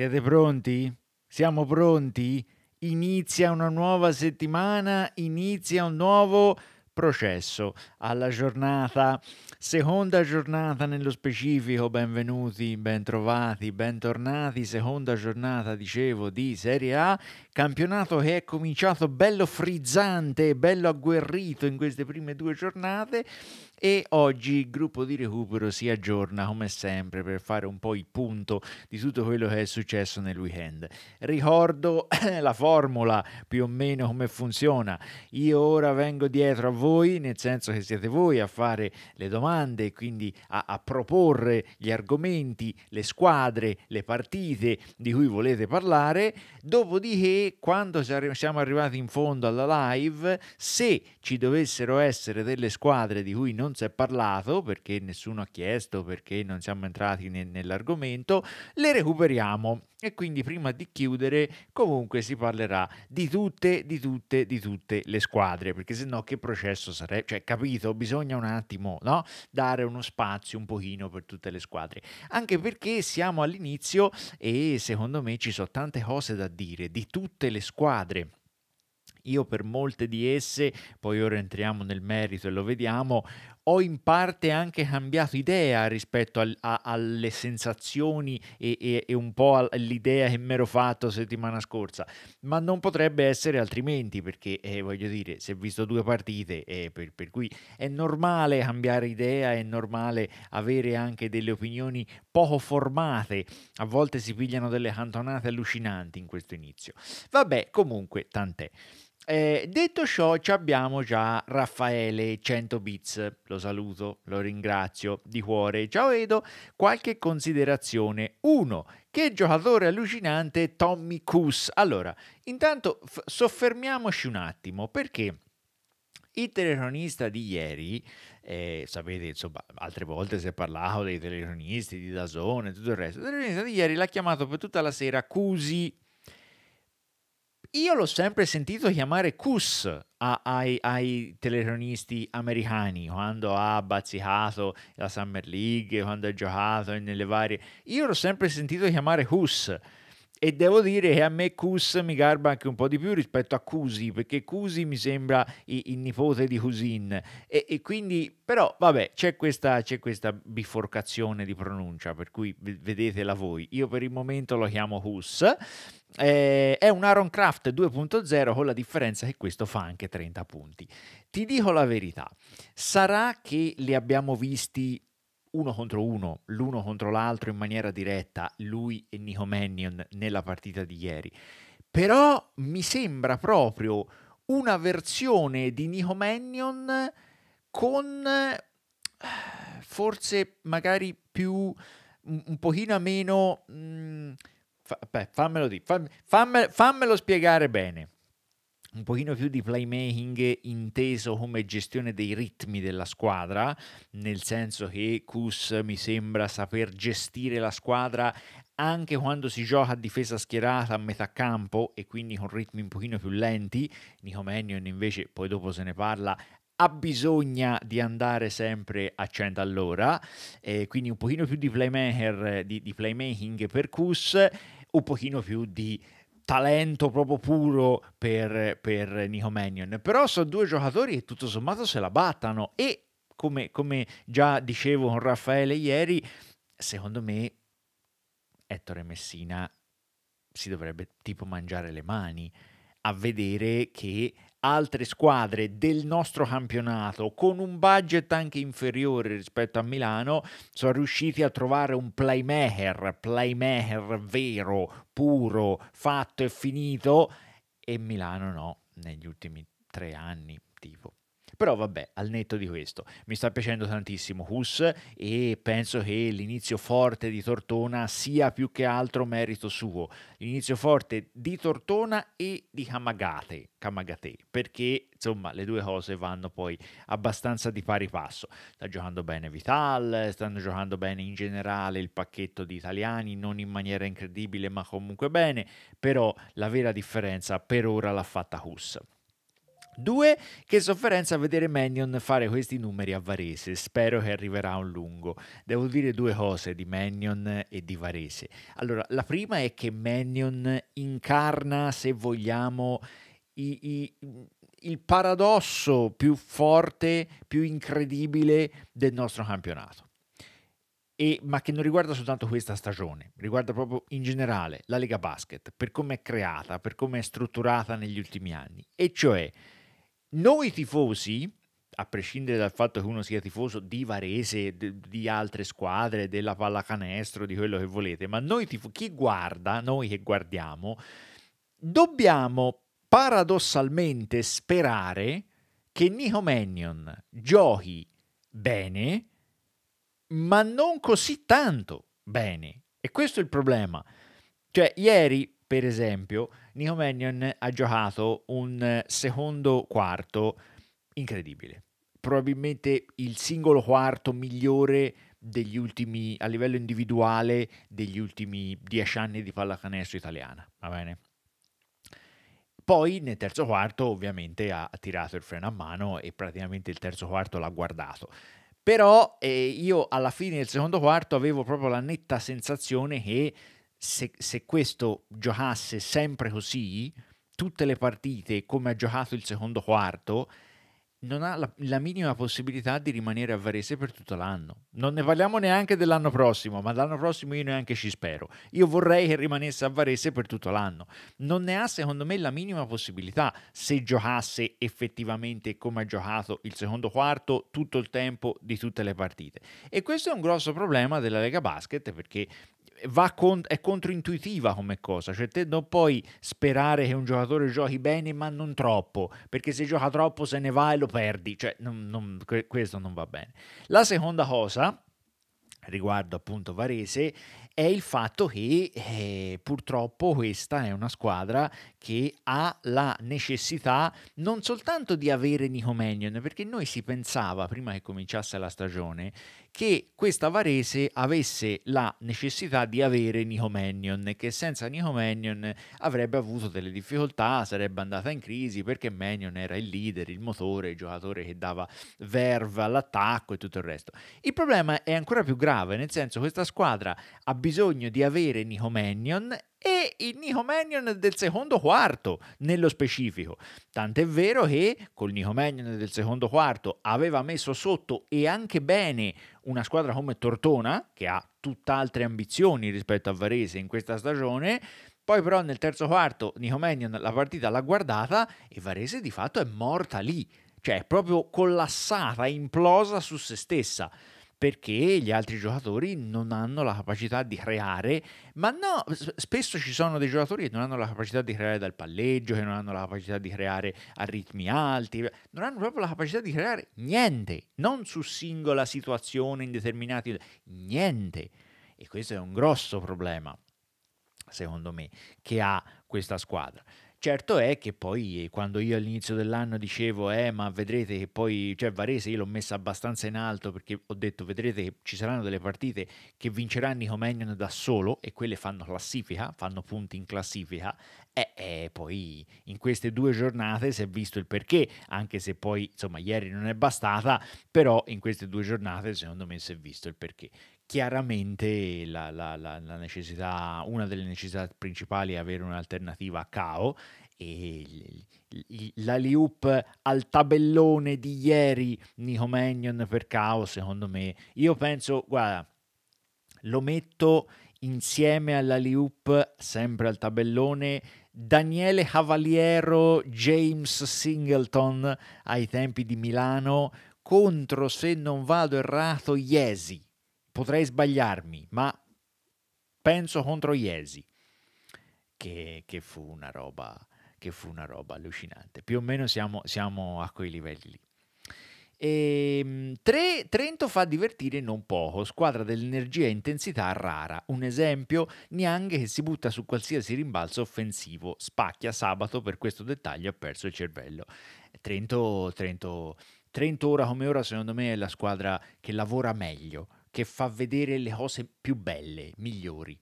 Siete pronti? Siamo pronti? Inizia una nuova settimana, inizia un nuovo processo alla giornata, seconda giornata nello specifico, benvenuti, bentrovati, bentornati, seconda giornata, dicevo, di Serie A, campionato che è cominciato bello frizzante, bello agguerrito in queste prime due giornate e oggi il gruppo di recupero si aggiorna come sempre per fare un po' il punto di tutto quello che è successo nel weekend. Ricordo la formula più o meno come funziona. Io ora vengo dietro a voi, nel senso che siete voi a fare le domande, quindi a, a proporre gli argomenti, le squadre, le partite di cui volete parlare. Dopodiché, quando siamo arrivati in fondo alla live, se ci dovessero essere delle squadre di cui non non si è parlato perché nessuno ha chiesto, perché non siamo entrati ne- nell'argomento, le recuperiamo e quindi prima di chiudere comunque si parlerà di tutte, di tutte, di tutte le squadre, perché se no che processo sarebbe? Cioè, capito, bisogna un attimo no? dare uno spazio un pochino per tutte le squadre, anche perché siamo all'inizio e secondo me ci sono tante cose da dire di tutte le squadre. Io per molte di esse, poi ora entriamo nel merito e lo vediamo, ho in parte anche cambiato idea rispetto al, a, alle sensazioni e, e, e un po' all'idea che mi ero fatto settimana scorsa, ma non potrebbe essere altrimenti perché eh, voglio dire, se ho visto due partite, eh, per, per, cui è normale cambiare idea, è normale avere anche delle opinioni poco formate, a volte si pigliano delle cantonate allucinanti in questo inizio. Vabbè, comunque, tant'è. Eh, detto ciò, ci abbiamo già Raffaele 100 bits. Lo saluto, lo ringrazio di cuore. Ciao Edo, qualche considerazione. Uno, Che giocatore allucinante Tommy Kus. Allora, intanto f- soffermiamoci un attimo perché il telecronista di ieri, eh, sapete, insomma, altre volte si è parlato dei telecronisti di Dazone e tutto il resto. Il telecronista di ieri l'ha chiamato per tutta la sera Cusi io l'ho sempre sentito chiamare Cus a, ai, ai telecronisti americani quando ha bazzicato la Summer League, quando ha giocato nelle varie. Io l'ho sempre sentito chiamare Cus e devo dire che a me Cus mi garba anche un po' di più rispetto a Cusi, perché Cusi mi sembra il, il nipote di Cusin. E, e, quindi, però, vabbè, c'è questa, c'è questa biforcazione di pronuncia, per cui vedetela voi. Io per il momento lo chiamo Cus. Eh, è un Aaron Craft 2.0 con la differenza che questo fa anche 30 punti. Ti dico la verità, sarà che li abbiamo visti uno contro uno, l'uno contro l'altro in maniera diretta, lui e Nico Mannion nella partita di ieri. Però mi sembra proprio una versione di Nico Mannion con forse magari più un pochino meno mh, mm, fa, beh, fammelo, dire, fammelo, fammelo, fammelo spiegare bene un pochino più di playmaking inteso come gestione dei ritmi della squadra, nel senso che Kus mi sembra saper gestire la squadra anche quando si gioca a difesa schierata a metà campo e quindi con ritmi un pochino più lenti, Nico Mannion invece, poi dopo se ne parla, ha bisogno di andare sempre a 100 all'ora, eh, quindi un pochino più di, playmaker, di, di playmaking per Kus, un pochino più di talento proprio puro per, per Nico Mannion. Però sono due giocatori che tutto sommato se la battano e come, come già dicevo con Raffaele ieri, secondo me Ettore Messina si dovrebbe tipo mangiare le mani a vedere che altre squadre del nostro campionato con un budget anche inferiore rispetto a Milano sono riusciti a trovare un playmaker, playmaker vero, puro, fatto e finito e Milano no, negli ultimi tre anni tipo. Però vabbè, al netto di questo, mi sta piacendo tantissimo Hus e penso che l'inizio forte di Tortona sia più che altro merito suo. L'inizio forte di Tortona e di Kamagate, Kamagate perché insomma le due cose vanno poi abbastanza di pari passo. Sta giocando bene Vital, stanno giocando bene in generale il pacchetto di italiani, non in maniera incredibile ma comunque bene, però la vera differenza per ora l'ha fatta Hus. Due, che sofferenza vedere Mannion fare questi numeri a Varese. Spero che arriverà un lungo. Devo dire due cose di Mannion e di Varese. Allora, la prima è che Mannion incarna, se vogliamo, i, i, il paradosso più forte, più incredibile del nostro campionato. E, ma che non riguarda soltanto questa stagione, riguarda proprio in generale la Lega Basket, per come è creata, per come è strutturata negli ultimi anni. E cioè noi tifosi, a prescindere dal fatto che uno sia tifoso di Varese, di, altre squadre, della pallacanestro, di quello che volete, ma noi tifosi, chi guarda, noi che guardiamo, dobbiamo paradossalmente sperare che Nico Mannion giochi bene, ma non così tanto bene. E questo è il problema. Cioè, ieri per esempio, Nico Mannion ha giocato un secondo quarto incredibile. Probabilmente il singolo quarto migliore degli ultimi, a livello individuale, degli ultimi dieci anni di pallacanestro italiana. Va bene? Poi nel terzo quarto ovviamente ha tirato il freno a mano e praticamente il terzo quarto l'ha guardato. Però eh, io alla fine del secondo quarto avevo proprio la netta sensazione che se, se questo giocasse sempre così, tutte le partite come ha giocato il secondo quarto, non ha la, la, minima possibilità di rimanere a Varese per tutto l'anno. Non ne parliamo neanche dell'anno prossimo, ma l'anno prossimo io neanche ci spero. Io vorrei che rimanesse a Varese per tutto l'anno. Non ne ha secondo me la minima possibilità se giocasse effettivamente come ha giocato il secondo quarto tutto il tempo di tutte le partite. E questo è un grosso problema della Lega Basket perché con, è controintuitiva come cosa, cioè te non puoi sperare che un giocatore giochi bene ma non troppo, perché se gioca troppo se ne va e lo perdi, cioè non, non, questo non va bene. La seconda cosa riguardo appunto Varese è il fatto che eh, purtroppo questa è una squadra che ha la necessità non soltanto di avere Nico Nicomenion, perché noi si pensava prima che cominciasse la stagione che questa Varese avesse la necessità di avere Nico Nicomenion, che senza Nico Nicomenion avrebbe avuto delle difficoltà, sarebbe andata in crisi perché Menion era il leader, il motore, il giocatore che dava verve all'attacco e tutto il resto. Il problema è ancora più grave, nel senso che questa squadra ha bisogno di avere Nico Nicomenion e il Nico Mannion del secondo quarto nello specifico. Tant'è vero che col Nico Mannion del secondo quarto aveva messo sotto e anche bene una squadra come Tortona, che ha tutt'altre ambizioni rispetto a Varese in questa stagione. Poi però nel terzo quarto Nico Mannion la partita l'ha guardata e Varese di fatto è morta lì, cioè è proprio collassata, implosa su se stessa perché gli altri giocatori non hanno la capacità di creare, ma no, spesso ci sono dei giocatori che non hanno la capacità di creare dal palleggio, che non hanno la capacità di creare a ritmi alti, non hanno proprio la capacità di creare niente, non su singola situazione in determinati niente. E questo è un grosso problema, secondo me, che ha questa squadra. Certo è che poi quando io all'inizio dell'anno dicevo eh ma vedrete che poi, cioè Varese io l'ho messa abbastanza in alto perché ho detto vedrete che ci saranno delle partite che vincerà Nico Magnon da solo e quelle fanno classifica, fanno punti in classifica e eh, eh, poi in queste due giornate si è visto il perché, anche se poi insomma ieri non è bastata, però in queste due giornate secondo me si è visto il perché chiaramente la, la, la, necessità, una delle necessità principali è avere un'alternativa a CAO e la Liup al tabellone di ieri Nico Magnon per CAO secondo me io penso guarda lo metto insieme alla Liup sempre al tabellone Daniele Cavaliero James Singleton ai tempi di Milano contro se non vado errato Iesi potrei sbagliarmi, ma penso contro Iesi, che, che, fu una roba, che fu una roba allucinante. Più o meno siamo, siamo a quei livelli lì. E, ehm, tre, Trento fa divertire non poco, squadra dell'energia e intensità rara. Un esempio, Niang che si butta su qualsiasi rimbalzo offensivo, spacchia sabato per questo dettaglio ha perso il cervello. Trento, Trento, Trento ora come ora secondo me è la squadra che lavora meglio che fa vedere le cose più belle, migliori,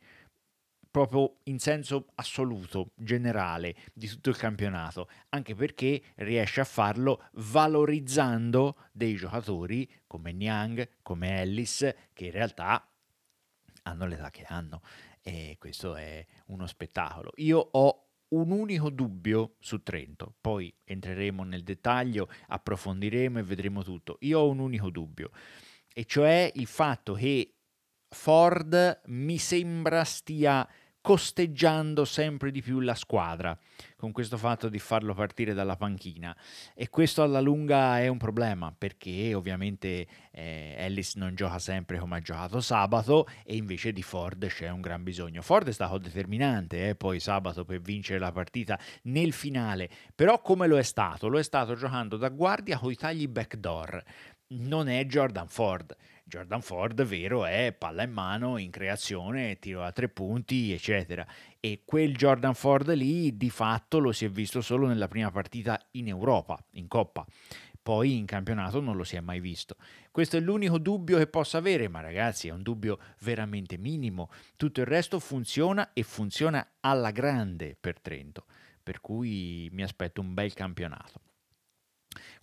proprio in senso assoluto, generale, di tutto il campionato, anche perché riesce a farlo valorizzando dei giocatori come Niang, come Ellis, che in realtà hanno l'età che hanno e questo è uno spettacolo. Io ho un unico dubbio su Trento, poi entreremo nel dettaglio, approfondiremo e vedremo tutto. Io ho un unico dubbio e cioè il fatto che Ford mi sembra stia costeggiando sempre di più la squadra con questo fatto di farlo partire dalla panchina e questo alla lunga è un problema perché ovviamente eh, Ellis non gioca sempre come ha giocato sabato e invece di Ford c'è un gran bisogno Ford è stato determinante eh, poi sabato per vincere la partita nel finale però come lo è stato? lo è stato giocando da guardia con i tagli backdoor non è Jordan Ford. Jordan Ford, vero, è palla in mano, in creazione, tiro a tre punti, eccetera. E quel Jordan Ford lì di fatto lo si è visto solo nella prima partita in Europa, in Coppa. Poi in campionato non lo si è mai visto. Questo è l'unico dubbio che posso avere, ma ragazzi è un dubbio veramente minimo. Tutto il resto funziona e funziona alla grande per Trento, per cui mi aspetto un bel campionato.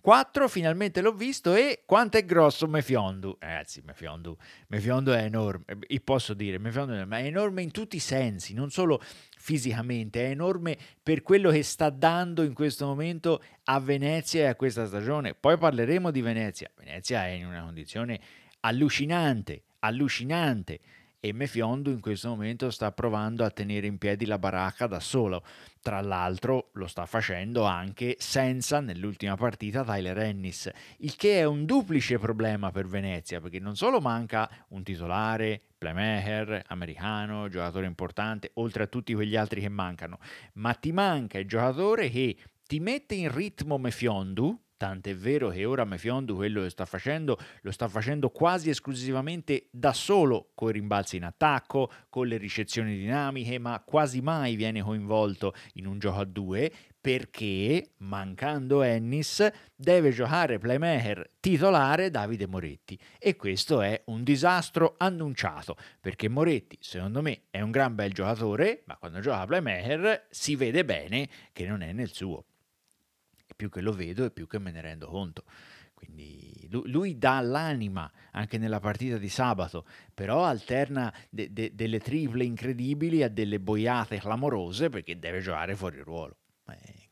4 finalmente l'ho visto e quanto è grosso Mefiondu. Ragazzi, eh, Mefiondu, Mefiondu è enorme, e eh, posso dire, Mefiondu è enorme, è enorme in tutti i sensi, non solo fisicamente, è enorme per quello che sta dando in questo momento a Venezia e a questa stagione. Poi parleremo di Venezia. Venezia è in una condizione allucinante, allucinante e Mefiondu in questo momento sta provando a tenere in piedi la baracca da solo. Tra l'altro lo sta facendo anche senza nell'ultima partita Tyler Ennis, il che è un duplice problema per Venezia, perché non solo manca un titolare, playmaker, americano, giocatore importante, oltre a tutti quegli altri che mancano, ma ti manca il giocatore che ti mette in ritmo Mefiondu, Tant'è vero che ora Mefiondu quello che sta facendo lo sta facendo quasi esclusivamente da solo, con i rimbalzi in attacco, con le ricezioni dinamiche, ma quasi mai viene coinvolto in un gioco a due perché, mancando Ennis, deve giocare playmaker titolare Davide Moretti. E questo è un disastro annunciato, perché Moretti, secondo me, è un gran bel giocatore, ma quando gioca playmaker si vede bene che non è nel suo più che lo vedo e più che me ne rendo conto. Quindi lui, dà l'anima anche nella partita di sabato, però alterna de- de- delle triple incredibili a delle boiate clamorose perché deve giocare fuori ruolo. Eh,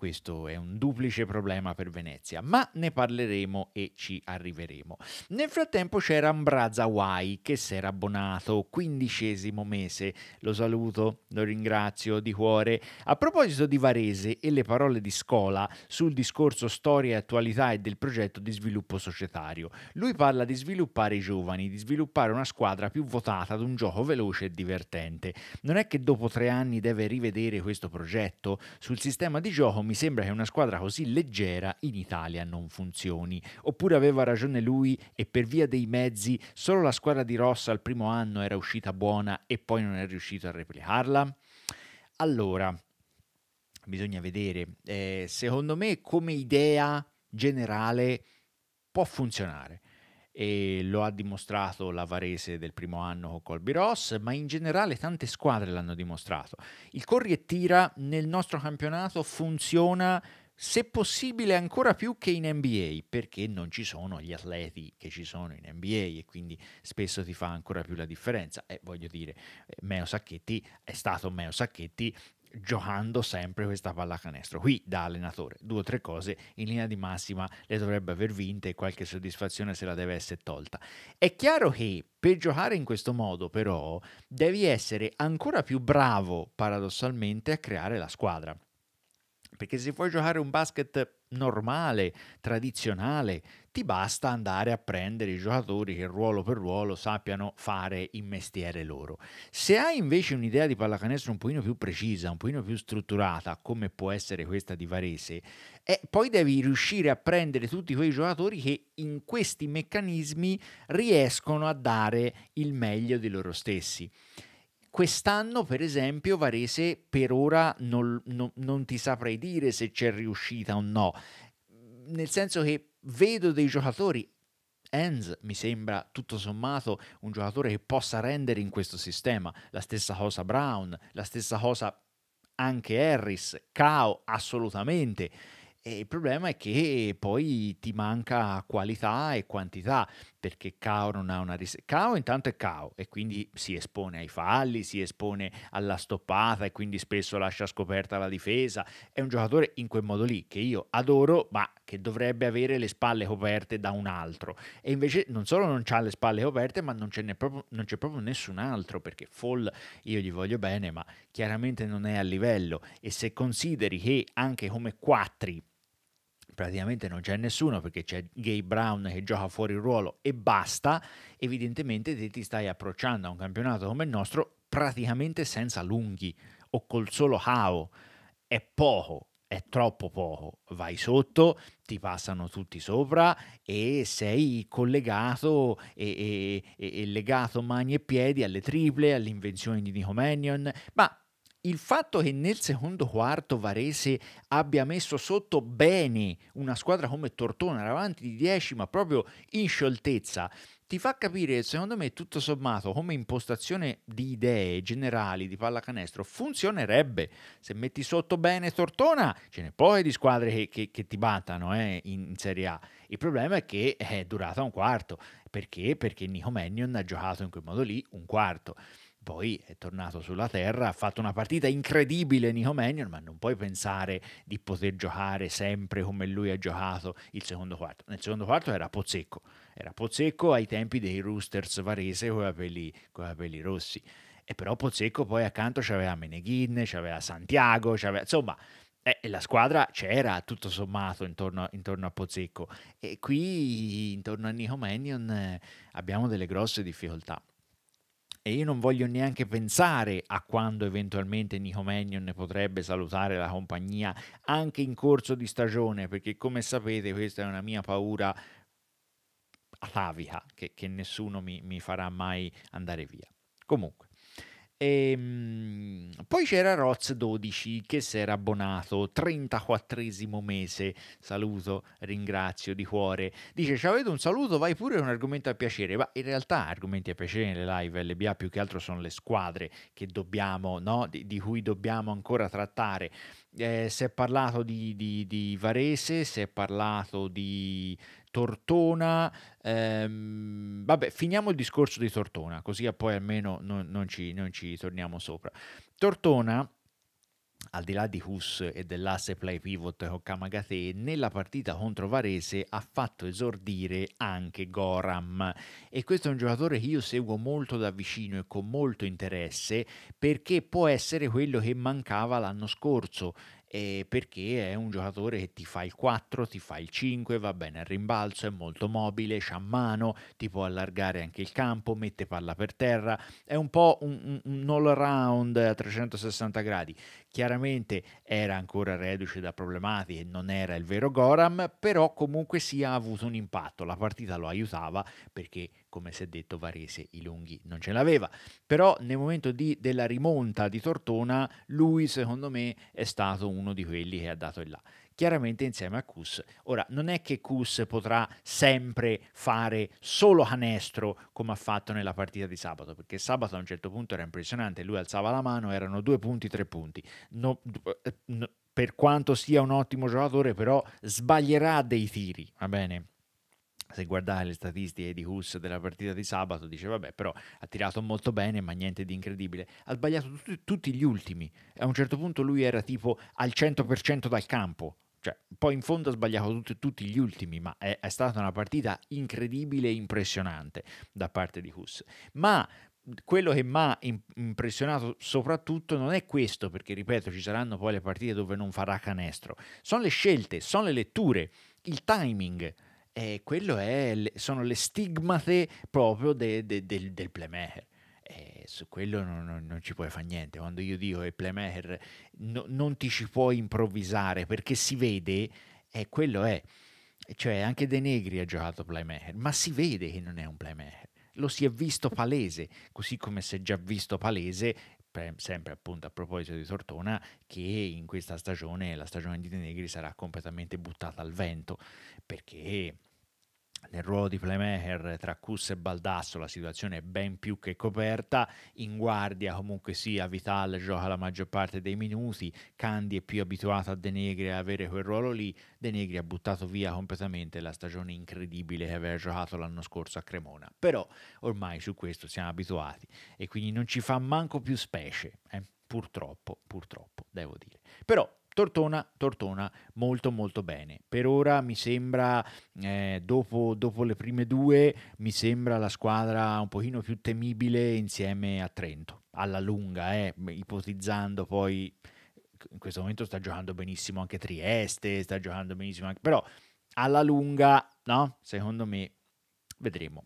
questo è un duplice problema per Venezia, ma ne parleremo e ci arriveremo. Nel frattempo c'era Ambraza Wai che si era abbonato, quindicesimo mese. Lo saluto, lo ringrazio di cuore. A proposito di Varese e le parole di Scola sul discorso storia e attualità e del progetto di sviluppo societario, lui parla di sviluppare i giovani, di sviluppare una squadra più votata ad un gioco veloce e divertente. Non è che dopo tre anni deve rivedere questo progetto? Sul sistema di gioco mi sembra che una squadra così leggera in Italia non funzioni. Oppure aveva ragione lui e per via dei mezzi solo la squadra di Rossa al primo anno era uscita buona e poi non è riuscito a replicarla? Allora, bisogna vedere. Eh, secondo me come idea generale può funzionare e lo ha dimostrato la Varese del primo anno con Colby Ross, ma in generale tante squadre l'hanno dimostrato. Il corri e tira nel nostro campionato funziona se possibile ancora più che in NBA, perché non ci sono gli atleti che ci sono in NBA e quindi spesso ti fa ancora più la differenza. E eh, voglio dire, eh, Meo Sacchetti è stato Meo Sacchetti giocando sempre questa pallacanestro. Qui da allenatore, due o tre cose in linea di massima le dovrebbe aver vinte e qualche soddisfazione se la deve essere tolta. È chiaro che per giocare in questo modo però devi essere ancora più bravo paradossalmente a creare la squadra. Perché se vuoi giocare un basket normale, tradizionale, ti basta andare a prendere i giocatori che ruolo per ruolo sappiano fare il mestiere loro. Se hai invece un'idea di pallacanestro un pochino più precisa, un pochino più strutturata, come può essere questa di Varese, eh, poi devi riuscire a prendere tutti quei giocatori che in questi meccanismi riescono a dare il meglio di loro stessi. Quest'anno, per esempio, Varese per ora non, non, non ti saprei dire se c'è riuscita o no, nel senso che vedo dei giocatori Enz mi sembra tutto sommato un giocatore che possa rendere in questo sistema. La stessa cosa Brown, la stessa cosa anche Harris, Cao assolutamente. E il problema è che poi ti manca qualità e quantità, perché Cao non ha una riserva. Cao intanto è Cao e quindi si espone ai falli, si espone alla stoppata e quindi spesso lascia scoperta la difesa. È un giocatore in quel modo lì che io adoro, ma che dovrebbe avere le spalle coperte da un altro e invece non solo non ha le spalle coperte ma non, proprio, non c'è proprio nessun altro perché Fall io gli voglio bene ma chiaramente non è a livello e se consideri che anche come quattro praticamente non c'è nessuno perché c'è Gay Brown che gioca fuori ruolo e basta, evidentemente te ti stai approcciando a un campionato come il nostro praticamente senza lunghi o col solo How. È poco, è troppo poco, vai sotto, ti passano tutti sopra e sei collegato e, e, e legato mani e piedi alle triple, all'invenzione invenzioni di Nicomenion, ma il fatto che nel secondo quarto Varese abbia messo sotto bene una squadra come Tortona, era avanti di 10, ma proprio in scioltezza, ti fa capire, secondo me, tutto sommato, come impostazione di idee generali di pallacanestro, funzionerebbe. Se metti sotto bene Tortona, ce n'è poi di squadre che, che, che ti battano eh, in, in, Serie A. Il problema è che è durata un quarto. Perché? Perché Nico Mannion ha giocato in quel modo lì un quarto. Poi è tornato sulla terra, ha fatto una partita incredibile Nico Mannion, ma non puoi pensare di poter giocare sempre come lui ha giocato il secondo quarto. Nel secondo quarto era Pozzecco, era Pozzecco ai tempi dei Roosters varese con i capelli, con i capelli rossi. E però Pozzecco poi accanto c'aveva Meneghin, c'aveva Santiago, c'aveva... insomma eh, la squadra c'era tutto sommato intorno, intorno, a Pozzecco e qui intorno a Nico Mannion eh, abbiamo delle grosse difficoltà e io non voglio neanche pensare a quando eventualmente Nico Mannion potrebbe salutare la compagnia anche in corso di stagione, perché come sapete questa è una mia paura atavica che, che nessuno mi, mi farà mai andare via. Comunque. E, ehm, poi c'era Roz12 che si era abbonato, 34esimo mese, saluto, ringrazio di cuore. Dice, ci avete un saluto, vai pure è un argomento a piacere. Ma in realtà argomenti a piacere nelle live LBA più che altro sono le squadre dobbiamo, no? di, di, cui dobbiamo ancora trattare. Eh, si è parlato di, di, di Varese, si è parlato di Tortona, ehm, vabbè, finiamo il discorso di Tortona, così poi almeno non, non, ci, non ci torniamo sopra. Tortona al di là di Hus e dell'asse play pivot Okamagate, nella partita contro Varese ha fatto esordire anche Goram e questo è un giocatore che io seguo molto da vicino e con molto interesse perché può essere quello che mancava l'anno scorso eh, perché è un giocatore che ti fa il 4, ti fa il 5, va bene al rimbalzo, è molto mobile, c'ha mano, ti può allargare anche il campo, mette palla per terra, è un po' un, un, un all around a 360 gradi. Chiaramente era ancora reduce da problematiche, non era il vero Goram, però comunque si ha avuto un impatto, la partita lo aiutava perché come si è detto Varese i lunghi non ce l'aveva, però nel momento di, della rimonta di Tortona lui secondo me è stato uno di quelli che ha dato il là chiaramente insieme a Kus. Ora, non è che Kus potrà sempre fare solo canestro come ha fatto nella partita di sabato, perché sabato a un certo punto era impressionante, lui alzava la mano, erano due punti, tre punti. No, eh, no, per quanto sia un ottimo giocatore, però sbaglierà dei tiri, va bene? se guardate le statistiche di Hus della partita di sabato, dice vabbè, però ha tirato molto bene, ma niente di incredibile. Ha sbagliato tutti, tutti gli ultimi. A un certo punto lui era tipo al 100% dal campo. Cioè, poi in fondo ha sbagliato tutti, tutti gli ultimi, ma è, è, stata una partita incredibile e impressionante da parte di Hus. Ma quello che mi ha impressionato soprattutto non è questo, perché ripeto, ci saranno poi le partite dove non farà canestro. Sono le scelte, sono le letture, il timing eh, quello è, sono le stigmate proprio de, de, de, del playmaker. Eh, su quello non, non, non, ci puoi fare niente. Quando io dico che playmaker no, non ti ci puoi improvvisare perché si vede, eh, quello è. Cioè anche De Negri ha giocato playmaker, ma si vede che non è un playmaker. Lo si è visto palese, così come si è già visto palese sempre appunto a proposito di Tortona, che in questa stagione, la stagione di De Negri, sarà completamente buttata al vento perché nel ruolo di playmaker tra Cus e Baldasso la situazione è ben più che coperta, in guardia comunque sia Vital gioca la maggior parte dei minuti, Candy è più abituato a De Negri a avere quel ruolo lì, De Negri ha buttato via completamente la stagione incredibile che aveva giocato l'anno scorso a Cremona, però ormai su questo siamo abituati e quindi non ci fa manco più specie, eh? purtroppo, purtroppo, devo dire. Però Tortona, Tortona molto molto bene. Per ora mi sembra, eh, dopo, dopo, le prime due, mi sembra la squadra un pochino più temibile insieme a Trento, alla lunga, eh, ipotizzando poi, in questo momento sta giocando benissimo anche Trieste, sta giocando benissimo anche, però alla lunga, no? Secondo me, vedremo.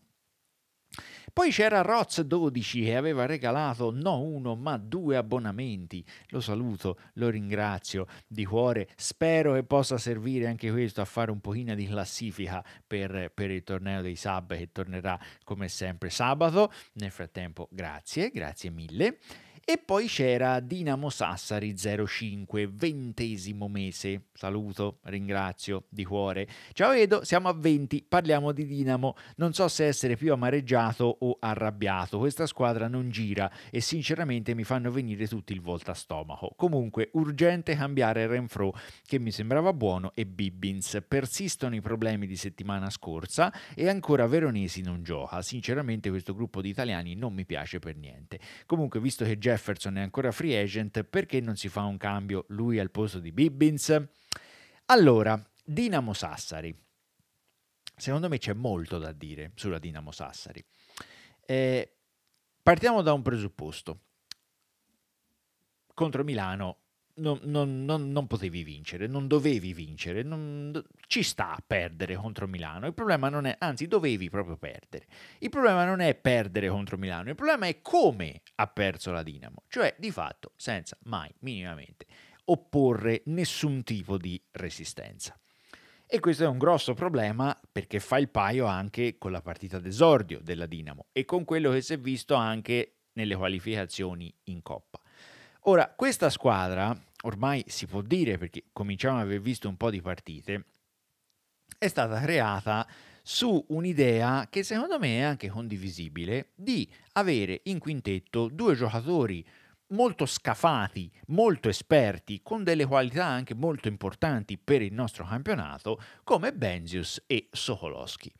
Poi c'era Roz12 che aveva regalato non uno ma due abbonamenti. Lo saluto, lo ringrazio di cuore. Spero che possa servire anche questo a fare un pochino di classifica per, per il torneo dei sub che tornerà come sempre sabato. Nel frattempo grazie, grazie mille. E poi c'era Dinamo Sassari 05, ventesimo mese. Saluto, ringrazio di cuore. Ciao Edo, siamo a 20, parliamo di Dinamo. Non so se essere più amareggiato o arrabbiato. Questa squadra non gira e sinceramente mi fanno venire tutti il volta stomaco. Comunque, urgente cambiare Renfro, che mi sembrava buono, e Bibbins. Persistono i problemi di settimana scorsa e ancora Veronesi non gioca. Sinceramente questo gruppo di italiani non mi piace per niente. Comunque, visto che Jeff Jefferson è ancora free agent, perché non si fa un cambio lui al posto di Bibbins? Allora, Dinamo Sassari. Secondo me c'è molto da dire sulla Dinamo Sassari. Eh, partiamo da un presupposto. Contro Milano non, non, non, potevi vincere, non dovevi vincere, non, ci sta a perdere contro Milano. Il problema non è, anzi, dovevi proprio perdere. Il problema non è perdere contro Milano, il problema è come ha perso la Dinamo, cioè di fatto senza mai minimamente opporre nessun tipo di resistenza. E questo è un grosso problema perché fa il paio anche con la partita d'esordio della Dinamo e con quello che si è visto anche nelle qualificazioni in Coppa. Ora, questa squadra, ormai si può dire perché cominciamo ad aver visto un po' di partite, è stata creata su un'idea che secondo me è anche condivisibile di avere in quintetto due giocatori molto scafati, molto esperti, con delle qualità anche molto importanti per il nostro campionato, come Benzius e Sokolowski.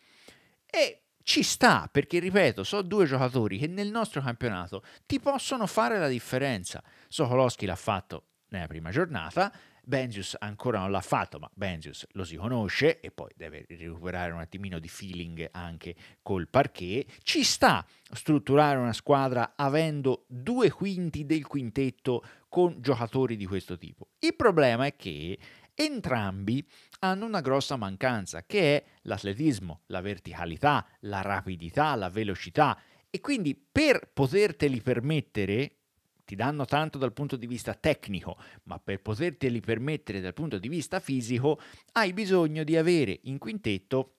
E ci sta perché ripeto sono due giocatori che nel nostro campionato ti possono fare la differenza Sokolowski l'ha fatto nella prima giornata Benzius ancora non l'ha fatto ma Benzius lo si conosce e poi deve recuperare un attimino di feeling anche col parquet ci sta strutturare una squadra avendo due quinti del quintetto con giocatori di questo tipo il problema è che entrambi hanno una grossa mancanza che è l'atletismo, la verticalità, la rapidità, la velocità e quindi per poterteli permettere ti danno tanto dal punto di vista tecnico, ma per poterteli permettere dal punto di vista fisico hai bisogno di avere in quintetto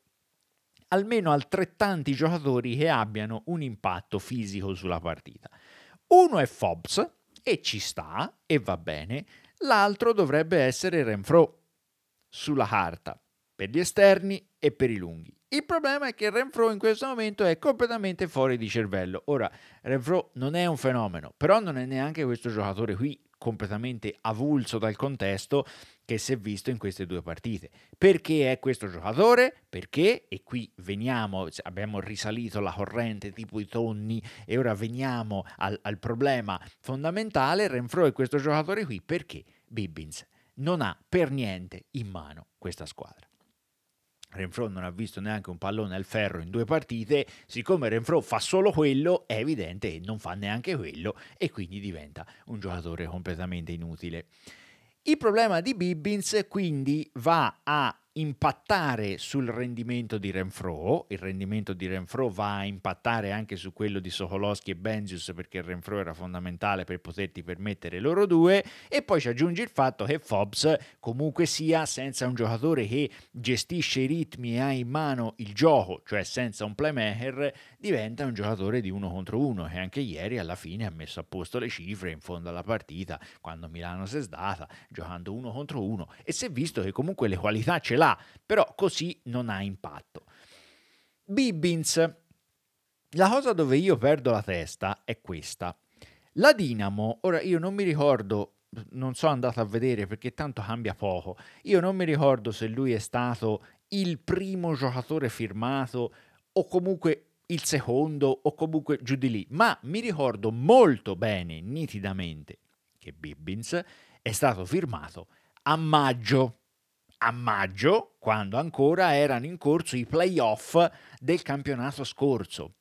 almeno altrettanti giocatori che abbiano un impatto fisico sulla partita. Uno è Fobbs, e ci sta e va bene, l'altro dovrebbe essere Renfro sulla carta. Per gli esterni e per i lunghi. Il problema è che Renfro in questo momento è completamente fuori di cervello. Ora, Renfro non è un fenomeno, però non è neanche questo giocatore qui completamente avulso dal contesto che si è visto in queste due partite. Perché è questo giocatore? Perché, e qui veniamo, cioè, abbiamo risalito la corrente tipo i tonni e ora veniamo al, al problema fondamentale, Renfro è questo giocatore qui perché Bibbins non ha per niente in mano questa squadra. Renfro non ha visto neanche un pallone al ferro in due partite, siccome Renfro fa solo quello, è evidente che non fa neanche quello e quindi diventa un giocatore completamente inutile. Il problema di Bibbins quindi va a impattare sul rendimento di Renfro, il rendimento di Renfro va a impattare anche su quello di Sokolowski e Benzius perché Renfro era fondamentale per poterti permettere loro due e poi ci aggiungi il fatto che Fobbs comunque sia senza un giocatore che gestisce i ritmi e ha in mano il gioco, cioè senza un playmaker, diventa un giocatore di uno contro uno che anche ieri alla fine ha messo a posto le cifre in fondo alla partita quando Milano si è sdata giocando uno contro uno e si è visto che comunque le qualità ce l'ha là, però così non ha impatto. Bibbins. La cosa dove io perdo la testa è questa. La Dinamo, ora io non mi ricordo, non sono andato a vedere perché tanto cambia poco, io non mi ricordo se lui è stato il primo giocatore firmato o comunque il secondo o comunque giù di lì, ma mi ricordo molto bene, nitidamente, che Bibbins è stato firmato a maggio a maggio, quando ancora erano in corso i playoff del campionato scorso.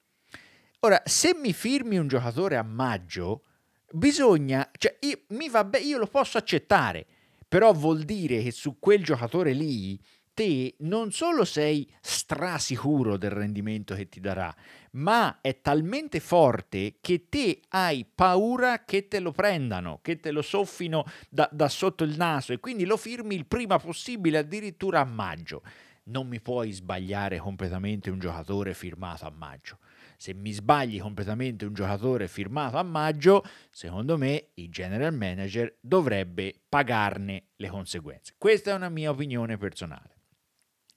Ora, se mi firmi un giocatore a maggio, bisogna, cioè io, mi va be- io lo posso accettare, però vuol dire che su quel giocatore lì te non solo sei strasicuro del rendimento che ti darà, ma è talmente forte che te hai paura che te lo prendano, che te lo soffino da, da sotto il naso e quindi lo firmi il prima possibile, addirittura a maggio. Non mi puoi sbagliare completamente un giocatore firmato a maggio se mi sbagli completamente un giocatore firmato a maggio, secondo me il general manager dovrebbe pagarne le conseguenze. Questa è una mia opinione personale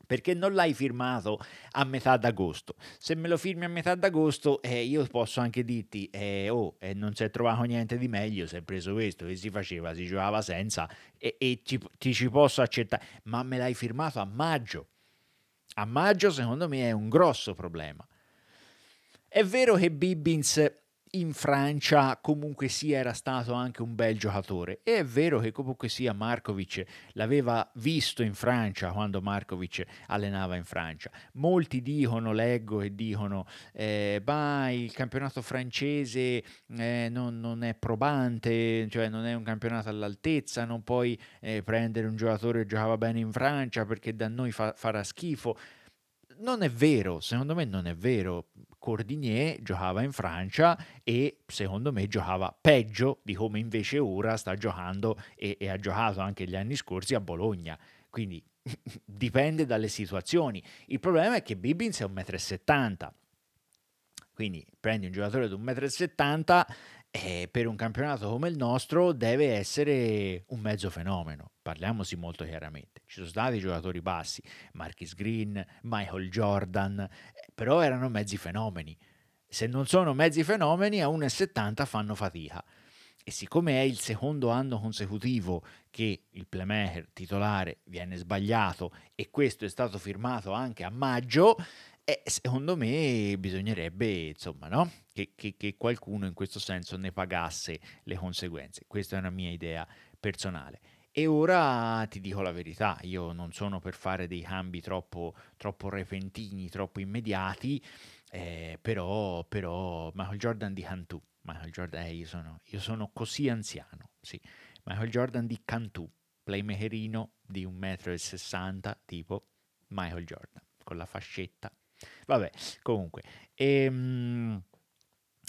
perché non l'hai firmato a metà d'agosto. Se me lo firmi a metà d'agosto, eh, io posso anche dirti: eh, Oh, eh, non si è trovato niente di meglio. Si è preso questo che si faceva, si giocava senza e, e ci, ti ci posso accettare, ma me l'hai firmato a maggio. A maggio, secondo me, è un grosso problema. È vero che Bibbins in Francia comunque sia era stato anche un bel giocatore e è vero che comunque sia Markovic l'aveva visto in Francia quando Markovic allenava in Francia molti dicono, leggo e dicono eh, il campionato francese eh, non, non, è probante cioè non è un campionato all'altezza non puoi eh, prendere un giocatore che giocava bene in Francia perché da noi fa, farà schifo non è vero, secondo me non è vero. Cordinier giocava in Francia e secondo me giocava peggio di come invece ora sta giocando e, e ha giocato anche gli anni scorsi a Bologna. Quindi dipende dalle situazioni. Il problema è che Bibbins è 1,70 m. Quindi prendi un giocatore di 1,70 m eh, per un campionato come il nostro deve essere un mezzo fenomeno. Parliamoci molto chiaramente. Ci sono stati giocatori bassi, Marcus Green, Michael Jordan, eh, però erano mezzi fenomeni. Se non sono mezzi fenomeni, a 1,70 fanno fatica. E siccome è il secondo anno consecutivo che il playmaker titolare viene sbagliato e questo è stato firmato anche a maggio, e eh, secondo me bisognerebbe, insomma, no? che, che, che qualcuno in questo senso ne pagasse le conseguenze. Questa è una mia idea personale. E ora ti dico la verità, io non sono per fare dei cambi troppo, troppo repentini, troppo immediati, eh, però, però, Michael Jordan di Cantù, Michael Jordan, eh, io, sono, io, sono, così anziano, sì. Michael Jordan di Cantù, playmakerino di 1,60 m, tipo Michael Jordan, con la fascetta Vabbè, comunque. Ehm,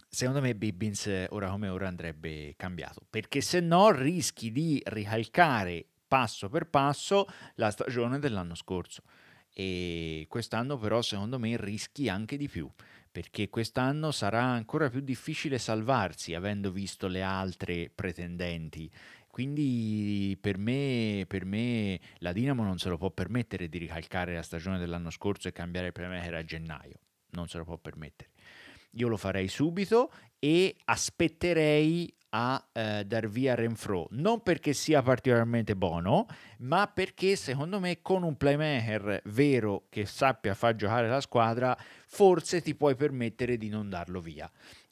secondo me Bibbins ora come ora andrebbe cambiato, perché se no rischi di ricalcare passo per passo la stagione dell'anno scorso. E quest'anno però secondo me rischi anche di più perché quest'anno sarà ancora più difficile salvarsi avendo visto le altre pretendenti quindi per me, per me la Dinamo non se lo può permettere di ricalcare la stagione dell'anno scorso e cambiare il playmaker a gennaio, non se lo può permettere. Io lo farei subito e aspetterei a eh, dar via Renfro, non perché sia particolarmente buono, ma perché secondo me con un playmaker vero che sappia far giocare la squadra, forse ti puoi permettere di non darlo via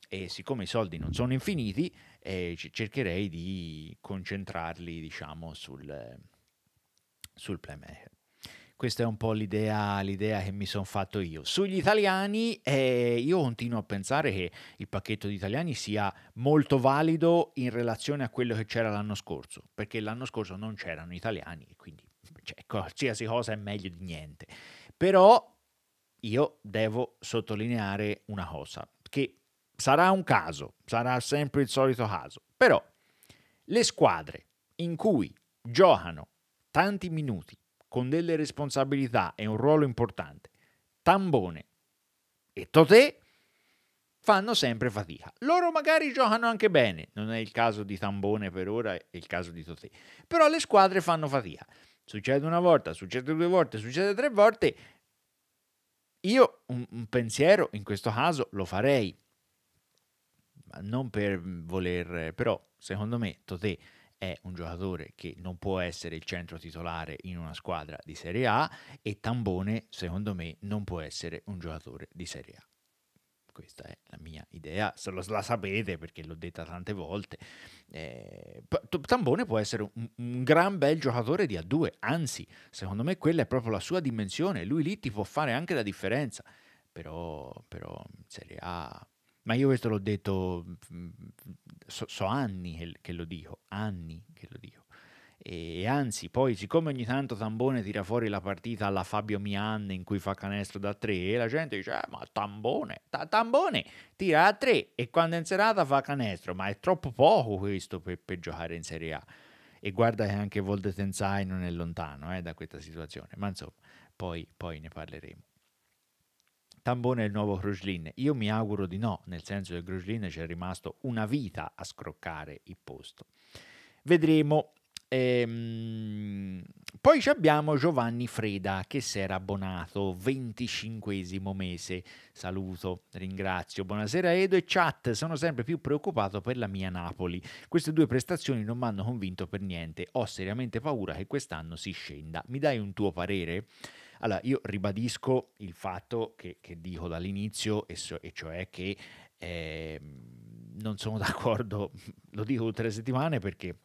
e siccome i soldi non sono infiniti, eh, cercherei di concentrarli diciamo, sul, sul playmaker. Questa è un po' l'idea, l'idea che mi sono fatto io. Sugli italiani, eh, io continuo a pensare che il pacchetto di italiani sia molto valido in relazione a quello che c'era l'anno scorso, perché l'anno scorso non c'erano italiani, quindi cioè, qualsiasi cosa è meglio di niente. Però io devo sottolineare una cosa, che sarà un caso, sarà sempre il solito caso, però le squadre in cui giocano tanti minuti con delle responsabilità e un ruolo importante, Tambone e Totè fanno sempre fatica. Loro magari giocano anche bene, non è il caso di Tambone per ora, è il caso di Totè, però le squadre fanno fatica. Succede una volta, succede due volte, succede tre volte. Io un, un pensiero in questo caso lo farei non per voler, però secondo me Totè è un giocatore che non può essere il centro titolare in una squadra di Serie A e Tambone secondo me non può essere un giocatore di Serie A. Questa è la mia idea, se lo, la sapete perché l'ho detta tante volte. Eh, Tambone può essere un, un gran bel giocatore di A2, anzi, secondo me quella è proprio la sua dimensione, lui lì ti può fare anche la differenza però, però in Serie A ma io questo l'ho detto, mm, so, so anni che, che, lo dico, anni che lo dico. E, e anzi, poi, siccome ogni tanto Tambone tira fuori la partita alla Fabio Mian in cui fa canestro da tre, la gente dice: eh, Ma Tambone, ta, Tambone tira a tre e quando è in serata fa canestro. Ma è troppo poco questo per, per giocare in Serie A. E guarda che anche Voldetenzai non è lontano eh, da questa situazione. Ma insomma, poi, poi ne parleremo. Tambone è il nuovo Grosglin? Io mi auguro di no, nel senso che Grosglin ci è rimasto una vita a scroccare il posto. Vedremo. Ehm... Poi abbiamo Giovanni Freda che si era abbonato, 25 mese. Saluto, ringrazio. Buonasera Edo e chat, sono sempre più preoccupato per la mia Napoli. Queste due prestazioni non mi hanno convinto per niente. Ho seriamente paura che quest'anno si scenda. Mi dai un tuo parere? Allora, io ribadisco il fatto che, che dico dall'inizio, e, so, e cioè che eh, non sono d'accordo, lo dico tutte le settimane perché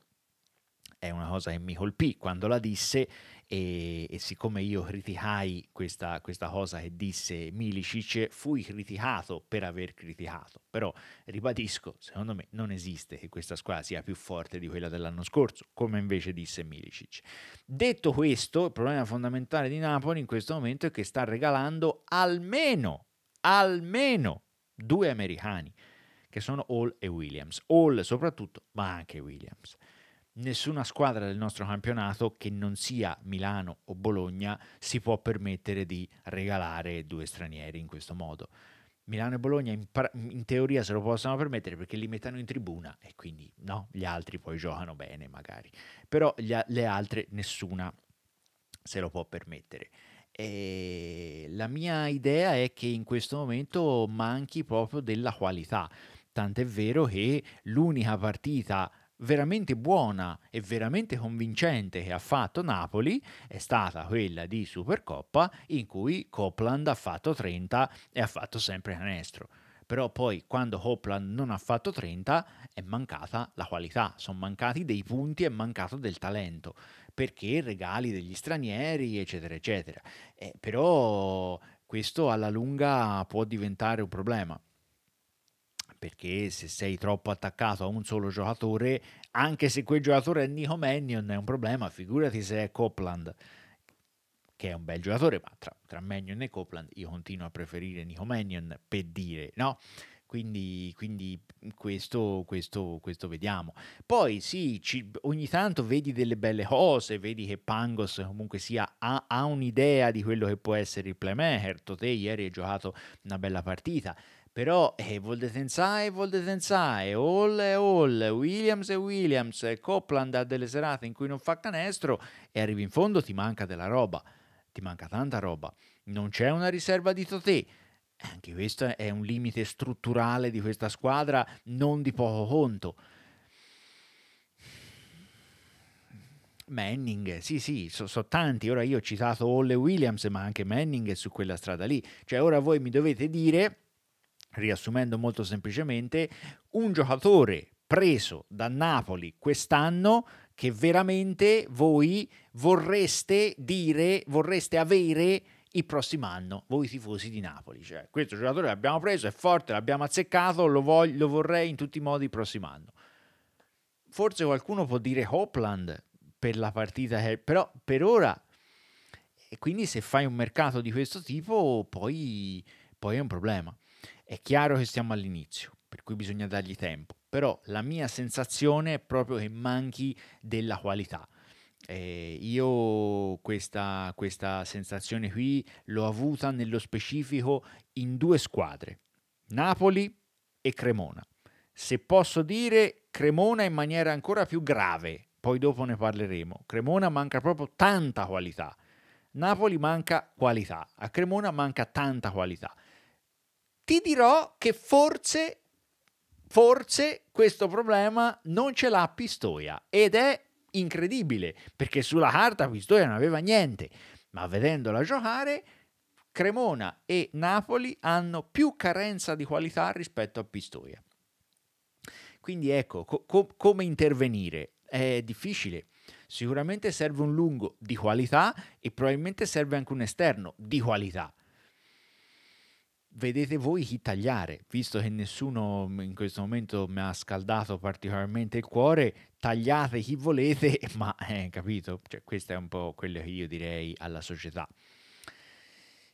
è una cosa che mi colpì quando la disse e, e siccome io criticai questa, questa, cosa che disse Milicic, fui criticato per aver criticato, però ribadisco, secondo me non esiste che questa squadra sia più forte di quella dell'anno scorso, come invece disse Milicic. Detto questo, il problema fondamentale di Napoli in questo momento è che sta regalando almeno, almeno due americani, che sono Hall e Williams, Hall soprattutto, ma anche Williams nessuna squadra del nostro campionato che non sia Milano o Bologna si può permettere di regalare due stranieri in questo modo. Milano e Bologna in, par- in, teoria se lo possono permettere perché li mettono in tribuna e quindi no, gli altri poi giocano bene magari, però a- le altre nessuna se lo può permettere. E la mia idea è che in questo momento manchi proprio della qualità, tant'è vero che l'unica partita veramente buona e veramente convincente che ha fatto Napoli è stata quella di Supercoppa in cui Copland ha fatto 30 e ha fatto sempre canestro. Però poi quando Copland non ha fatto 30 è mancata la qualità, sono mancati dei punti, è mancato del talento, perché regali degli stranieri, eccetera, eccetera. Eh, però questo alla lunga può diventare un problema perché se sei troppo attaccato a un solo giocatore, anche se quel giocatore è Nico Mannion è un problema, figurati se è Copland, che è un bel giocatore, ma tra, tra Mannion e Copland io continuo a preferire Nico Mannion per dire, no? Quindi, quindi questo, questo, questo, vediamo. Poi sì, ci, ogni tanto vedi delle belle cose, vedi che Pangos comunque sia, ha, ha un'idea di quello che può essere il playmaker. Tote ieri ha giocato una bella partita però Evold eh, senza Evold senza Hall e All, Williams e Williams, Copland ha delle serate in cui non fa canestro e arrivi in fondo ti manca della roba, ti manca tanta roba, non c'è una riserva di Totè, anche questo è un limite strutturale di questa squadra non di poco conto. Manning, sì sì, sono so tanti, ora io ho citato Hall e Williams ma anche Manning è su quella strada lì, cioè ora voi mi dovete dire riassumendo molto semplicemente, un giocatore preso da Napoli quest'anno che veramente voi vorreste dire, vorreste avere il prossimo anno, voi tifosi di Napoli. Cioè, questo giocatore l'abbiamo preso, è forte, l'abbiamo azzeccato, lo, voglio, lo vorrei in tutti i modi il prossimo anno. Forse qualcuno può dire Hopland per la partita, però per ora... E quindi se fai un mercato di questo tipo, poi, poi è un problema. È chiaro che siamo all'inizio, per cui bisogna dargli tempo, però la mia sensazione è proprio che manchi della qualità. Eh, io questa, questa sensazione qui l'ho avuta nello specifico in due squadre, Napoli e Cremona. Se posso dire Cremona in maniera ancora più grave, poi dopo ne parleremo. Cremona manca proprio tanta qualità. Napoli manca qualità, a Cremona manca tanta qualità ti dirò che forse, forse questo problema non ce l'ha Pistoia ed è incredibile perché sulla carta Pistoia non aveva niente, ma vedendola giocare Cremona e Napoli hanno più carenza di qualità rispetto a Pistoia. Quindi ecco, co co come intervenire? È difficile. Sicuramente serve un lungo di qualità e probabilmente serve anche un esterno di qualità vedete voi chi tagliare, visto che nessuno in questo momento mi ha scaldato particolarmente il cuore, tagliate chi volete, ma eh, capito, cioè, questo è un po' quello che io direi alla società.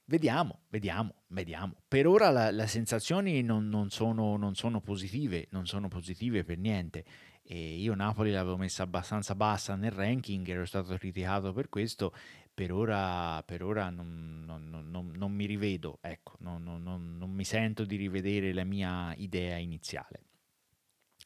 Vediamo, vediamo, vediamo. Per ora le sensazioni non, non, sono, non, sono, positive, non sono positive per niente. E io Napoli l'avevo messa abbastanza bassa nel ranking, ero stato criticato per questo, per ora, per ora non, non, non, non, mi rivedo, ecco, non, mi sento di rivedere la mia idea iniziale.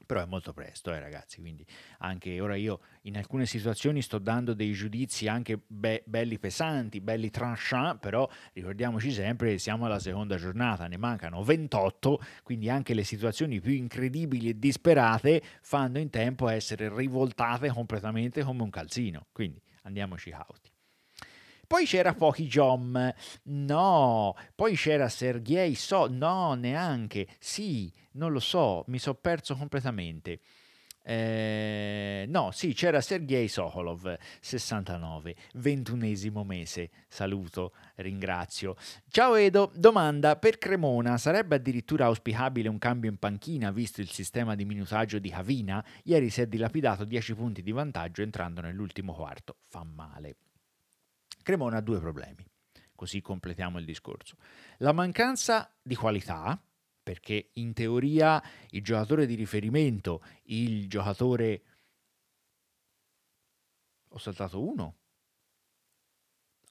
Però è molto presto, eh, ragazzi, quindi anche ora io in alcune situazioni sto dando dei giudizi anche be- belli pesanti, belli tranchant, però ricordiamoci sempre che siamo alla seconda giornata, ne mancano 28, quindi anche le situazioni più incredibili e disperate fanno in tempo a essere rivoltate completamente come un calzino, quindi andiamoci cauti. Poi c'era Pochi Jom, no. Poi c'era Sergei So, no, neanche. Sì, non lo so, mi sono perso completamente. Eh, no, sì, c'era Sergei Sokolov, 69, ventunesimo mese. Saluto, ringrazio. Ciao Edo, domanda per Cremona: sarebbe addirittura auspicabile un cambio in panchina visto il sistema di minutaggio di Cavina? Ieri si è dilapidato 10 punti di vantaggio entrando nell'ultimo quarto. Fa male. Cremona ha due problemi, così completiamo il discorso. La mancanza di qualità, perché in teoria il giocatore di riferimento, il giocatore... Ho saltato uno.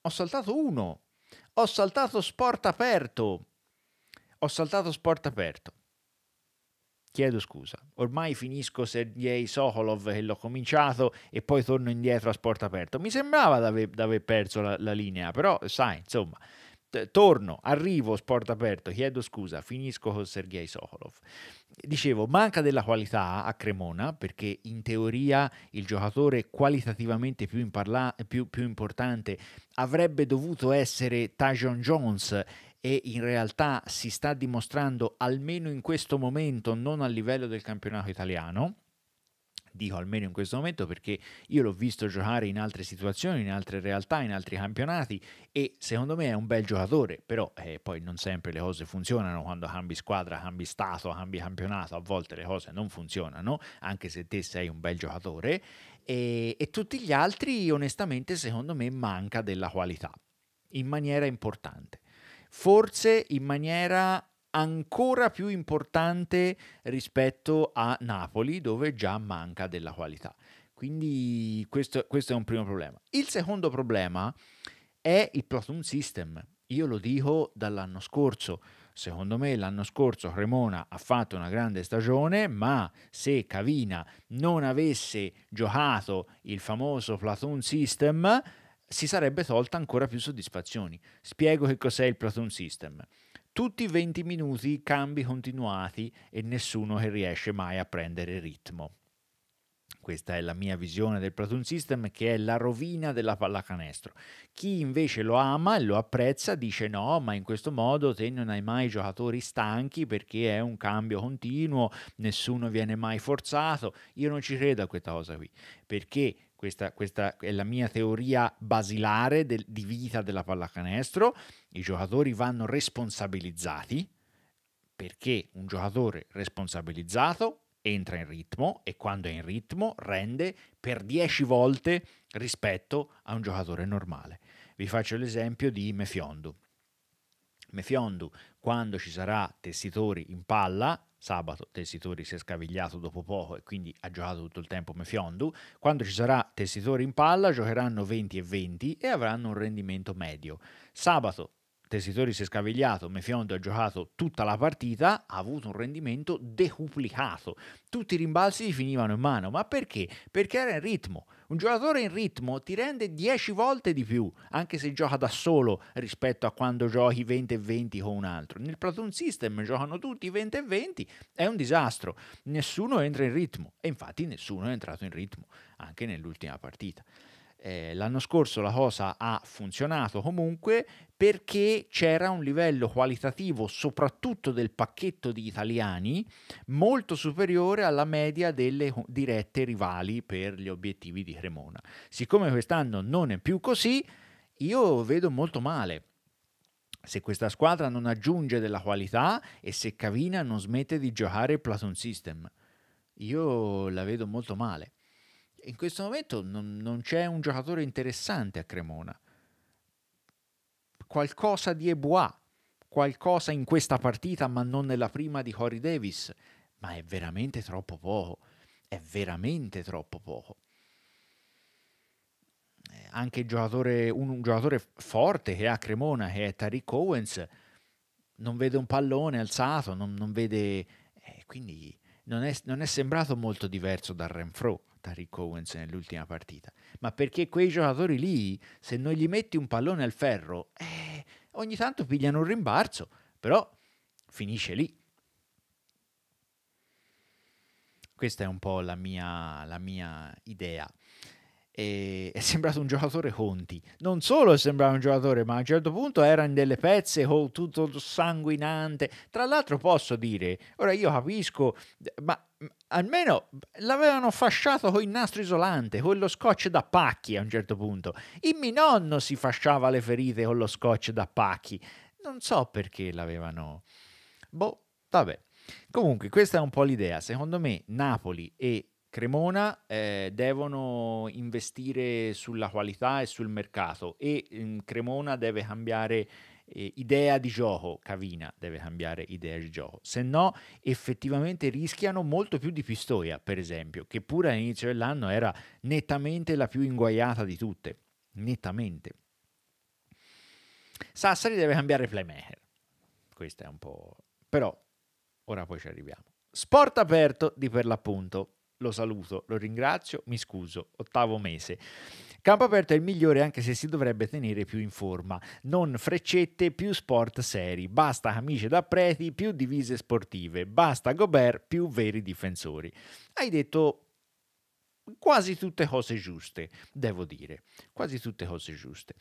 Ho saltato uno. Ho saltato sport aperto. Ho saltato sport aperto. Chiedo scusa, ormai finisco Sergei Sokolov che l'ho cominciato e poi torno indietro a sport aperto. Mi sembrava di aver perso la, la linea, però sai, insomma, torno, arrivo, a sport aperto, chiedo scusa, finisco con Sergei Sokolov. Dicevo, manca della qualità a Cremona perché in teoria il giocatore qualitativamente più, imparla- più, più importante avrebbe dovuto essere Tajon Jones e in realtà si sta dimostrando almeno in questo momento non a livello del campionato italiano dico almeno in questo momento perché io l'ho visto giocare in altre situazioni, in altre realtà, in altri campionati e secondo me è un bel giocatore, però eh, poi non sempre le cose funzionano quando cambi squadra, cambi stato, cambi campionato, a volte le cose non funzionano, anche se te sei un bel giocatore e, e tutti gli altri onestamente secondo me manca della qualità in maniera importante forse in maniera ancora più importante rispetto a Napoli dove già manca della qualità. Quindi questo, questo è un primo problema. Il secondo problema è il platoon system. Io lo dico dall'anno scorso. Secondo me l'anno scorso Cremona ha fatto una grande stagione, ma se Cavina non avesse giocato il famoso platoon system, si sarebbe tolta ancora più soddisfazioni. Spiego che cos'è il Platoon System. Tutti i 20 minuti cambi continuati e nessuno che riesce mai a prendere ritmo. Questa è la mia visione del Platoon System che è la rovina della pallacanestro. Chi invece lo ama e lo apprezza dice no, ma in questo modo te non hai mai giocatori stanchi perché è un cambio continuo, nessuno viene mai forzato. Io non ci credo a questa cosa qui, perché questa, questa, è la mia teoria basilare del, di vita della pallacanestro. I giocatori vanno responsabilizzati perché un giocatore responsabilizzato entra in ritmo e quando è in ritmo rende per 10 volte rispetto a un giocatore normale. Vi faccio l'esempio di Mefiondu. Mefiondu quando ci sarà Tessitori in palla, sabato Tessitori si è scavigliato dopo poco e quindi ha giocato tutto il tempo Mefiondu, quando ci sarà Tessitori in palla giocheranno 20 e 20 e avranno un rendimento medio. Sabato Tessitori si è scavigliato, Mefiondu ha giocato tutta la partita, ha avuto un rendimento decuplicato. Tutti i rimbalzi gli finivano in mano, ma perché? Perché era in ritmo. Un giocatore in ritmo ti rende 10 volte di più, anche se gioca da solo rispetto a quando giochi 20 e 20 con un altro. Nel platoon system giocano tutti 20 e 20, è un disastro. Nessuno entra in ritmo e infatti nessuno è entrato in ritmo anche nell'ultima partita. Eh, l'anno scorso la cosa ha funzionato comunque perché c'era un livello qualitativo, soprattutto del pacchetto di italiani, molto superiore alla media delle dirette rivali per gli obiettivi di Cremona. Siccome quest'anno non è più così, io vedo molto male. Se questa squadra non aggiunge della qualità e se Cavina non smette di giocare Platon System, io la vedo molto male in questo momento non, non c'è un giocatore interessante a Cremona. Qualcosa di Ebois, qualcosa in questa partita, ma non nella prima di Corey Davis, ma è veramente troppo poco. È veramente troppo poco. Eh, anche giocatore, un, un, giocatore forte che ha Cremona, che è Tariq Owens, non vede un pallone alzato, non, non vede... Eh, quindi non è, non è sembrato molto diverso dal Renfro Tariq Owens nell'ultima partita, ma perché quei giocatori lì, se non gli metti un pallone al ferro, eh, ogni tanto pigliano un rimbarzo, però finisce lì. Questa è un po' la mia, la mia idea. E è sembrato un giocatore Conti. Non solo sembrava un giocatore, ma a un certo punto era in delle pezze oh, tutto sanguinante. Tra l'altro posso dire, ora io capisco, ma almeno l'avevano fasciato con il nastro isolante, con lo scotch da pacchi a un certo punto. Il mio nonno si fasciava le ferite con lo scotch da pacchi. Non so perché l'avevano... Boh, vabbè. Comunque, questa è un po' l'idea. Secondo me Napoli e Cremona eh, devono investire sulla qualità e sul mercato e mm, Cremona deve cambiare eh, idea di gioco, Cavina deve cambiare idea di gioco, se no effettivamente rischiano molto più di Pistoia, per esempio, che pure all'inizio dell'anno era nettamente la più inguaiata di tutte, nettamente. Sassari deve cambiare playmaker, questo è un po'... però ora poi ci arriviamo. Sport aperto di per l'appunto, lo saluto, lo ringrazio, mi scuso, ottavo mese. Campo aperto è il migliore anche se si dovrebbe tenere più in forma. Non freccette, più sport seri. Basta camicie da preti, più divise sportive. Basta Gobert, più veri difensori. Hai detto quasi tutte cose giuste, devo dire, quasi tutte cose giuste,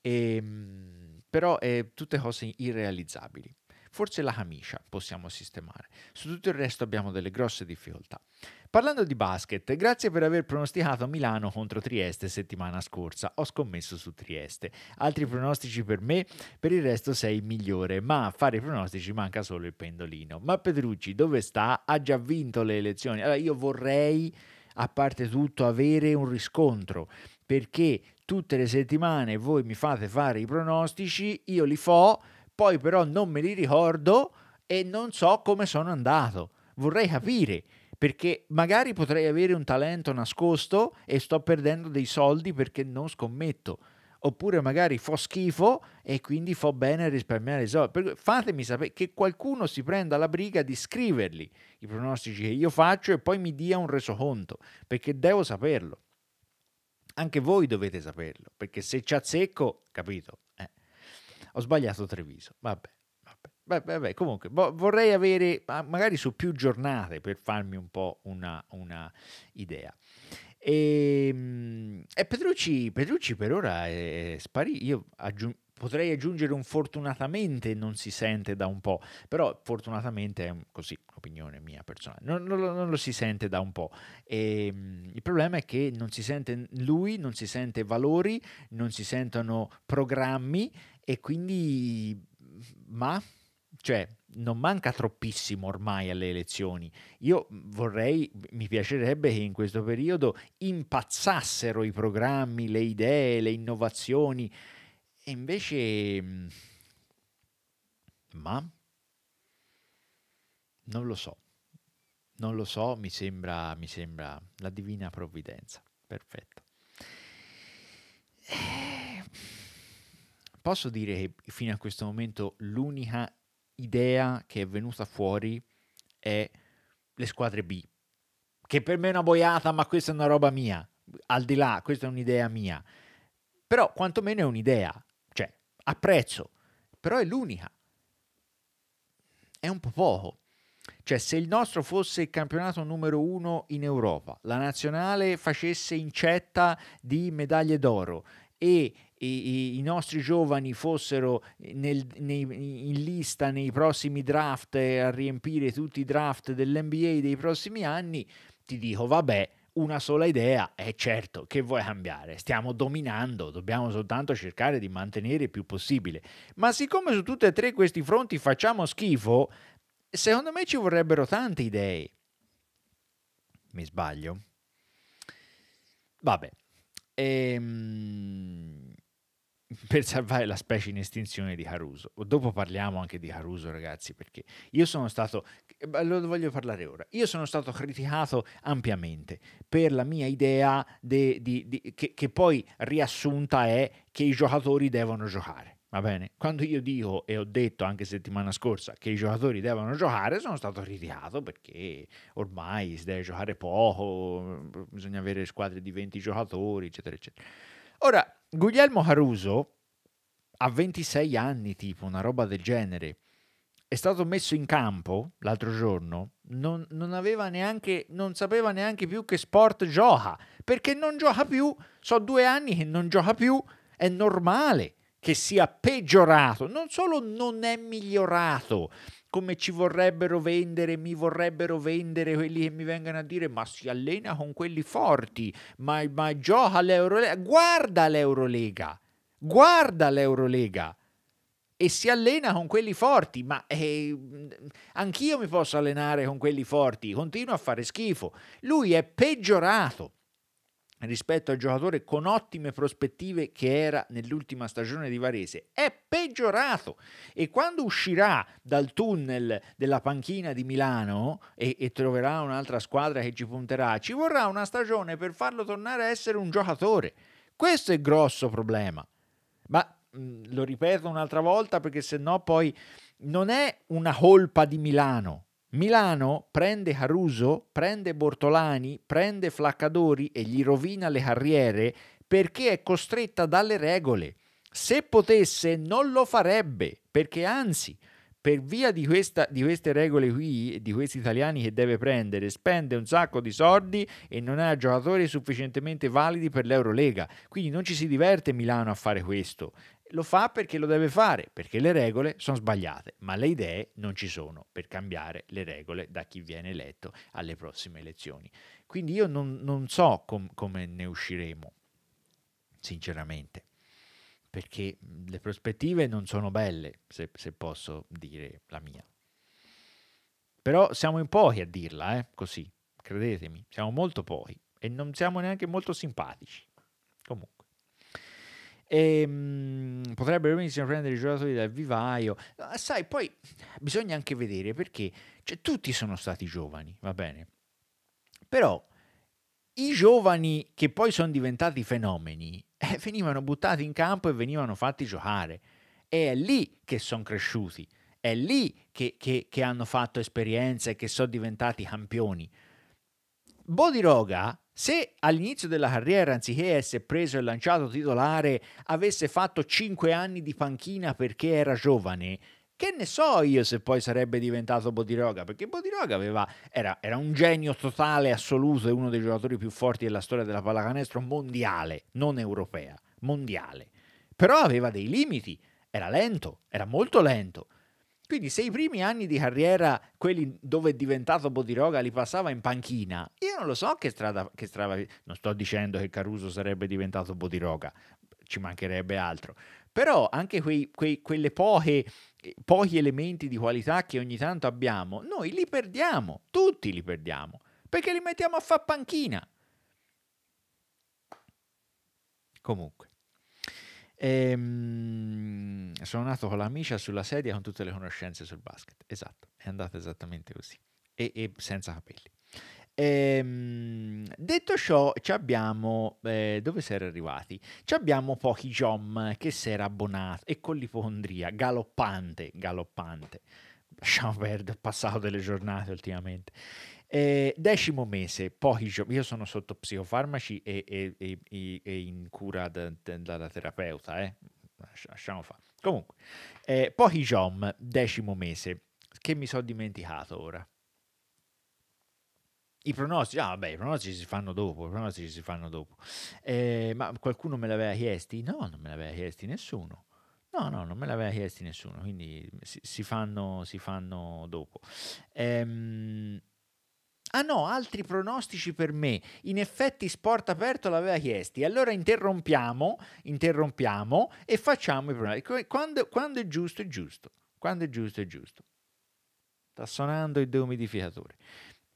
e, ehm, però eh, tutte cose irrealizzabili. Forse la camicia possiamo sistemare. Su tutto il resto abbiamo delle grosse difficoltà. Parlando di basket, grazie per aver pronosticato Milano contro Trieste settimana scorsa. Ho scommesso su Trieste. Altri pronostici per me, per il resto sei migliore, ma a fare i pronostici manca solo il pendolino. Ma Pedrucci dove sta? Ha già vinto le elezioni. Allora io vorrei a parte tutto avere un riscontro perché tutte le settimane voi mi fate fare i pronostici, io li fo, poi però non me li ricordo e non so come sono andato. Vorrei capire perché magari potrei avere un talento nascosto e sto perdendo dei soldi perché non scommetto. Oppure magari fo schifo e quindi fo bene a risparmiare i soldi. Fatemi sapere che qualcuno si prenda la briga di scriverli i pronostici che io faccio e poi mi dia un resoconto perché devo saperlo. Anche voi dovete saperlo perché se ci azzecco, capito? Eh. Ho sbagliato Treviso, vabbè. Vabbè, vabbè, comunque vorrei avere magari su più giornate per farmi un po' una, una idea. E, ehm, e Petrucci, Petrucci, per ora è sparito. Io aggiungo potrei aggiungere un fortunatamente non si sente da un po', però fortunatamente è così, opinione mia personale, non, non, non lo si sente da un po'. E, ehm, il problema è che non si sente lui, non si sente valori, non si sentono programmi e quindi... ma... Cioè, non manca troppissimo ormai alle elezioni. Io vorrei, mi piacerebbe che in questo periodo impazzassero i programmi, le idee, le innovazioni, e invece... Mm, ma? Non lo so. Non lo so, mi sembra, mi sembra la divina provvidenza. Perfetto. posso dire che fino a questo momento l'unica idea che è venuta fuori è le squadre B, che per me è una boiata, ma questa è una roba mia, al di là, questa è un'idea mia, però quantomeno è un'idea, apprezzo, però è l'unica. È un po' poco. Cioè, se il nostro fosse il campionato numero uno in Europa, la nazionale facesse incetta di medaglie d'oro e i, i, nostri giovani fossero nel, nei, in lista nei prossimi draft a riempire tutti i draft dell'NBA dei prossimi anni, ti dico vabbè, una sola idea, è certo che vuoi cambiare, stiamo dominando, dobbiamo soltanto cercare di mantenere il più possibile. Ma siccome su tutti e tre questi fronti facciamo schifo, secondo me ci vorrebbero tante idee. Mi sbaglio? Vabbè. Ehm per salvare la specie in estinzione di Caruso. Dopo parliamo anche di Caruso, ragazzi, perché io sono stato eh, lo voglio parlare ora. Io sono stato criticato ampiamente per la mia idea de, di, di, che, che poi riassunta è che i giocatori devono giocare. Va bene? Quando io dico e ho detto anche settimana scorsa che i giocatori devono giocare, sono stato criticato perché ormai si deve giocare poco, bisogna avere squadre di 20 giocatori, eccetera, eccetera. Ora, Guglielmo Caruso a 26 anni, tipo una roba del genere, è stato messo in campo l'altro giorno, non, non, aveva neanche, non sapeva neanche più che sport gioca, perché non gioca più, so due anni che non gioca più, è normale che sia peggiorato, non solo non è migliorato, come ci vorrebbero vendere, mi vorrebbero vendere quelli che mi vengono a dire ma si allena con quelli forti, ma, ma gioca all'Eurolega, guarda l'Eurolega, guarda l'Eurolega e si allena con quelli forti, ma eh, anch'io mi posso allenare con quelli forti, continua a fare schifo. Lui è peggiorato rispetto al giocatore con ottime prospettive che era nell'ultima stagione di Varese, è peggiorato e quando uscirà dal tunnel della panchina di Milano e, e troverà un'altra squadra che ci punterà, ci vorrà una stagione per farlo tornare a essere un giocatore. Questo è il grosso problema. Ma lo ripeto un'altra volta perché sennò poi non è una colpa di Milano. Milano prende Caruso, prende Bortolani, prende Flaccadori e gli rovina le carriere perché è costretta dalle regole. Se potesse non lo farebbe, perché anzi, per via di, questa, di queste regole qui, di questi italiani che deve prendere, spende un sacco di soldi e non ha giocatori sufficientemente validi per l'Eurolega. Quindi non ci si diverte Milano a fare questo. Lo fa perché lo deve fare, perché le regole sono sbagliate, ma le idee non ci sono per cambiare le regole da chi viene eletto alle prossime elezioni. Quindi io non, non so com, come ne usciremo, sinceramente, perché mhmm, le prospettive non sono belle, se, se posso dire la mia. Però siamo in pochi a dirla, eh? così, credetemi, siamo molto pochi e non siamo neanche molto simpatici. Comunque e ehm, mh, potrebbero benissimo prendere i giocatori dal vivaio. Ah, sai, poi bisogna anche vedere perché cioè, tutti sono stati giovani, va bene, però i giovani che poi sono diventati fenomeni eh, venivano buttati in campo e venivano fatti giocare. E è lì che sono cresciuti, è lì che, che, che hanno fatto esperienze e che sono diventati campioni. Bodiroga se all'inizio della carriera, anziché essere preso e lanciato titolare, avesse fatto 5 anni di panchina perché era giovane, che ne so io se poi sarebbe diventato Bodiroga, perché Bodiroga aveva, era, era, un genio totale, assoluto, e uno dei giocatori più forti della storia della pallacanestro mondiale, non europea, mondiale. Però aveva dei limiti, era lento, era molto lento, quindi se i primi anni di carriera, quelli dove è diventato Bodiroga, li passava in panchina, io non lo so che strada, che strada... Non sto dicendo che Caruso sarebbe diventato Bodiroga, ci mancherebbe altro. Però anche quei, quei, quelle poche, pochi elementi di qualità che ogni tanto abbiamo, noi li perdiamo, tutti li perdiamo, perché li mettiamo a far panchina. Comunque. E, mm, sono nato con la miscia sulla sedia con tutte le conoscenze sul basket. Esatto, è andata esattamente così. E, e senza capelli. E, mm, detto ciò, ci abbiamo eh, dove si era arrivati? Ci abbiamo pochi Jom che si era abbonato e con l'ipocondria galoppante, galoppante lasciamo perdere, ho passato delle giornate ultimamente. Eh, decimo mese, pochi giorni, io sono sotto psicofarmaci e, e, e, e in cura dalla de, terapeuta, eh? lasciamo fare. Comunque, eh, pochi giorni, decimo mese, che mi sono dimenticato ora. I pronostici, ah vabbè, i pronostici si fanno dopo, i pronostici si fanno dopo. Eh, ma qualcuno me l'aveva chiesto? No, non me l'aveva chiesto nessuno. No, no, non me l'aveva chiesto nessuno, quindi si, si, fanno, si fanno, dopo. Ehm Ah no, altri pronostici per me. In effetti Sport Aperto l'aveva chiesti. Allora interrompiamo, interrompiamo e facciamo i pronostici. Quando, quando è giusto, è giusto. Quando è giusto, è giusto. Sta suonando il deumidificatore.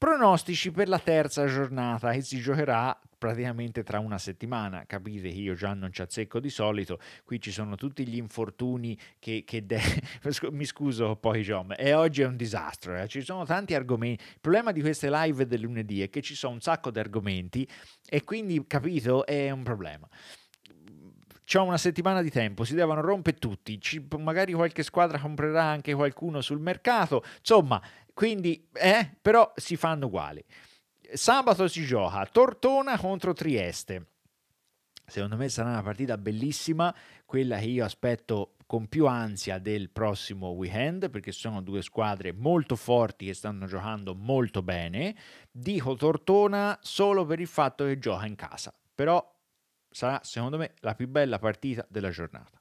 Pronostici per la terza giornata che si giocherà praticamente tra una settimana. Capite che io già non ci azzecco di solito, qui ci sono tutti gli infortuni che... che de... Mi scuso poi John, e oggi è un disastro, eh? ci sono tanti argomenti. Il problema di queste live del lunedì è che ci sono un sacco di argomenti e quindi, capito, è un problema. C'è una settimana di tempo, si devono rompere tutti, ci... magari qualche squadra comprerà anche qualcuno sul mercato, insomma quindi, eh, però si fanno uguali. Sabato si gioca Tortona contro Trieste. Secondo me sarà una partita bellissima, quella che io aspetto con più ansia del prossimo weekend perché sono due squadre molto forti che stanno giocando molto bene. Dico Tortona solo per il fatto che gioca in casa, però sarà secondo me la più bella partita della giornata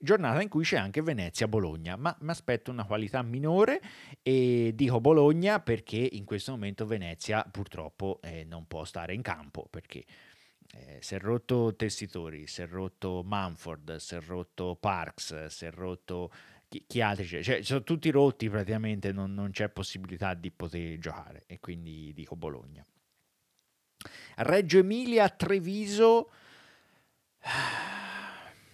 giornata in cui c'è anche Venezia-Bologna, ma mi aspetto una qualità minore e dico Bologna perché in questo momento Venezia purtroppo eh, non può stare in campo perché eh, si è rotto Tessitori, si è rotto Manford, si è rotto Parks, si è rotto chi, chi altri c'è? Cioè, sono tutti rotti praticamente, non, non c'è possibilità di poter giocare e quindi dico Bologna. Reggio Emilia, Treviso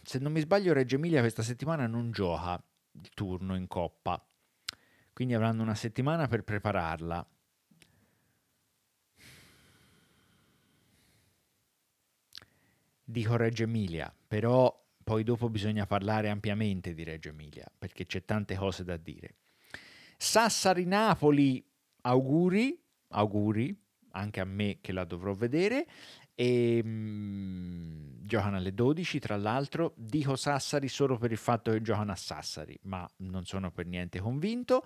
se non mi sbaglio Reggio Emilia questa settimana non gioca il turno in coppa, quindi avranno una settimana per prepararla. Dico Reggio Emilia, però poi dopo bisogna parlare ampiamente di Reggio Emilia, perché c'è tante cose da dire. Sassari-Napoli, auguri, auguri, anche a me che la dovrò vedere e mh, giocano alle 12 tra l'altro dico Sassari solo per il fatto che giocano a Sassari ma non sono per niente convinto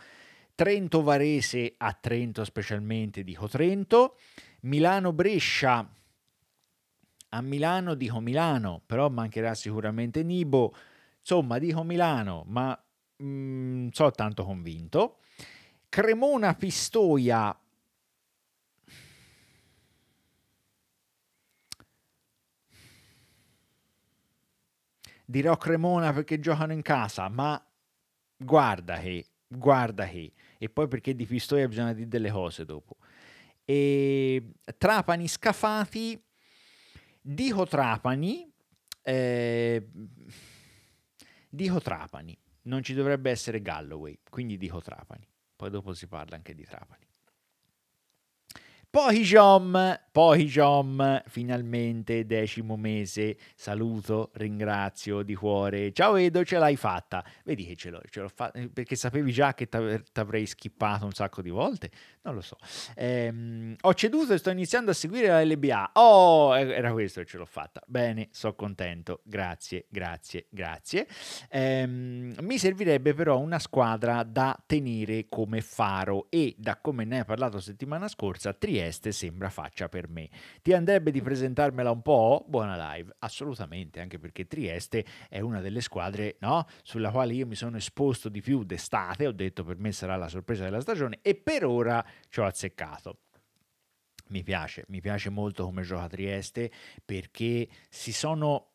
Trento Varese a Trento specialmente dico Trento Milano Brescia a Milano dico Milano però mancherà sicuramente Nibo insomma dico Milano ma mh, mm, sono tanto convinto Cremona Pistoia dirò Cremona perché giocano in casa, ma guarda che, guarda che. E poi perché di Pistoia bisogna dire delle cose dopo. E Trapani scafati, dico Trapani, eh, dico Trapani, non ci dovrebbe essere Galloway, quindi dico Trapani. Poi dopo si parla anche di Trapani. Pohijom, Pohijom, finalmente decimo mese, saluto, ringrazio di cuore, ciao Edo, ce l'hai fatta, vedi che ce l'ho, ce l'ho fatta, perché sapevi già che t'avrei skippato un sacco di volte, non lo so. Ehm, ho ceduto e sto iniziando a seguire la LBA. Oh, era questo che ce l'ho fatta. Bene, sono contento. Grazie, grazie, grazie. Ehm, mi servirebbe però una squadra da tenere come faro e da come ne hai parlato settimana scorsa, Trieste sembra faccia per me. Ti andrebbe di presentarmela un po'? Buona live. Assolutamente, anche perché Trieste è una delle squadre no, sulla quale io mi sono esposto di più d'estate. Ho detto per me sarà la sorpresa della stagione e per ora ci ho azzeccato. Mi piace, mi piace molto come gioca Trieste perché si sono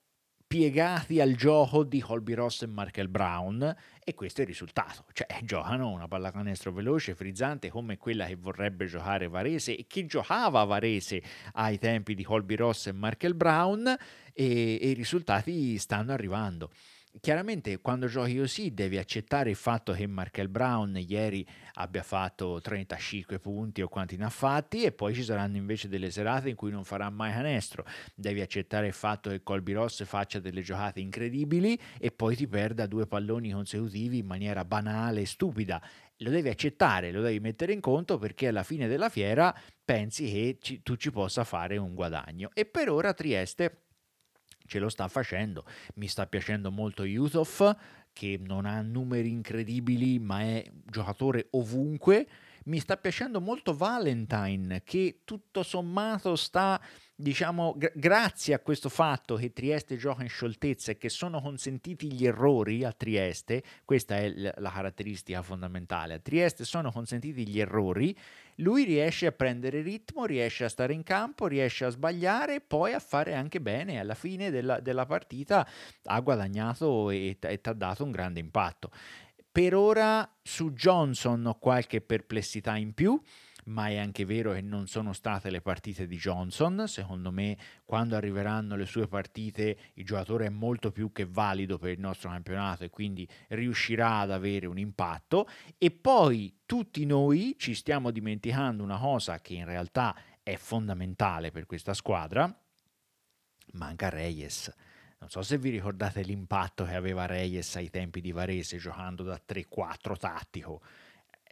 piegati al gioco di Colby Ross e Markel Brown e questo è il risultato, cioè eh, giocano una pallacanestro veloce, frizzante come quella che vorrebbe giocare Varese e che giocava Varese ai tempi di Colby Ross e Markel Brown e, e i risultati stanno arrivando chiaramente quando giochi così devi accettare il fatto che Markel Brown ieri abbia fatto 35 punti o quanti ne ha fatti e poi ci saranno invece delle serate in cui non farà mai canestro, devi accettare il fatto che Colby Ross faccia delle giocate incredibili e poi ti perda due palloni consecutivi in maniera banale e stupida lo devi accettare, lo devi mettere in conto perché alla fine della fiera pensi che ci, tu ci possa fare un guadagno. E per ora Trieste ce lo sta facendo. Mi sta piacendo molto Yusuf, che non ha numeri incredibili, ma è giocatore ovunque. Mi sta piacendo molto Valentine, che tutto sommato sta, diciamo, gra- grazie a questo fatto che Trieste gioca in scioltezza e che sono consentiti gli errori a Trieste, questa è l- la caratteristica fondamentale, a Trieste sono consentiti gli errori, lui riesce a prendere ritmo, riesce a stare in campo, riesce a sbagliare e poi a fare anche bene. Alla fine della, della partita ha guadagnato e, e ti ha dato un grande impatto. Per ora su Johnson ho qualche perplessità in più ma è anche vero che non sono state le partite di Johnson, secondo me quando arriveranno le sue partite il giocatore è molto più che valido per il nostro campionato e quindi riuscirà ad avere un impatto e poi tutti noi ci stiamo dimenticando una cosa che in realtà è fondamentale per questa squadra, manca Reyes. Non so se vi ricordate l'impatto che aveva Reyes ai tempi di Varese giocando da 3-4 tattico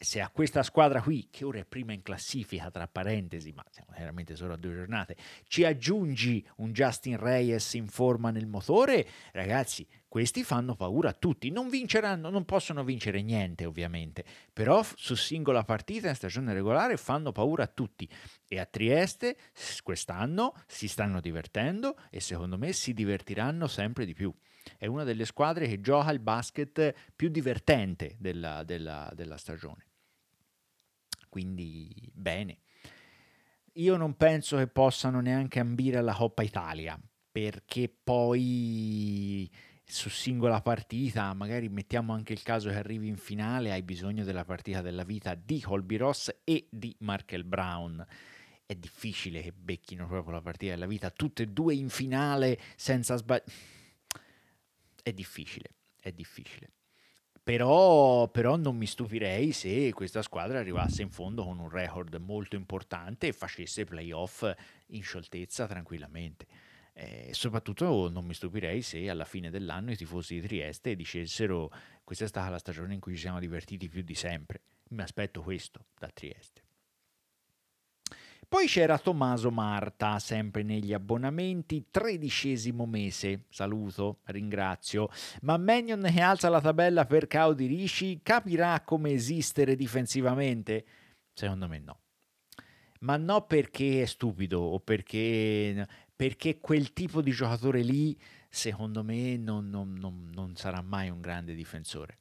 se a questa squadra qui, che ora è prima in classifica, tra parentesi, ma siamo veramente solo a due giornate, ci aggiungi un Justin Reyes in forma nel motore, ragazzi, questi fanno paura a tutti. Non vinceranno, non possono vincere niente, ovviamente, però su singola partita in stagione regolare fanno paura a tutti. E a Trieste quest'anno si stanno divertendo e secondo me si divertiranno sempre di più è una delle squadre che gioca il basket più divertente della, della, della stagione quindi bene. Io non penso che possano neanche ambire alla Coppa Italia, perché poi su singola partita, magari mettiamo anche il caso che arrivi in finale, hai bisogno della partita della vita di Colby Ross e di Markel Brown. È difficile che becchino proprio la partita della vita, tutte e due in finale senza sbagliare. È difficile, è difficile. Però, però, non mi stupirei se questa squadra arrivasse in fondo con un record molto importante e facesse playoff in scioltezza tranquillamente. E eh, soprattutto non mi stupirei se alla fine dell'anno i tifosi di Trieste dicessero questa è stata la stagione in cui ci siamo divertiti più di sempre. Mi aspetto questo da Trieste. Poi c'era Tommaso Marta, sempre negli abbonamenti, tredicesimo mese. Saluto, ringrazio. Ma Mannion che alza la tabella per Caudi Rishi capirà come esistere difensivamente? Secondo me no. Ma no perché è stupido o perché, perché quel tipo di giocatore lì, secondo me, non, non, non, non sarà mai un grande difensore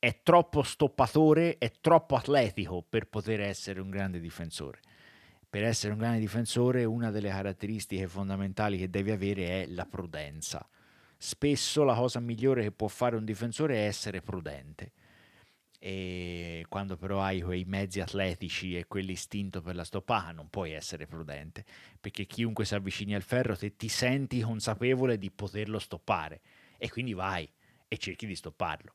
è troppo stoppatore, è troppo atletico per poter essere un grande difensore per essere un grande difensore una delle caratteristiche fondamentali che devi avere è la prudenza. Spesso la cosa migliore che può fare un difensore è essere prudente. E quando però hai quei mezzi atletici e quell'istinto per la stoppata non puoi essere prudente, perché chiunque si avvicini al ferro te ti senti consapevole di poterlo stoppare e quindi vai e cerchi di stopparlo.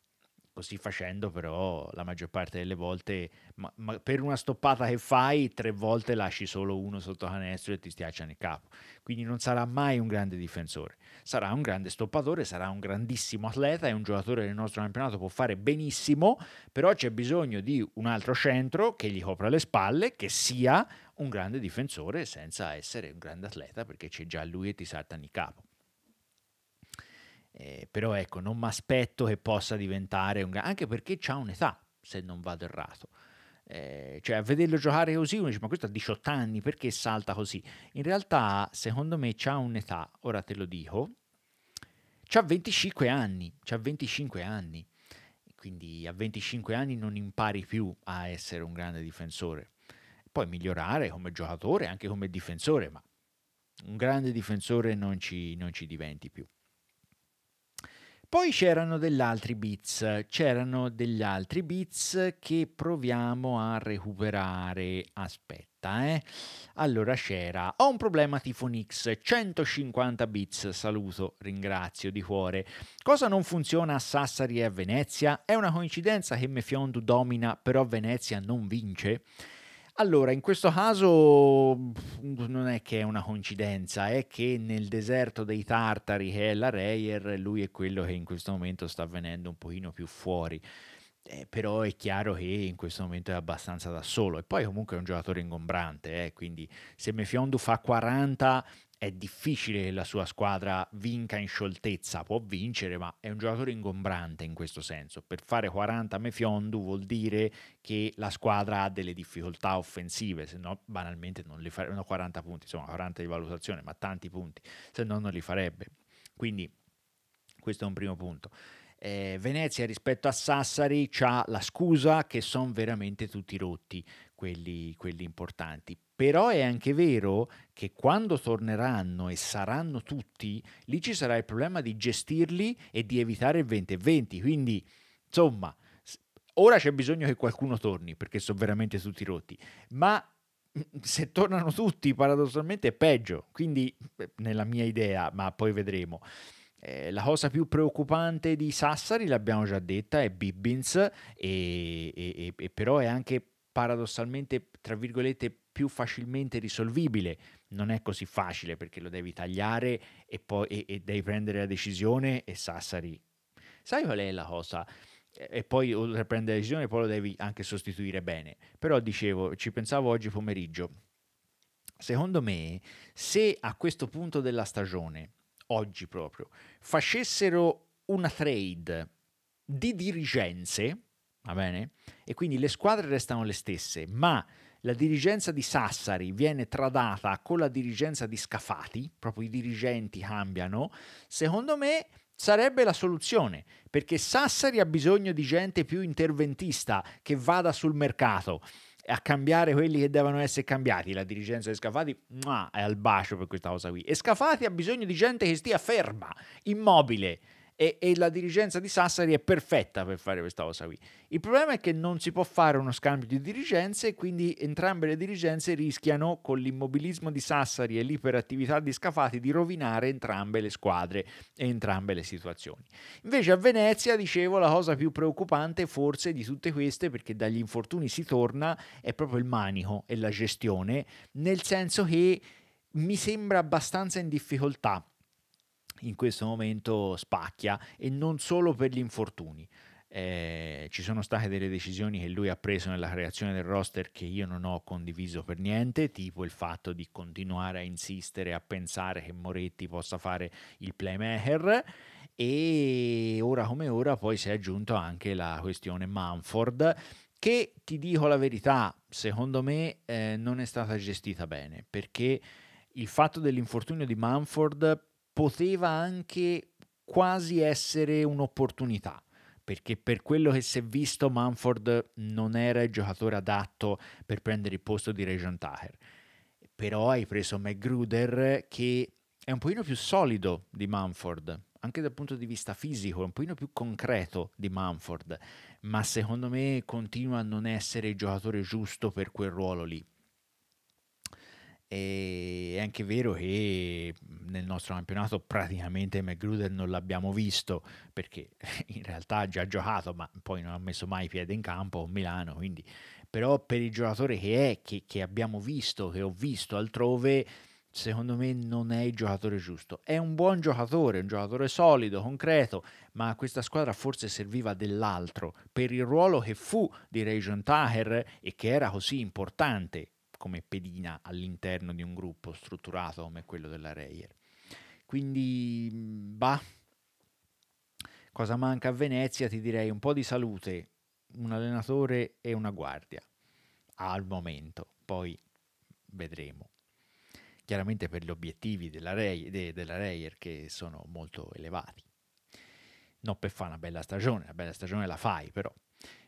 Così facendo però la maggior parte delle volte ma, ma per una stoppata che fai tre volte lasci solo uno sotto canestro e ti stiacciano nel capo. Quindi non sarà mai un grande difensore, sarà un grande stoppatore, sarà un grandissimo atleta, è un giocatore del nostro campionato, può fare benissimo, però c'è bisogno di un altro centro che gli copra le spalle, che sia un grande difensore senza essere un grande atleta perché c'è già lui e ti saltano il capo. Eh, però ecco, non mi aspetto che possa diventare un... anche perché ha un'età, se non vado errato. Eh, cioè a vederlo giocare così uno dice ma questo ha 18 anni perché salta così in realtà secondo me ha un'età ora te lo dico ha 25 anni c'ha 25 anni quindi a 25 anni non impari più a essere un grande difensore puoi migliorare come giocatore anche come difensore ma un grande difensore non ci, non ci diventi più poi c'erano degli altri bits, c'erano degli altri bits che proviamo a recuperare. Aspetta, eh. Allora c'era. Ho un problema Tifonix, 150 bits, saluto, ringrazio di cuore. Cosa non funziona a Sassari e a Venezia? È una coincidenza che Mefiondu domina, però Venezia non vince? Allora, in questo caso non è che è una coincidenza, è che nel deserto dei Tartari, che è la Reyer, lui è quello che in questo momento sta venendo un pochino più fuori. Eh, però è chiaro che in questo momento è abbastanza da solo e poi comunque è un giocatore ingombrante eh, quindi se Mefiondu fa 40 è difficile che la sua squadra vinca in scioltezza, può vincere, ma è un giocatore ingombrante in questo senso. Per fare 40 Mefiondu vuol dire che la squadra ha delle difficoltà offensive, se no banalmente non li farebbe, no, 40 punti, insomma 40 di valutazione, ma tanti punti, se no non li farebbe. Quindi questo è un primo punto. Eh, Venezia rispetto a Sassari ha la scusa che sono veramente tutti rotti quelli, quelli importanti. Però è anche vero che quando torneranno e saranno tutti, lì ci sarà il problema di gestirli e di evitare il 2020. Quindi, insomma, ora c'è bisogno che qualcuno torni perché sono veramente tutti rotti. Ma mm, se tornano tutti, paradossalmente è peggio. Quindi, eh, nella mia idea, ma poi vedremo. Eh, la cosa più preoccupante di Sassari, l'abbiamo già detta, è Bibbins, e, e, e però è anche paradossalmente, tra virgolette, più facilmente risolvibile. Non è così facile perché lo devi tagliare e poi e, e devi prendere la decisione e Sassari. Sai qual è la cosa? E poi oltre a prendere la decisione, poi lo devi anche sostituire bene. Però dicevo, ci pensavo oggi pomeriggio. Secondo me, se a questo punto della stagione, oggi proprio, facessero una trade di dirigenze, va bene? E quindi le squadre restano le stesse, ma la dirigenza di Sassari viene tradata con la dirigenza di Scafati, proprio i dirigenti cambiano, secondo me sarebbe la soluzione, perché Sassari ha bisogno di gente più interventista che vada sul mercato a cambiare quelli che devono essere cambiati. La dirigenza di Scafati è al bacio per questa cosa qui. E Scafati ha bisogno di gente che stia ferma, immobile, e, e, la dirigenza di Sassari è perfetta per fare questa cosa qui. Il problema è che non si può fare uno scambio di dirigenze e quindi entrambe le dirigenze rischiano con l'immobilismo di Sassari e l'iperattività di Scafati di rovinare entrambe le squadre e entrambe le situazioni. Invece a Venezia, dicevo, la cosa più preoccupante forse di tutte queste, perché dagli infortuni si torna, è proprio il manico e la gestione, nel senso che mi sembra abbastanza in difficoltà in questo momento spacchia e non solo per gli infortuni. Eh, ci sono state delle decisioni che lui ha preso nella creazione del roster che io non ho condiviso per niente, tipo il fatto di continuare a insistere a pensare che Moretti possa fare il playmaker e ora come ora poi si è aggiunto anche la questione Manford che ti dico la verità, secondo me eh, non è stata gestita bene perché il fatto dell'infortunio di Manford poteva anche quasi essere un'opportunità perché per quello che si è visto Manford non era il giocatore adatto per prendere il posto di Region Taher. Però hai preso McGruder che è un pochino più solido di Manford, anche dal punto di vista fisico, è un pochino più concreto di Manford, ma secondo me continua a non essere il giocatore giusto per quel ruolo lì. E è anche vero che nel nostro campionato praticamente McGruder non l'abbiamo visto perché in realtà ha già giocato, ma poi non ha messo mai piede in campo a Milano. Quindi, però, per il giocatore che è, che, che abbiamo visto, che ho visto altrove, secondo me non è il giocatore giusto. È un buon giocatore, un giocatore solido, concreto, ma a questa squadra forse serviva dell'altro per il ruolo che fu di Region Taher e che era così importante come pedina all'interno di un gruppo strutturato come quello della Reyer. Quindi, bah, cosa manca a Venezia? Ti direi un po' di salute, un allenatore e una guardia, al momento, poi vedremo. Chiaramente per gli obiettivi della, Reyer, de, della Reyer che sono molto elevati. Non per fare una bella stagione, la bella stagione la fai però.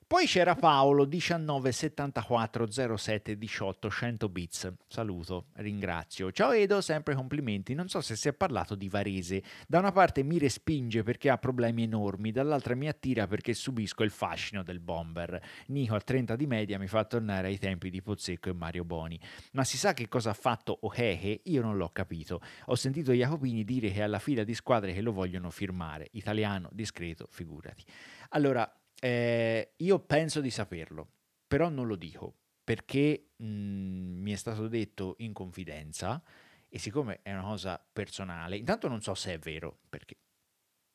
Poi c'era Paolo 19 74 07 18 100 bits. Saluto, ringrazio. Ciao Edo, sempre complimenti. Non so se si è parlato di Varese. Da una parte mi respinge perché ha problemi enormi, dall'altra mi attira perché subisco il fascino del bomber. Nico a 30 di media mi fa tornare ai tempi di Pozzecco e Mario Boni. Ma si sa che cosa ha fatto Ohehe? Io non l'ho capito. Ho sentito Jacopini dire che è alla fila di squadre che lo vogliono firmare. Italiano, discreto, figurati. Allora, eh, io penso di saperlo, però non lo dico perché mh, mhmm, mi è stato detto in confidenza e siccome è una cosa personale, intanto non so se è vero perché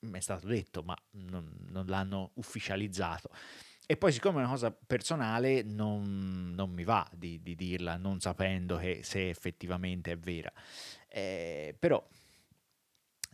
mi è stato detto ma non, non l'hanno ufficializzato. E poi siccome è una cosa personale non, non mi va di, di, dirla non sapendo che, se effettivamente è vera. Eh, però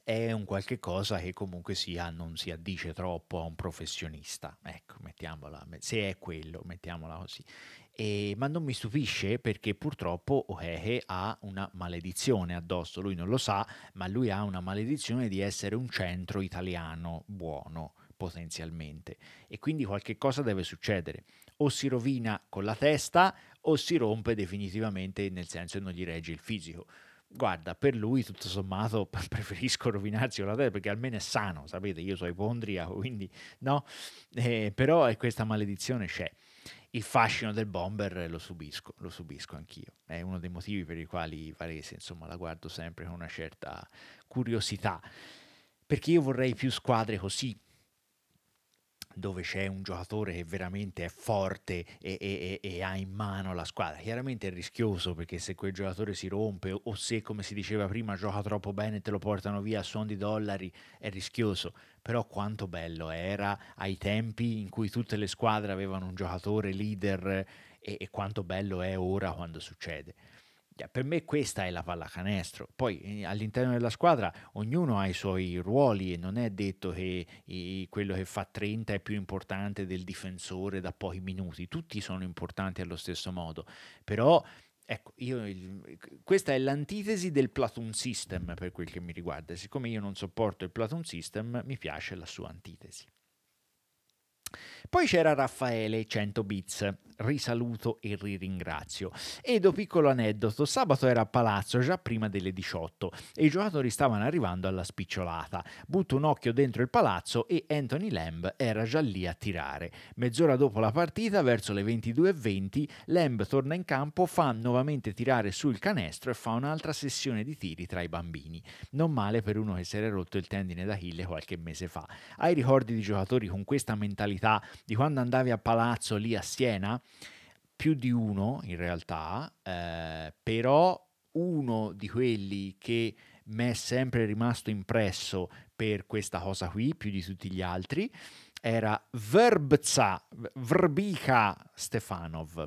è un qualche cosa che comunque sia, non si addice troppo a un professionista. Ecco, mettiamola, se è quello, mettiamola così. E, eh, ma non mi stupisce perché purtroppo Ohehe eh, ha una maledizione addosso, lui non lo sa, ma lui ha una maledizione di essere un centro italiano buono potenzialmente e quindi qualche cosa deve succedere o si rovina con la testa o si rompe definitivamente nel senso che non gli regge il fisico guarda, per lui tutto sommato preferisco rovinarsi con la testa perché almeno è sano, sapete, io sono ipondria, quindi no, eh, però eh, questa maledizione c'è. Il fascino del bomber eh, lo subisco, lo subisco anch'io. È uno dei motivi per i quali Varese, insomma, la guardo sempre con una certa curiosità, perché io vorrei più squadre così, dove c'è un giocatore che veramente è forte e, e, e, ha in mano la squadra. Chiaramente è rischioso perché se quel giocatore si rompe o se, come si diceva prima, gioca troppo bene e te lo portano via a suon di dollari, è rischioso. Però quanto bello era ai tempi in cui tutte le squadre avevano un giocatore leader eh, e, e quanto bello è ora quando succede. Cioè, per me questa è la pallacanestro. Poi eh, all'interno della squadra ognuno ha i suoi ruoli e non è detto che quello che fa 30 è più importante del difensore da pochi minuti. Tutti sono importanti allo stesso modo. Però ecco, io, questa è l'antitesi del Platoon System per quel che mi riguarda. Siccome io non sopporto il Platoon System, mi piace la sua antitesi. Poi c'era Raffaele 100 bits, risaluto e ringrazio. Edo, piccolo aneddoto, sabato era a palazzo già prima delle 18 e i giocatori stavano arrivando alla spicciolata. Butto un occhio dentro il palazzo e Anthony Lamb era già lì a tirare. Mezz'ora dopo la partita, verso le 22.20, Lamb torna in campo, fa nuovamente tirare sul canestro e fa un'altra sessione di tiri tra i bambini. Non male per uno che si era rotto il tendine d'Achille qualche mese fa. Ai ricordi di giocatori con questa mentalità mentalità di quando andavi a palazzo lì a Siena, più di uno in realtà, eh, però uno di quelli che mi è sempre rimasto impresso per questa cosa qui, più di tutti gli altri, era Verbza, Vrbica Stefanov,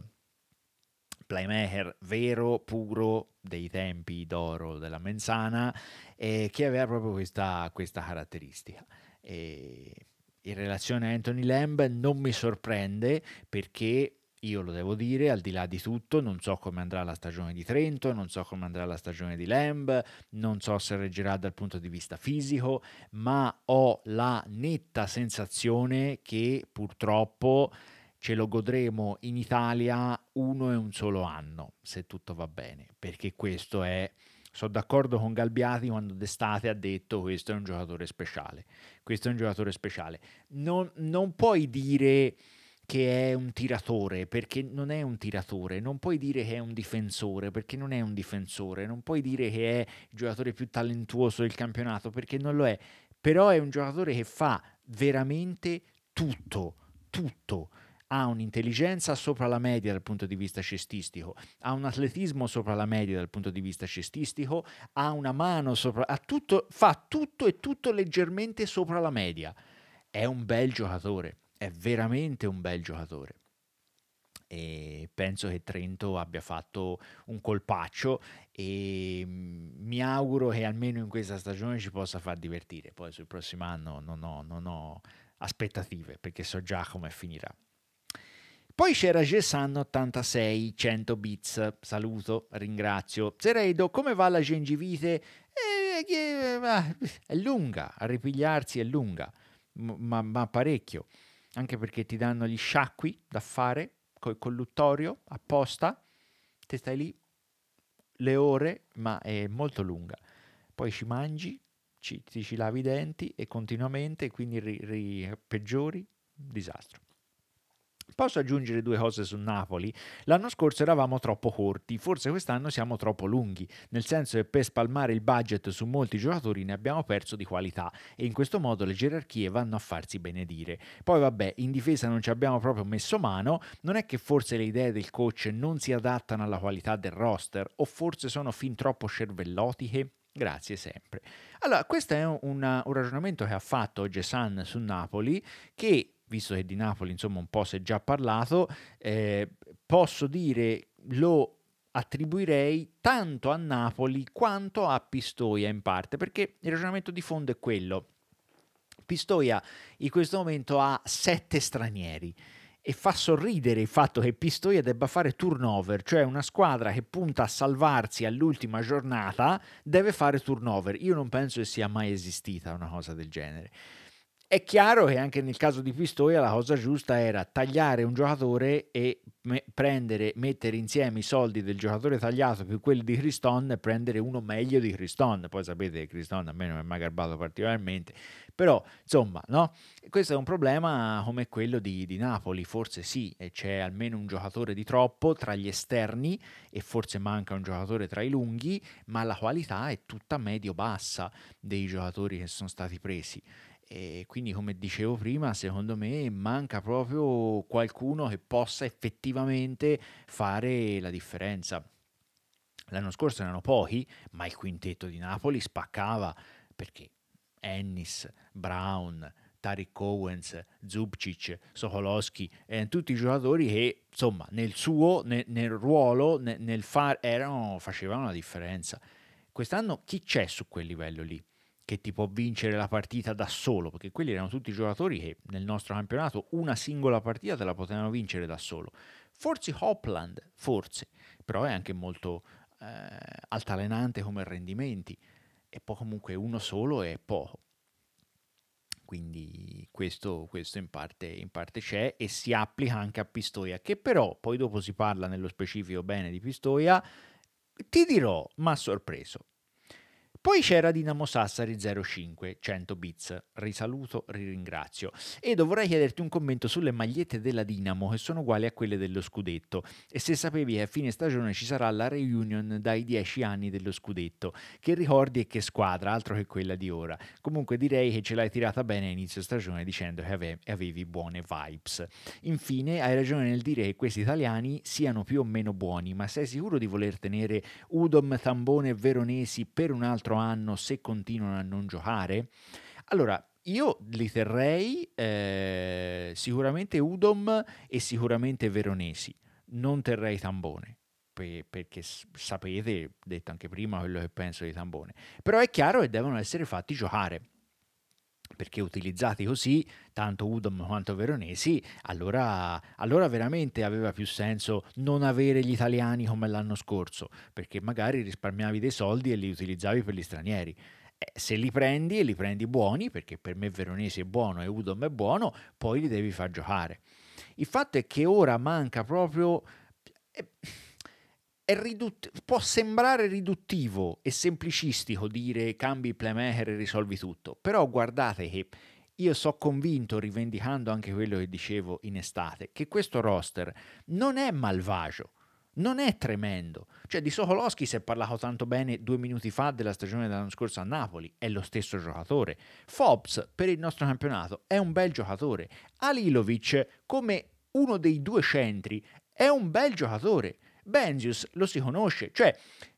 playmaker vero, puro, dei tempi d'oro della Menzana, eh, che aveva proprio questa, questa caratteristica. E in relazione a Anthony Lamb non mi sorprende perché io lo devo dire, al di là di tutto, non so come andrà la stagione di Trento, non so come andrà la stagione di Lamb, non so se reggerà dal punto di vista fisico, ma ho la netta sensazione che purtroppo ce lo godremo in Italia uno e un solo anno, se tutto va bene, perché questo è sono d'accordo con Galbiati quando d'estate ha detto questo è un giocatore speciale. Questo è un giocatore speciale. Non, non puoi dire che è un tiratore perché non è un tiratore, non puoi dire che è un difensore perché non è un difensore, non puoi dire che è il giocatore più talentuoso del campionato perché non lo è, però è un giocatore che fa veramente tutto, tutto ha un'intelligenza sopra la media dal punto di vista cestistico, ha un atletismo sopra la media dal punto di vista cestistico, ha una mano sopra, tutto, fa tutto e tutto leggermente sopra la media. È un bel giocatore, è veramente un bel giocatore. E penso che Trento abbia fatto un colpaccio e mm, mi auguro che almeno in questa stagione ci possa far divertire. Poi sul prossimo anno non ho, non ho aspettative perché so già come finirà. Poi c'era Gesan86, 100 bits, saluto, ringrazio. Zereido, come va la gengivite? Eh, eh, eh, è lunga, a ripigliarsi è lunga, ma, ma parecchio, anche perché ti danno gli sciacqui da fare col colluttorio apposta, te stai lì le ore, ma è molto lunga. Poi ci mangi, ci, ti ci lavi i denti e continuamente, quindi ri, ri, peggiori, disastro. Posso aggiungere due cose su Napoli? L'anno scorso eravamo troppo corti, forse quest'anno siamo troppo lunghi, nel senso che per spalmare il budget su molti giocatori ne abbiamo perso di qualità e in questo modo le gerarchie vanno a farsi benedire. Poi vabbè, in difesa non ci abbiamo proprio messo mano, non è che forse le idee del coach non si adattano alla qualità del roster o forse sono fin troppo cervellotiche? Grazie sempre. Allora, questo è un, un ragionamento che ha fatto Gessan su Napoli che visto che di Napoli insomma un po' si è già parlato, eh, posso dire lo attribuirei tanto a Napoli quanto a Pistoia in parte, perché il ragionamento di fondo è quello. Pistoia in questo momento ha sette stranieri e fa sorridere il fatto che Pistoia debba fare turnover, cioè una squadra che punta a salvarsi all'ultima giornata deve fare turnover. Io non penso che sia mai esistita una cosa del genere. È chiaro che anche nel caso di Pistoia la cosa giusta era tagliare un giocatore e me- prendere, mettere insieme i soldi del giocatore tagliato più quelli di Criston e prendere uno meglio di Criston. Poi sapete che Criston a me non è mai garbato particolarmente, però insomma, no? questo è un problema come quello di, di Napoli, forse sì, c'è almeno un giocatore di troppo tra gli esterni e forse manca un giocatore tra i lunghi, ma la qualità è tutta medio-bassa dei giocatori che sono stati presi. E quindi, come dicevo prima, secondo me manca proprio qualcuno che possa effettivamente fare la differenza. L'anno scorso erano pochi, ma il quintetto di Napoli spaccava perché Ennis, Brown, Tariq Owens, Zubcic, Sokolowski, erano tutti giocatori che insomma nel suo, nel, nel ruolo, nel, nel far, erano, facevano la differenza. Quest'anno chi c'è su quel livello lì? che ti può vincere la partita da solo, perché quelli erano tutti giocatori che nel nostro campionato una singola partita te la potevano vincere da solo. Forse Hopland, forse, però è anche molto eh, altalenante come rendimenti, e poi comunque uno solo è poco. Quindi questo, questo in, parte, in parte c'è e si applica anche a Pistoia, che però poi dopo si parla nello specifico bene di Pistoia, ti dirò, ma sorpreso, poi c'era Dinamo Sassari 05 100 bits, risaluto, riringrazio. E dovrei chiederti un commento sulle magliette della Dinamo che sono uguali a quelle dello scudetto e se sapevi che a fine stagione ci sarà la reunion dai 10 anni dello scudetto, che ricordi e che squadra, altro che quella di ora. Comunque direi che ce l'hai tirata bene a inizio stagione dicendo che ave- avevi buone vibes. Infine hai ragione nel dire che questi italiani siano più o meno buoni, ma sei sicuro di voler tenere Udom, Tambone e Veronesi per un altro altro anno se continuano a non giocare? Allora, io li terrei eh, sicuramente Udom e sicuramente Veronesi, non terrei Tambone perché sapete, detto anche prima, quello che penso di Tambone. Però è chiaro che devono essere fatti giocare perché utilizzati così, tanto Udom quanto Veronesi, allora, allora veramente aveva più senso non avere gli italiani come l'anno scorso, perché magari risparmiavi dei soldi e li utilizzavi per gli stranieri. Eh, se li prendi e li prendi buoni, perché per me Veronesi è buono e Udom è buono, poi li devi far giocare. Il fatto è che ora manca proprio... Eh, ridutt- può sembrare riduttivo e semplicistico dire cambi playmaker e risolvi tutto, però guardate che io sono convinto, rivendicando anche quello che dicevo in estate, che questo roster non è malvagio, non è tremendo. Cioè di Sokolowski si è parlato tanto bene due minuti fa della stagione dell'anno scorso a Napoli, è lo stesso giocatore. Fobbs per il nostro campionato è un bel giocatore. Alilovic come uno dei due centri è un bel giocatore. Benzius lo si conosce, cioè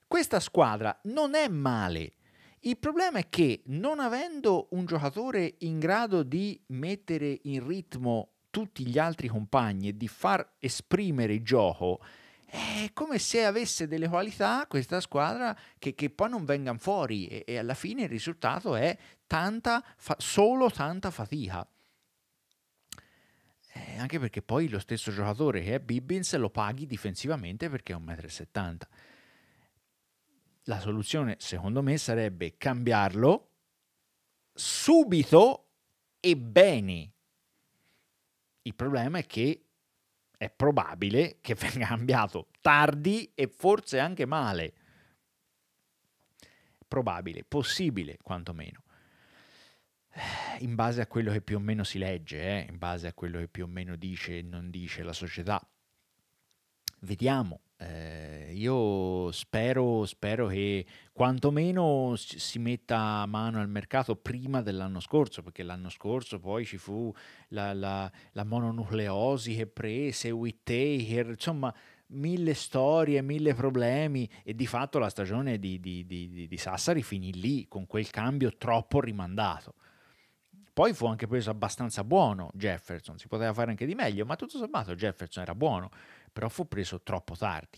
questa squadra non è male. Il problema è che non avendo un giocatore in grado di mettere in ritmo tutti gli altri compagni e di far esprimere il gioco, è come se avesse delle qualità questa squadra che, che poi non vengano fuori e, e, alla fine il risultato è tanta fa- solo tanta fatica. Eh, anche perché poi lo stesso giocatore che è Bibbins lo paghi difensivamente perché è 1,70 m. La soluzione, secondo me, sarebbe cambiarlo subito e bene. Il problema è che è probabile che venga cambiato tardi e forse anche male. Probabile, possibile quantomeno. Eh, in base a quello che più o meno si legge, eh, in base a quello che più o meno dice e non dice la società. Vediamo. Eh, io spero, spero che quantomeno si metta mano al mercato prima dell'anno scorso, perché l'anno scorso poi ci fu la, la, la mononucleosi che prese, Whittaker, insomma mille storie, mille problemi e di fatto la stagione di, di, di, di Sassari finì lì con quel cambio troppo rimandato. Poi fu anche preso abbastanza buono Jefferson, si poteva fare anche di meglio, ma tutto sommato Jefferson era buono, però fu preso troppo tardi.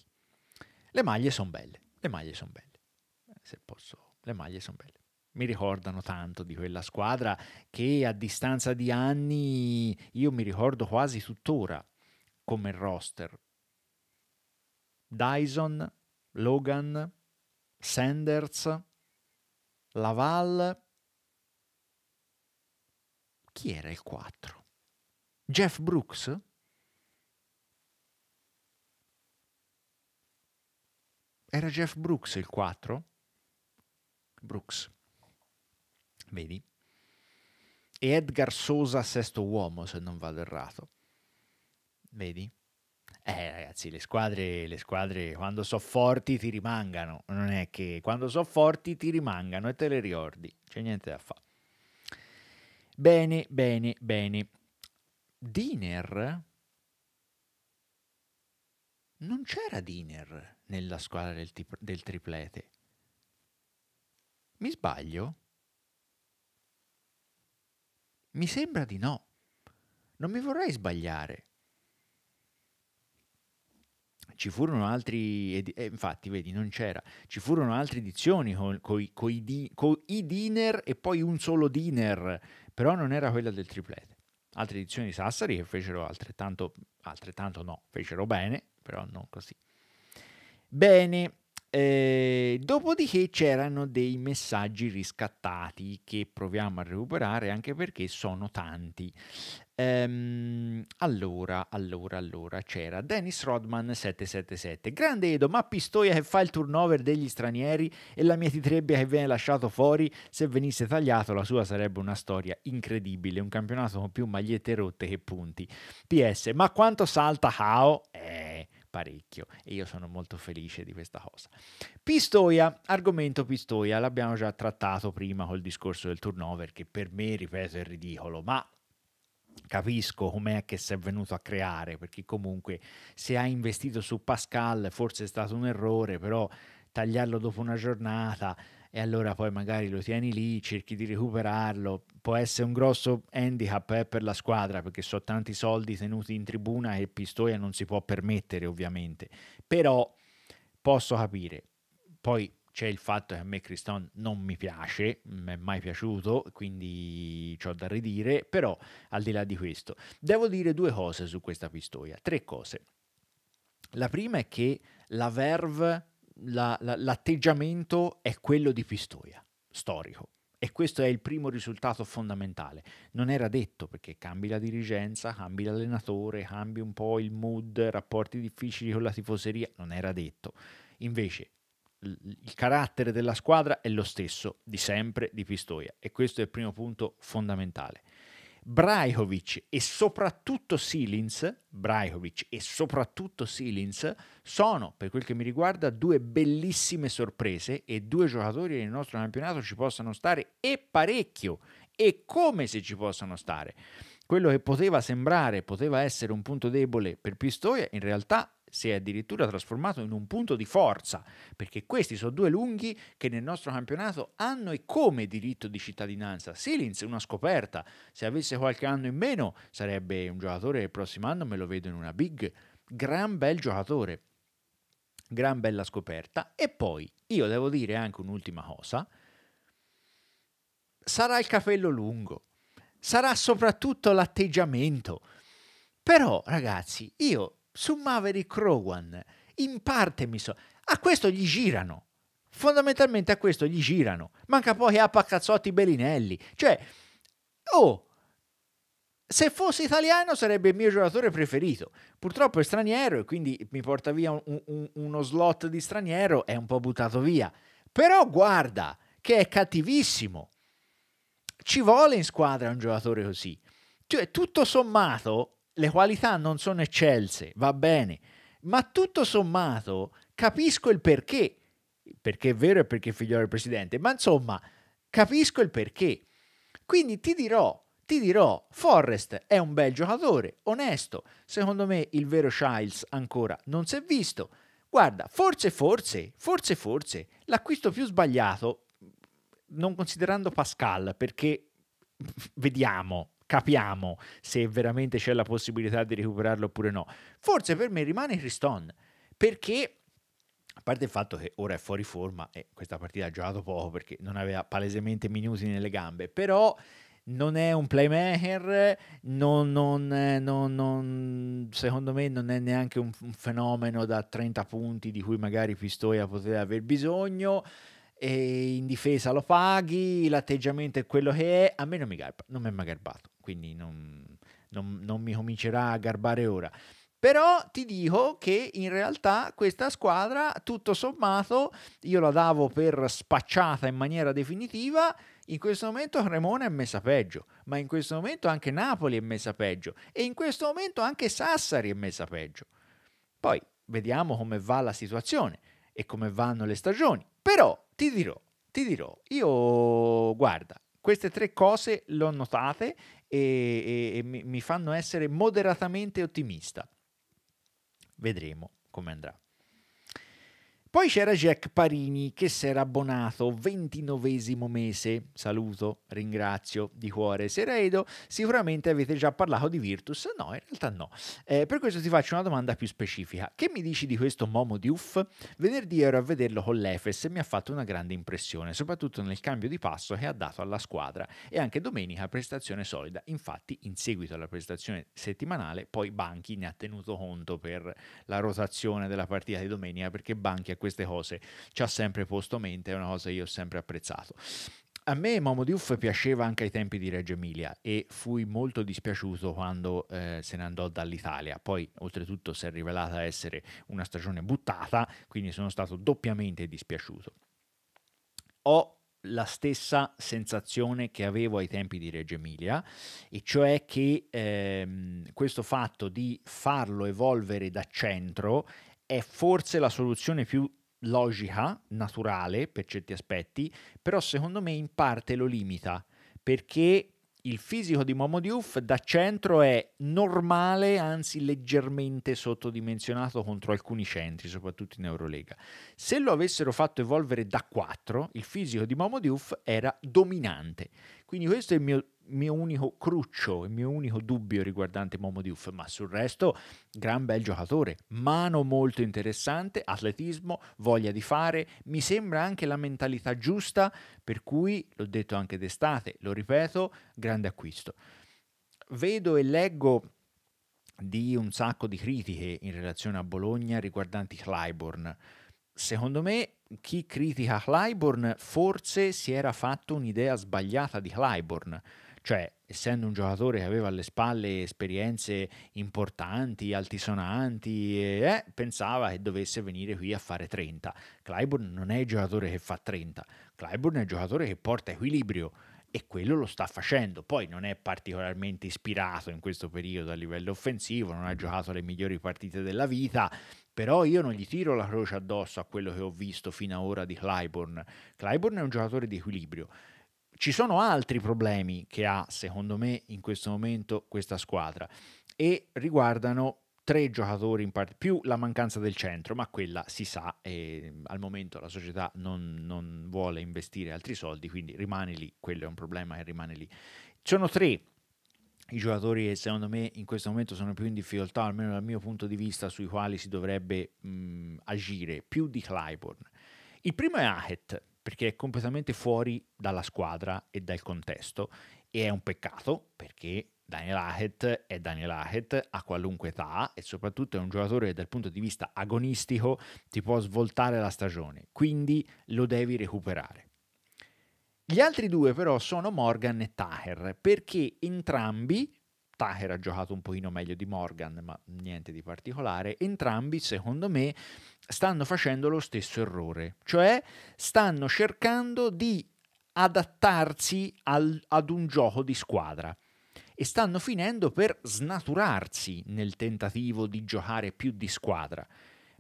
Le maglie sono belle, le maglie sono belle, eh, se posso, le maglie sono belle. Mi ricordano tanto di quella squadra che a distanza di anni io mi ricordo quasi tuttora come roster. Dyson, Logan, Sanders, Laval, chi era il 4? Jeff Brooks? Era Jeff Brooks il 4? Brooks. Vedi? E Edgar Sosa sesto uomo, se non vado errato. Vedi? Eh ragazzi, le squadre, le squadre quando sono forti ti rimangano, non è che quando sono forti ti rimangano e te le riordi. c'è niente da fare. Bene, bene, bene. Diner? Non c'era Diner nella squadra del, tip- del triplete. Mi sbaglio? Mi sembra di no. Non mi vorrei sbagliare. Ci furono altri, ed- eh, infatti, vedi, non c'era. Ci furono altre edizioni con i di- diner e poi un solo diner però non era quella del triplete. Altre edizioni di Sassari che fecero altrettanto, altrettanto no, fecero bene, però non così. Bene, eh, dopodiché c'erano dei messaggi riscattati che proviamo a recuperare anche perché sono tanti. Ehm, allora, allora, allora c'era Dennis Rodman 777. Grande Edo, ma Pistoia che fa il turnover degli stranieri e la mia titrebbia che viene lasciato fuori. Se venisse tagliato, la sua sarebbe una storia incredibile. Un campionato con più magliette rotte che punti. PS, ma quanto salta Cao? Eh parecchio e io sono molto felice di questa cosa. Pistoia, argomento Pistoia, l'abbiamo già trattato prima col discorso del turnover che per me, ripeto, è ridicolo, ma capisco com'è che si è venuto a creare, perché comunque se hai investito su Pascal forse è stato un errore, però tagliarlo dopo una giornata e allora poi magari lo tieni lì, cerchi di recuperarlo, può essere un grosso handicap eh, per la squadra perché sono tanti soldi tenuti in tribuna e Pistoia non si può permettere ovviamente, però posso capire. Poi c'è il fatto che a me Criston non mi piace, mi è mai piaciuto, quindi ho da ridire, però al di là di questo, devo dire due cose su questa pistoia, tre cose. La prima è che la verve, la, la, l'atteggiamento è quello di Pistoia, storico. E questo è il primo risultato fondamentale. Non era detto perché cambi la dirigenza, cambi l'allenatore, cambi un po' il mood, rapporti difficili con la tifoseria, non era detto. Invece il carattere della squadra è lo stesso di sempre di Pistoia e questo è il primo punto fondamentale. Brajkovic e soprattutto Silins, Brajkovic e soprattutto Silins sono, per quel che mi riguarda, due bellissime sorprese e due giocatori nel nostro campionato ci possono stare e parecchio e come se ci possano stare. Quello che poteva sembrare, poteva essere un punto debole per Pistoia, in realtà si è addirittura trasformato in un punto di forza, perché questi sono due lunghi che nel nostro campionato hanno e come diritto di cittadinanza. Silins è una scoperta, se avesse qualche anno in meno sarebbe un giocatore il prossimo anno me lo vedo in una big, gran bel giocatore, gran bella scoperta. E poi io devo dire anche un'ultima cosa, sarà il capello lungo, sarà soprattutto l'atteggiamento. Però ragazzi, io su Maverick Rowan. In parte mi so... A questo gli girano. Fondamentalmente a questo gli girano. Manca poi a Pacazzotti Belinelli. Cioè, oh, se fossi italiano sarebbe il mio giocatore preferito. Purtroppo è straniero e quindi mi porta via un, un, uno slot di straniero, è un po' buttato via. Però guarda, che è cattivissimo. Ci vuole in squadra un giocatore così. Cioè, tutto sommato, le qualità non sono eccelse, va bene, ma tutto sommato capisco il perché, perché è vero e perché è figlio del presidente, ma insomma capisco il perché. Quindi ti dirò, ti dirò, Forrest è un bel giocatore, onesto, secondo me il vero Childs ancora non si è visto. Guarda, forse, forse, forse, forse, l'acquisto più sbagliato, non considerando Pascal, perché vediamo, capiamo se veramente c'è la possibilità di recuperarlo oppure no. Forse per me rimane Criston, perché a parte il fatto che ora è fuori forma e questa partita ha giocato poco perché non aveva palesemente minuti nelle gambe, però non è un playmaker, non, non, non, secondo me non è neanche un, un fenomeno da 30 punti di cui magari Pistoia poteva aver bisogno e in difesa lo paghi, l'atteggiamento è quello che è, a me non mi, garba, non mi è mai garbato, quindi non, non, non mi comincerà a garbare ora. Però ti dico che in realtà questa squadra, tutto sommato, io la davo per spacciata in maniera definitiva. In questo momento Cremona è messa peggio, ma in questo momento anche Napoli è messa peggio e in questo momento anche Sassari è messa peggio. Poi vediamo come va la situazione e come vanno le stagioni. Però ti dirò, ti dirò, io guarda, queste tre cose le ho notate e, e, e mi, mi fanno essere moderatamente ottimista. Vedremo come andrà. Poi c'era Jack Parini che si era abbonato, ventinovesimo mese, saluto, ringrazio di cuore Seredo, sicuramente avete già parlato di Virtus, no in realtà no, eh, per questo ti faccio una domanda più specifica, che mi dici di questo Momo Diouf? Venerdì ero a vederlo con l'Efes e mi ha fatto una grande impressione, soprattutto nel cambio di passo che ha dato alla squadra e anche domenica prestazione solida, infatti in seguito alla prestazione settimanale poi Banchi ne ha tenuto conto per la rotazione della partita di domenica perché Banchi ha queste cose ci ha sempre posto mente, è una cosa che io ho sempre apprezzato. A me Momo Diuff piaceva anche ai tempi di Reggio Emilia e fui molto dispiaciuto quando eh, se ne andò dall'Italia. Poi, oltretutto, si è rivelata essere una stagione buttata, quindi sono stato doppiamente dispiaciuto. Ho la stessa sensazione che avevo ai tempi di Reggio Emilia, e cioè che ehm, questo fatto di farlo evolvere da centro è forse la soluzione più logica, naturale per certi aspetti, però secondo me in parte lo limita, perché il fisico di Momo Diouf da centro è normale, anzi leggermente sottodimensionato contro alcuni centri, soprattutto in Eurolega. Se lo avessero fatto evolvere da 4, il fisico di Momo Diouf era dominante. Quindi questo è il mio, mio unico cruccio, il mio unico dubbio riguardante Momo Diouf, ma sul resto gran bel giocatore, mano molto interessante, atletismo, voglia di fare, mi sembra anche la mentalità giusta, per cui l'ho detto anche d'estate, lo ripeto, grande acquisto. Vedo e leggo di un sacco di critiche in relazione a Bologna riguardanti Clyburn. Secondo me chi critica Clyburn forse si era fatto un'idea sbagliata di Clyburn, cioè essendo un giocatore che aveva alle spalle esperienze importanti, altisonanti, eh, eh pensava che dovesse venire qui a fare 30. Clyburn non è il giocatore che fa 30, Clyburn è il giocatore che porta equilibrio e quello lo sta facendo. Poi non è particolarmente ispirato in questo periodo a livello offensivo, non ha giocato le migliori partite della vita, però io non gli tiro la croce addosso a quello che ho visto fino ad ora di Clyburn. Clyburn è un giocatore di equilibrio. Ci sono altri problemi che ha, secondo me, in questo momento questa squadra e riguardano tre giocatori in parte, più la mancanza del centro, ma quella si sa, e al momento la società non, non vuole investire altri soldi, quindi rimane lì, quello è un problema che rimane lì. Sono tre i giocatori che secondo me in questo momento sono più in difficoltà, almeno dal mio punto di vista, sui quali si dovrebbe mh, agire, più di Clyburn. Il primo è Ahet, perché è completamente fuori dalla squadra e dal contesto, e è un peccato perché Daniel Ahet è Daniel Ahet a qualunque età e soprattutto è un giocatore che dal punto di vista agonistico ti può svoltare la stagione, quindi lo devi recuperare. Gli altri due però sono Morgan e Taher, perché entrambi, Taher ha giocato un pochino meglio di Morgan, ma niente di particolare, entrambi secondo me stanno facendo lo stesso errore, cioè stanno cercando di adattarsi al, ad un gioco di squadra e stanno finendo per snaturarsi nel tentativo di giocare più di squadra.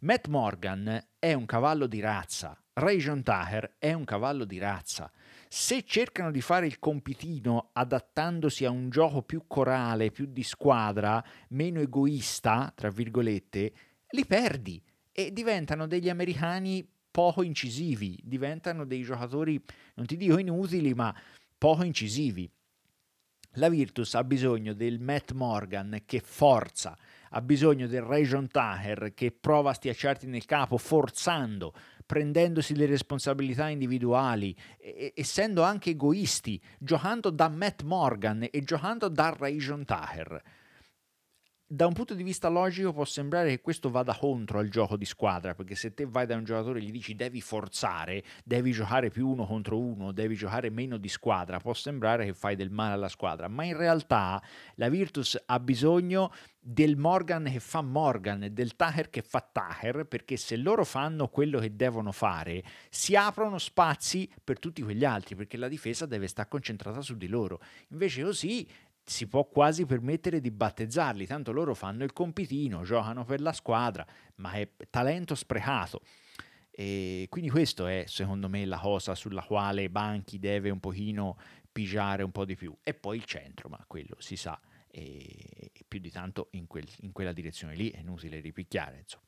Matt Morgan è un cavallo di razza, Rajon John Taher è un cavallo di razza se cercano di fare il compitino adattandosi a un gioco più corale, più di squadra, meno egoista, tra virgolette, li perdi e diventano degli americani poco incisivi, diventano dei giocatori, non ti dico inutili, ma poco incisivi. La Virtus ha bisogno del Matt Morgan che forza, ha bisogno del Ray John Taher che prova a stiacciarti nel capo forzando, prendendosi le responsabilità individuali, e- essendo anche egoisti, giocando da Matt Morgan e giocando da Rajon Taher da un punto di vista logico può sembrare che questo vada contro al gioco di squadra, perché se te vai da un giocatore e gli dici devi forzare, devi giocare più uno contro uno, devi giocare meno di squadra, può sembrare che fai del male alla squadra, ma in realtà la Virtus ha bisogno del Morgan che fa Morgan e del Taher che fa Taher, perché se loro fanno quello che devono fare, si aprono spazi per tutti quegli altri, perché la difesa deve stare concentrata su di loro. Invece così si può quasi permettere di battezzarli, tanto loro fanno il compitino, giocano per la squadra, ma è talento sprecato. E quindi questo è secondo me la cosa sulla quale Banchi deve un pochino pigiare un po' di più. E poi il centro, ma quello si sa, e più di tanto in, quel, in quella direzione lì è inutile ripicchiare. Insomma.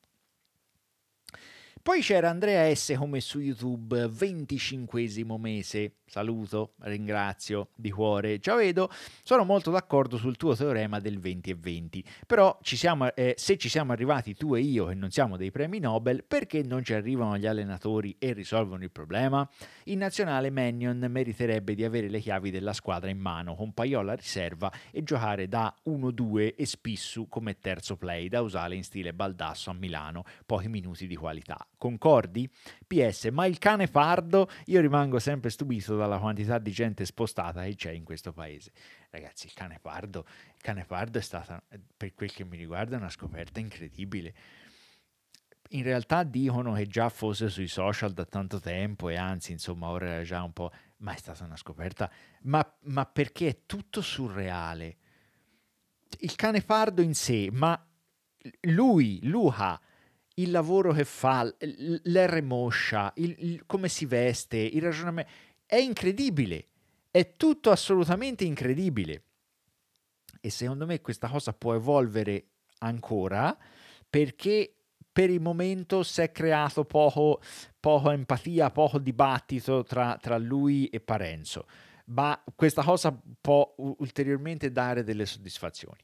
Poi c'era Andrea S come su YouTube, 25 mese. Saluto, ringrazio di cuore. Ciao vedo, sono molto d'accordo sul tuo teorema del 20 e 20. Però ci siamo, eh, se ci siamo arrivati tu e io e non siamo dei premi Nobel, perché non ci arrivano gli allenatori e risolvono il problema? In nazionale Mannion meriterebbe di avere le chiavi della squadra in mano, con Paiola riserva e giocare da 1-2 e Spissu come terzo play da usare in stile baldasso a Milano, pochi minuti di qualità. Concordi? PS, ma il cane fardo? Io rimango sempre stupito dalla quantità di gente spostata che c'è in questo paese. Ragazzi, il cane fardo, il cane fardo è stata, per quel che mi riguarda, una scoperta incredibile. In realtà dicono che già fosse sui social da tanto tempo e anzi, insomma, ora era già un po'... Ma è stata una scoperta. Ma, ma perché è tutto surreale. Il cane fardo in sé, ma lui, Luca, il lavoro che fa, l'R Moscia, il, il, come si veste, il ragionamento, è incredibile, è tutto assolutamente incredibile. E secondo me questa cosa può evolvere ancora perché per il momento si è creato poco, poco empatia, poco dibattito tra, tra lui e Parenzo, ma questa cosa può ulteriormente dare delle soddisfazioni.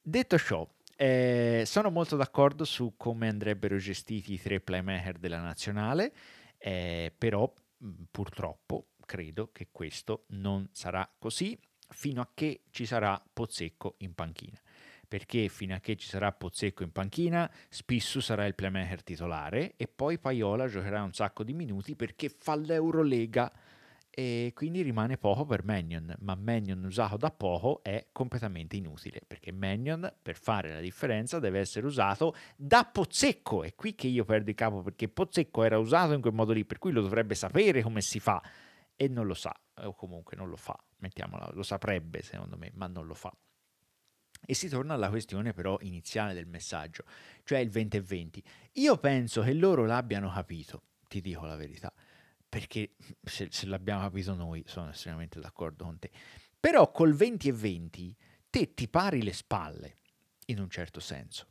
Detto ciò, eh, sono molto d'accordo su come andrebbero gestiti i tre playmaker della nazionale, eh, però mm, purtroppo credo che questo non sarà così fino a che ci sarà Pozzecco in panchina. Perché fino a che ci sarà Pozzecco in panchina, Spissu sarà il playmaker titolare e poi Paiola giocherà un sacco di minuti perché fa l'Eurolega e quindi rimane poco per Mannion, ma Mannion usato da poco è completamente inutile, perché Mannion per fare la differenza deve essere usato da Pozzecco, è qui che io perdo il capo, perché Pozzecco era usato in quel modo lì, per cui lo dovrebbe sapere come si fa, e non lo sa, eh, o comunque non lo fa, mettiamola, lo saprebbe secondo me, ma non lo fa. E si torna alla questione però iniziale del messaggio, cioè il 20 e 20. Io penso che loro l'abbiano capito, ti dico la verità perché se, se l'abbiamo capito noi sono estremamente d'accordo con te. Però col 20 e 20 te ti pari le spalle, in un certo senso,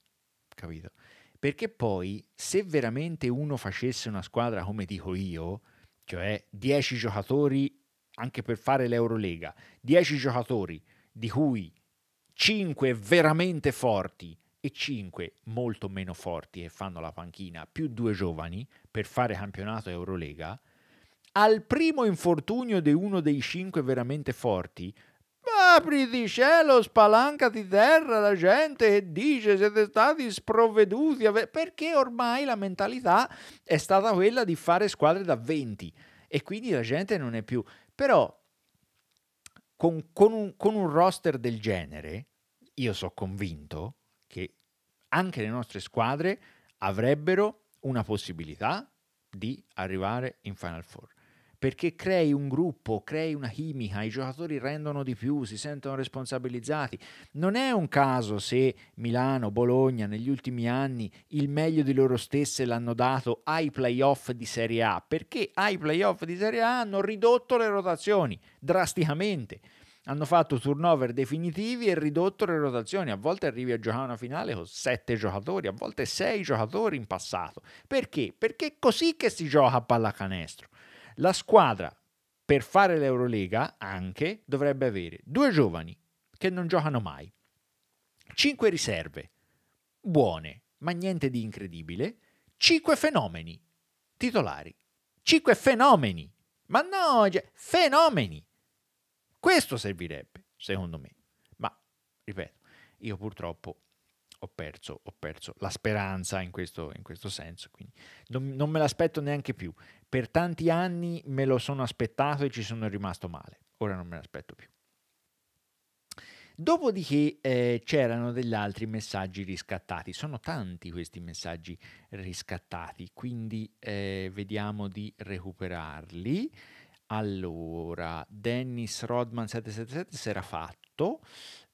capito? Perché poi se veramente uno facesse una squadra come dico io, cioè 10 giocatori anche per fare l'Eurolega, 10 giocatori di cui 5 veramente forti e 5 molto meno forti che fanno la panchina, più due giovani per fare campionato Eurolega, al primo infortunio di uno dei cinque veramente forti, apri di cielo, spalancati terra la gente e dice siete stati sprovveduti, perché ormai la mentalità è stata quella di fare squadre da 20 e quindi la gente non è più... Però con, con, un, con un roster del genere, io sono convinto che anche le nostre squadre avrebbero una possibilità di arrivare in Final Four perché crei un gruppo, crei una chimica, i giocatori rendono di più, si sentono responsabilizzati. Non è un caso se Milano, Bologna negli ultimi anni il meglio di loro stesse l'hanno dato ai playoff di Serie A, perché ai playoff di Serie A hanno ridotto le rotazioni drasticamente. Hanno fatto turnover definitivi e ridotto le rotazioni. A volte arrivi a giocare una finale con sette giocatori, a volte sei giocatori in passato. Perché? Perché è così che si gioca a pallacanestro. La squadra per fare l'Eurolega anche dovrebbe avere due giovani che non giocano mai, cinque riserve buone, ma niente di incredibile, cinque fenomeni titolari. Cinque fenomeni. Ma no, cioè, fenomeni. Questo servirebbe, secondo me. Ma, ripeto, io purtroppo ho perso, ho perso la speranza in questo, in questo senso. Quindi non, non me l'aspetto neanche più. Per tanti anni me lo sono aspettato e ci sono rimasto male. Ora non me l'aspetto più. Dopodiché eh, c'erano degli altri messaggi riscattati, sono tanti questi messaggi riscattati, quindi eh, vediamo di recuperarli. Allora, Dennis Rodman 777 si era fatto,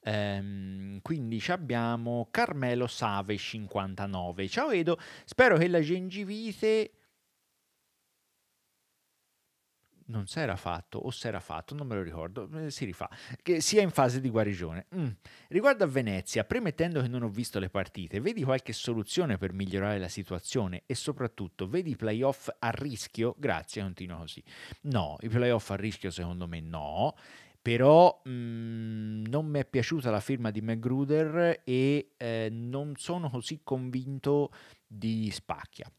Ehm, quindi abbiamo Carmelo Save 59. Ciao Edo, spero che la gengivite non si era fatto o si era fatto, non me lo ricordo, eh, si rifà, che sia in fase di guarigione. Mm. Riguardo a Venezia, premettendo che non ho visto le partite, vedi qualche soluzione per migliorare la situazione e soprattutto vedi i playoff a rischio? Grazie, continua così. No, i playoff a rischio secondo me no, però mh, mhmm, non mi è piaciuta la firma di Magruder e eh, non sono così convinto di Spacchia.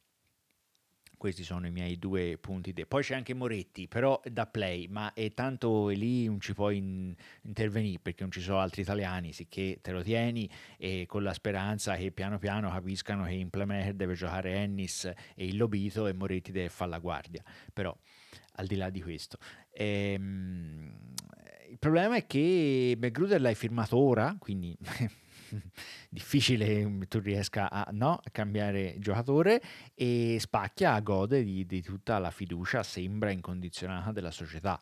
Questi sono i miei due punti. De- Poi c'è anche Moretti, però da play, ma è tanto lì non ci puoi in- intervenire perché non ci sono altri italiani, sicché te lo tieni e con la speranza che piano piano capiscano che in playmaker deve giocare Ennis e il Lobito e Moretti deve fare la guardia. Però al di là di questo. Ehm, il problema è che Magruder l'hai firmato ora, quindi difficile tu riesca a no, cambiare giocatore e Spacchia gode di, di tutta la fiducia, sembra incondizionata, della società.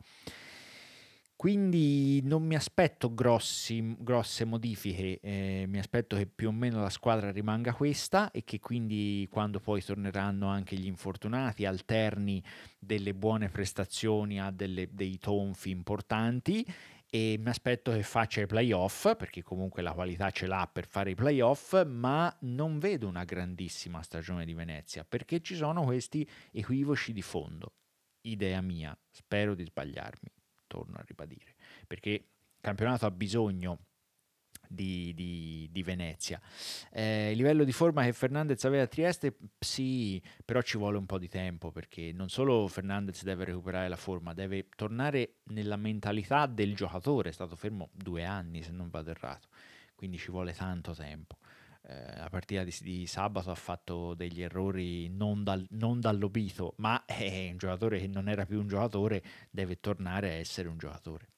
Quindi non mi aspetto grossi, grosse modifiche, eh, mi aspetto che più o meno la squadra rimanga questa e che quindi quando poi torneranno anche gli infortunati alterni delle buone prestazioni a delle, dei tonfi importanti e mi aspetto che faccia i playoff perché comunque la qualità ce l'ha per fare i playoff ma non vedo una grandissima stagione di Venezia perché ci sono questi equivoci di fondo idea mia spero di sbagliarmi torno a ribadire, perché il campionato ha bisogno di, di, di, Venezia. Eh, il livello di forma che Fernandez aveva a Trieste, sì, però ci vuole un po' di tempo perché non solo Fernandez deve recuperare la forma, deve tornare nella mentalità del giocatore, è stato fermo due anni se non vado errato, quindi ci vuole tanto tempo eh, la partita di, di, sabato ha fatto degli errori non, dal, non dall'obito, ma è eh, eh, un giocatore che non era più un giocatore, deve tornare a essere un giocatore.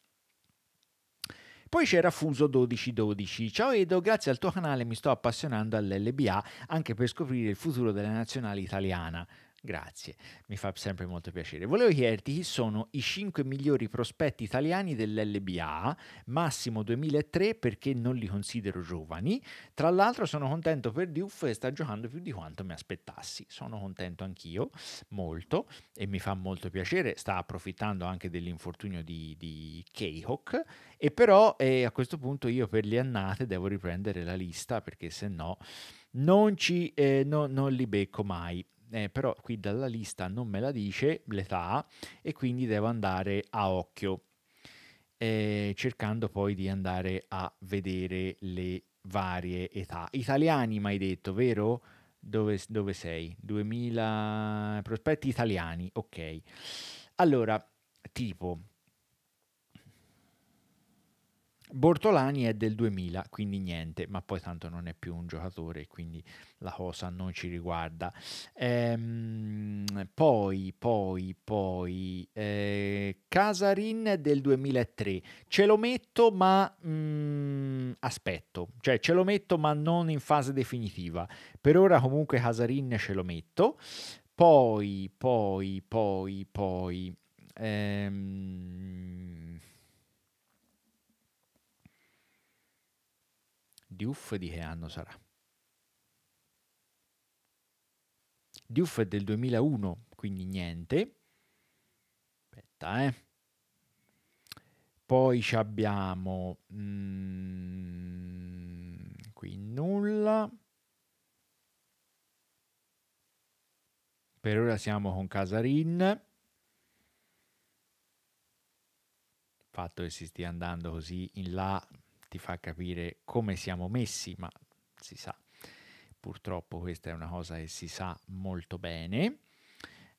Poi c'era Fuso1212. Ciao Edo, grazie al tuo canale mi sto appassionando all'LBA anche per scoprire il futuro della nazionale italiana. Grazie, mi fa sempre molto piacere. Volevo chiederti chi sono i 5 migliori prospetti italiani dell'LBA, massimo 2003 perché non li considero giovani. Tra l'altro sono contento per Diouf che sta giocando più di quanto mi aspettassi. Sono contento anch'io, molto, e mi fa molto piacere. Sta approfittando anche dell'infortunio di, di k E però eh, a questo punto io per le annate devo riprendere la lista perché se no... Non, ci, eh, no, non li becco mai eh, però qui dalla lista non me la dice l'età e quindi devo andare a occhio, eh, cercando poi di andare a vedere le varie età. Italiani mi hai detto, vero? Dove, dove sei? 2000 prospetti italiani, ok. Allora, tipo Bortolani è del 2000, quindi niente, ma poi tanto non è più un giocatore, quindi la cosa non ci riguarda. Ehm, poi, poi, poi, eh, Casarin del 2003, ce lo metto ma mh, mm, aspetto, cioè ce lo metto ma non in fase definitiva. Per ora comunque Casarin ce lo metto. Poi, poi, poi, poi... Ehm, Diouf di che anno sarà? Diouf è del 2001, quindi niente. Aspetta, eh. Poi abbiamo... Mm, qui nulla. Per ora siamo con Casarin. fatto che si stia andando così in là ti fa capire come siamo messi, ma si sa, purtroppo questa è una cosa che si sa molto bene.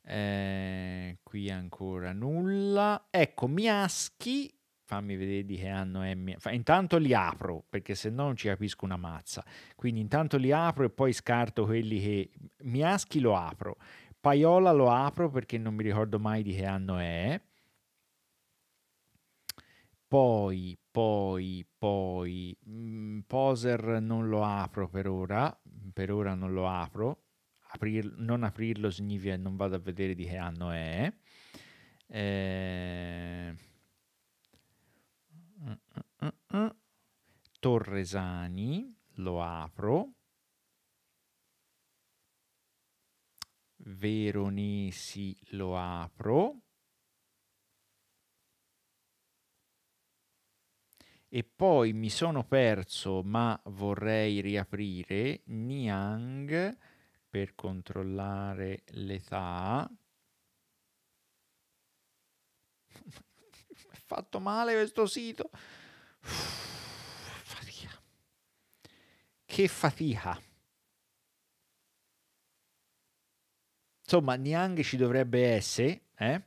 Eh, qui ancora nulla. Ecco, Miaschi, fammi vedere di che anno è. Fa, intanto li apro perché se no non ci capisco una mazza. Quindi intanto li apro e poi scarto quelli che... Miaschi lo apro. Paiola lo apro perché non mi ricordo mai di che anno è. Poi poi, poi, mh, mm, Poser non lo apro per ora, mm, per ora non lo apro, Aprir, non aprirlo significa non vado a vedere di che anno è. Eh, uh, uh, uh, Torresani, lo apro. Veronesi, lo apro. e poi mi sono perso ma vorrei riaprire Niang per controllare l'età. È fatto male questo sito. Uff, fatica. Che fatica. Insomma, Niang ci dovrebbe essere, eh?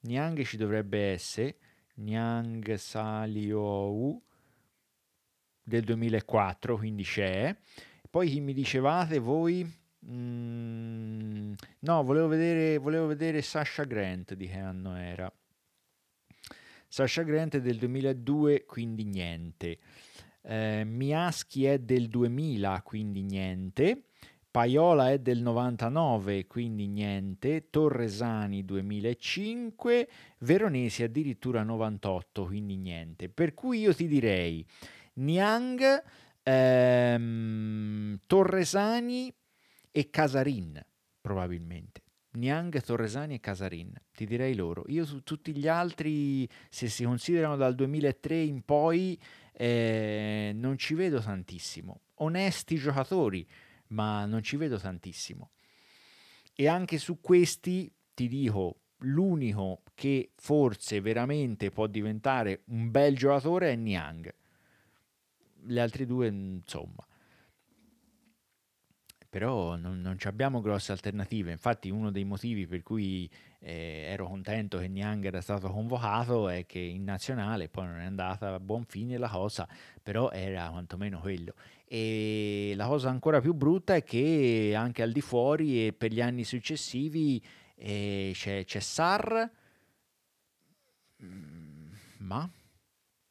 Niang ci dovrebbe essere Nyang Saliou del 2004, quindi c'è. Poi mi dicevate voi... Mm, no, volevo vedere, volevo vedere Sasha Grant di che anno era. Sasha Grant è del 2002, quindi niente. Eh, Miaschi è del 2000, quindi niente. Paiola è del 99, quindi niente, Torresani 2005, Veronesi addirittura 98, quindi niente. Per cui io ti direi Niang, ehm, Torresani e Casarin, probabilmente. Niang, Torresani e Casarin, ti direi loro. Io su tutti gli altri, se si considerano dal 2003 in poi, eh, non ci vedo tantissimo. Onesti giocatori ma non ci vedo tantissimo. E anche su questi ti dico, l'unico che forse veramente può diventare un bel giocatore è Niang. Le altre due, insomma. Però non, non abbiamo grosse alternative. Infatti, uno dei motivi per cui eh, ero contento che Niang era stato convocato è che in nazionale poi non è andata a buon fine la cosa, però era quantomeno quello e la cosa ancora più brutta è che anche al di fuori e per gli anni successivi eh, c'è, c'è Sar, mm, ma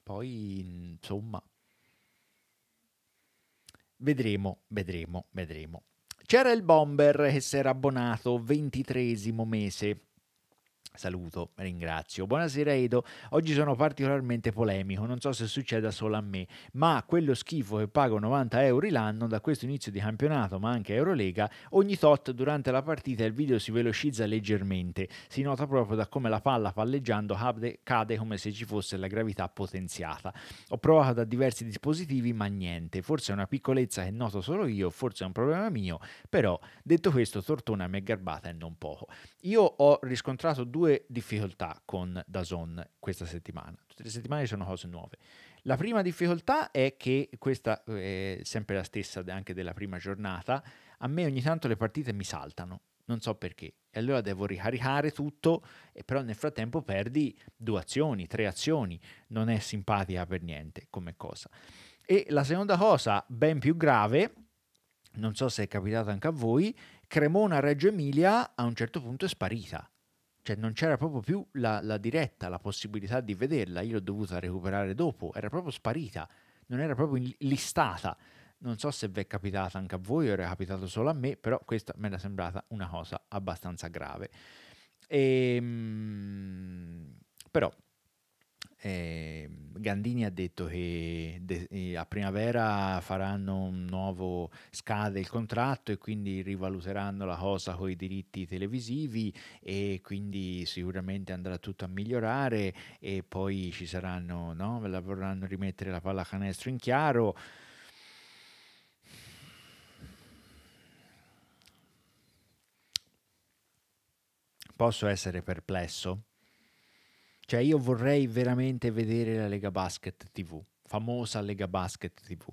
poi insomma vedremo, vedremo, vedremo. C'era il bomber che si era abbonato ventitresimo mese Saluto, ringrazio. Buonasera Edo, oggi sono particolarmente polemico, non so se succeda solo a me, ma quello schifo che pago 90 euro l'anno da questo inizio di campionato, ma anche Eurolega, ogni tot durante la partita il video si velocizza leggermente, si nota proprio da come la palla palleggiando cade come se ci fosse la gravità potenziata. Ho provato da diversi dispositivi ma niente, forse è una piccolezza che noto solo io, forse è un problema mio, però detto questo Tortona mi è garbata e non poco. Io ho riscontrato due due difficoltà con Dazon questa settimana. Tutte le settimane sono cose nuove. La prima difficoltà è che questa è eh, sempre la stessa anche della prima giornata. A me ogni tanto le partite mi saltano, non so perché. E allora devo ricaricare tutto, e però nel frattempo perdi due azioni, tre azioni. Non è simpatica per niente come cosa. E la seconda cosa, ben più grave, non so se è capitata anche a voi, Cremona Reggio Emilia a un certo punto è sparita cioè non c'era proprio più la, la, diretta, la possibilità di vederla, io l'ho dovuta recuperare dopo, era proprio sparita, non era proprio listata. Non so se vi è capitata anche a voi o era capitato solo a me, però questa mi era sembrata una cosa abbastanza grave. E, ehm, però eh, Gandini ha detto che de- a primavera faranno un nuovo scade il contratto e quindi rivaluteranno la cosa con i diritti televisivi e quindi sicuramente andrà tutto a migliorare e poi ci saranno, no? vorranno rimettere la pallacanestro in chiaro. Posso essere perplesso? Cioè io vorrei veramente vedere la Lega Basket TV, famosa Lega Basket TV.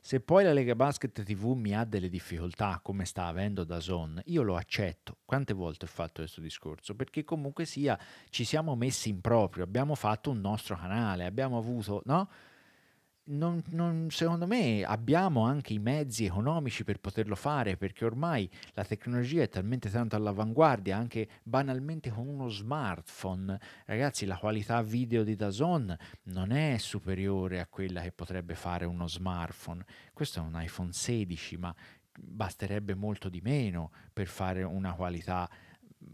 Se poi la Lega Basket TV mi ha delle difficoltà, come sta avendo da Zon, io lo accetto. Quante volte ho fatto questo discorso? Perché comunque sia, ci siamo messi in proprio, abbiamo fatto un nostro canale, abbiamo avuto, no? non, non, secondo me abbiamo anche i mezzi economici per poterlo fare perché ormai la tecnologia è talmente tanto all'avanguardia anche banalmente con uno smartphone ragazzi la qualità video di Dazon non è superiore a quella che potrebbe fare uno smartphone questo è un iPhone 16 ma basterebbe molto di meno per fare una qualità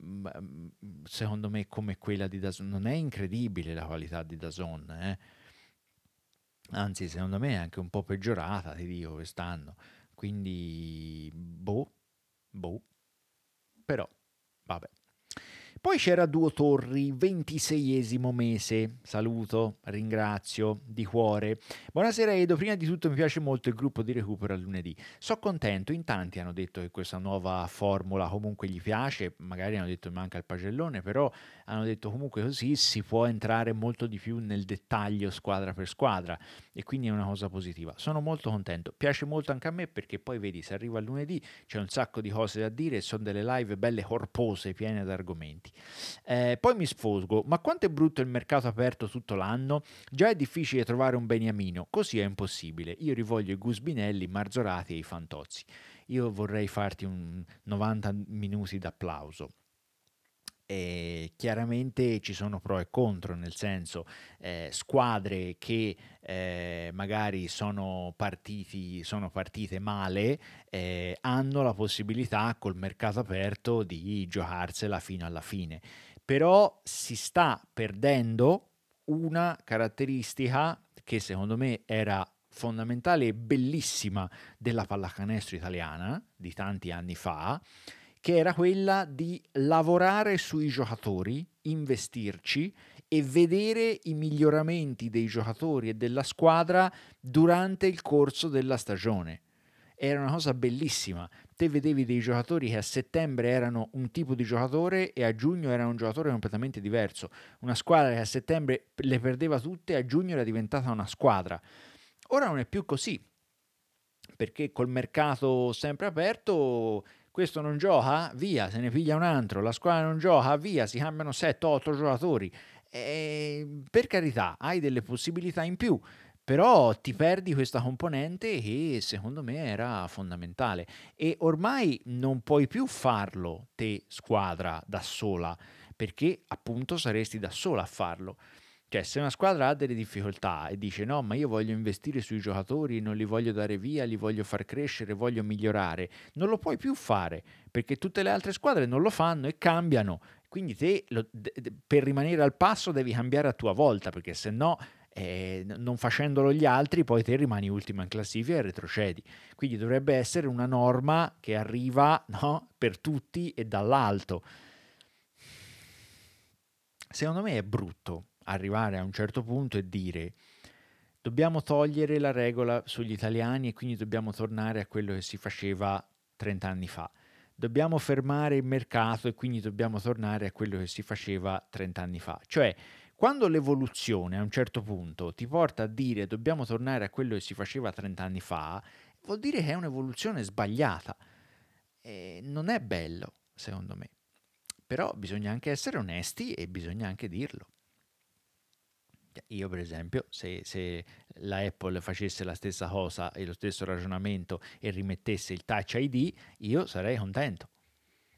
mm, mm, secondo me come quella di Dazon non è incredibile la qualità di Dazon eh? anzi secondo me è anche un po' peggiorata, ti dico, quest'anno. Quindi, boh, boh, però, vabbè. Poi c'era Duo Torri, ventiseiesimo mese. Saluto, ringrazio di cuore. Buonasera Edo, prima di tutto mi piace molto il gruppo di recupero a lunedì. So contento, in tanti hanno detto che questa nuova formula comunque gli piace, magari hanno detto che manca il pagellone, però hanno detto comunque così si può entrare molto di più nel dettaglio squadra per squadra e quindi è una cosa positiva. Sono molto contento, piace molto anche a me perché poi vedi se arriva lunedì c'è un sacco di cose da dire, sono delle live belle corpose, piene di argomenti avanti. Eh, poi mi sfogo, ma quanto è brutto il mercato aperto tutto l'anno? Già è difficile trovare un beniamino, così è impossibile. Io rivoglio i Gusbinelli, i Marzorati e i Fantozzi. Io vorrei farti un 90 minuti d'applauso. E chiaramente ci sono pro e contro, nel senso eh, squadre che eh, magari sono, partiti, sono partite male, eh, hanno la possibilità col mercato aperto di giocarsela fino alla fine. Però si sta perdendo una caratteristica che secondo me era fondamentale e bellissima della pallacanestro italiana di tanti anni fa, che era quella di lavorare sui giocatori, investirci e vedere i miglioramenti dei giocatori e della squadra durante il corso della stagione. Era una cosa bellissima. Te vedevi dei giocatori che a settembre erano un tipo di giocatore e a giugno era un giocatore completamente diverso. Una squadra che a settembre le perdeva tutte, e a giugno era diventata una squadra. Ora non è più così, perché col mercato sempre aperto questo non gioca, via, se ne piglia un altro, la squadra non gioca, via, si cambiano 7-8 giocatori e, ehm, per carità, hai delle possibilità in più, però ti perdi questa componente che secondo me era fondamentale e ormai non puoi più farlo te squadra da sola, perché appunto saresti da sola a farlo. Cioè, se una squadra ha delle difficoltà e dice no, ma io voglio investire sui giocatori, non li voglio dare via, li voglio far crescere, voglio migliorare, non lo puoi più fare perché tutte le altre squadre non lo fanno e cambiano quindi te lo, de, de, per rimanere al passo devi cambiare a tua volta, perché se no eh, non facendolo gli altri poi te rimani ultimo in classifica e retrocedi. Quindi dovrebbe essere una norma che arriva no, per tutti e dall'alto. Secondo me è brutto arrivare a un certo punto e dire dobbiamo togliere la regola sugli italiani e quindi dobbiamo tornare a quello che si faceva 30 anni fa dobbiamo fermare il mercato e quindi dobbiamo tornare a quello che si faceva 30 anni fa. Cioè, quando l'evoluzione a un certo punto ti porta a dire dobbiamo tornare a quello che si faceva 30 anni fa, vuol dire che è un'evoluzione sbagliata. E non è bello, secondo me. Però bisogna anche essere onesti e bisogna anche dirlo. Cioè, io per esempio, se, se, la Apple facesse la stessa cosa e lo stesso ragionamento e rimettesse il Touch ID, io sarei contento. Che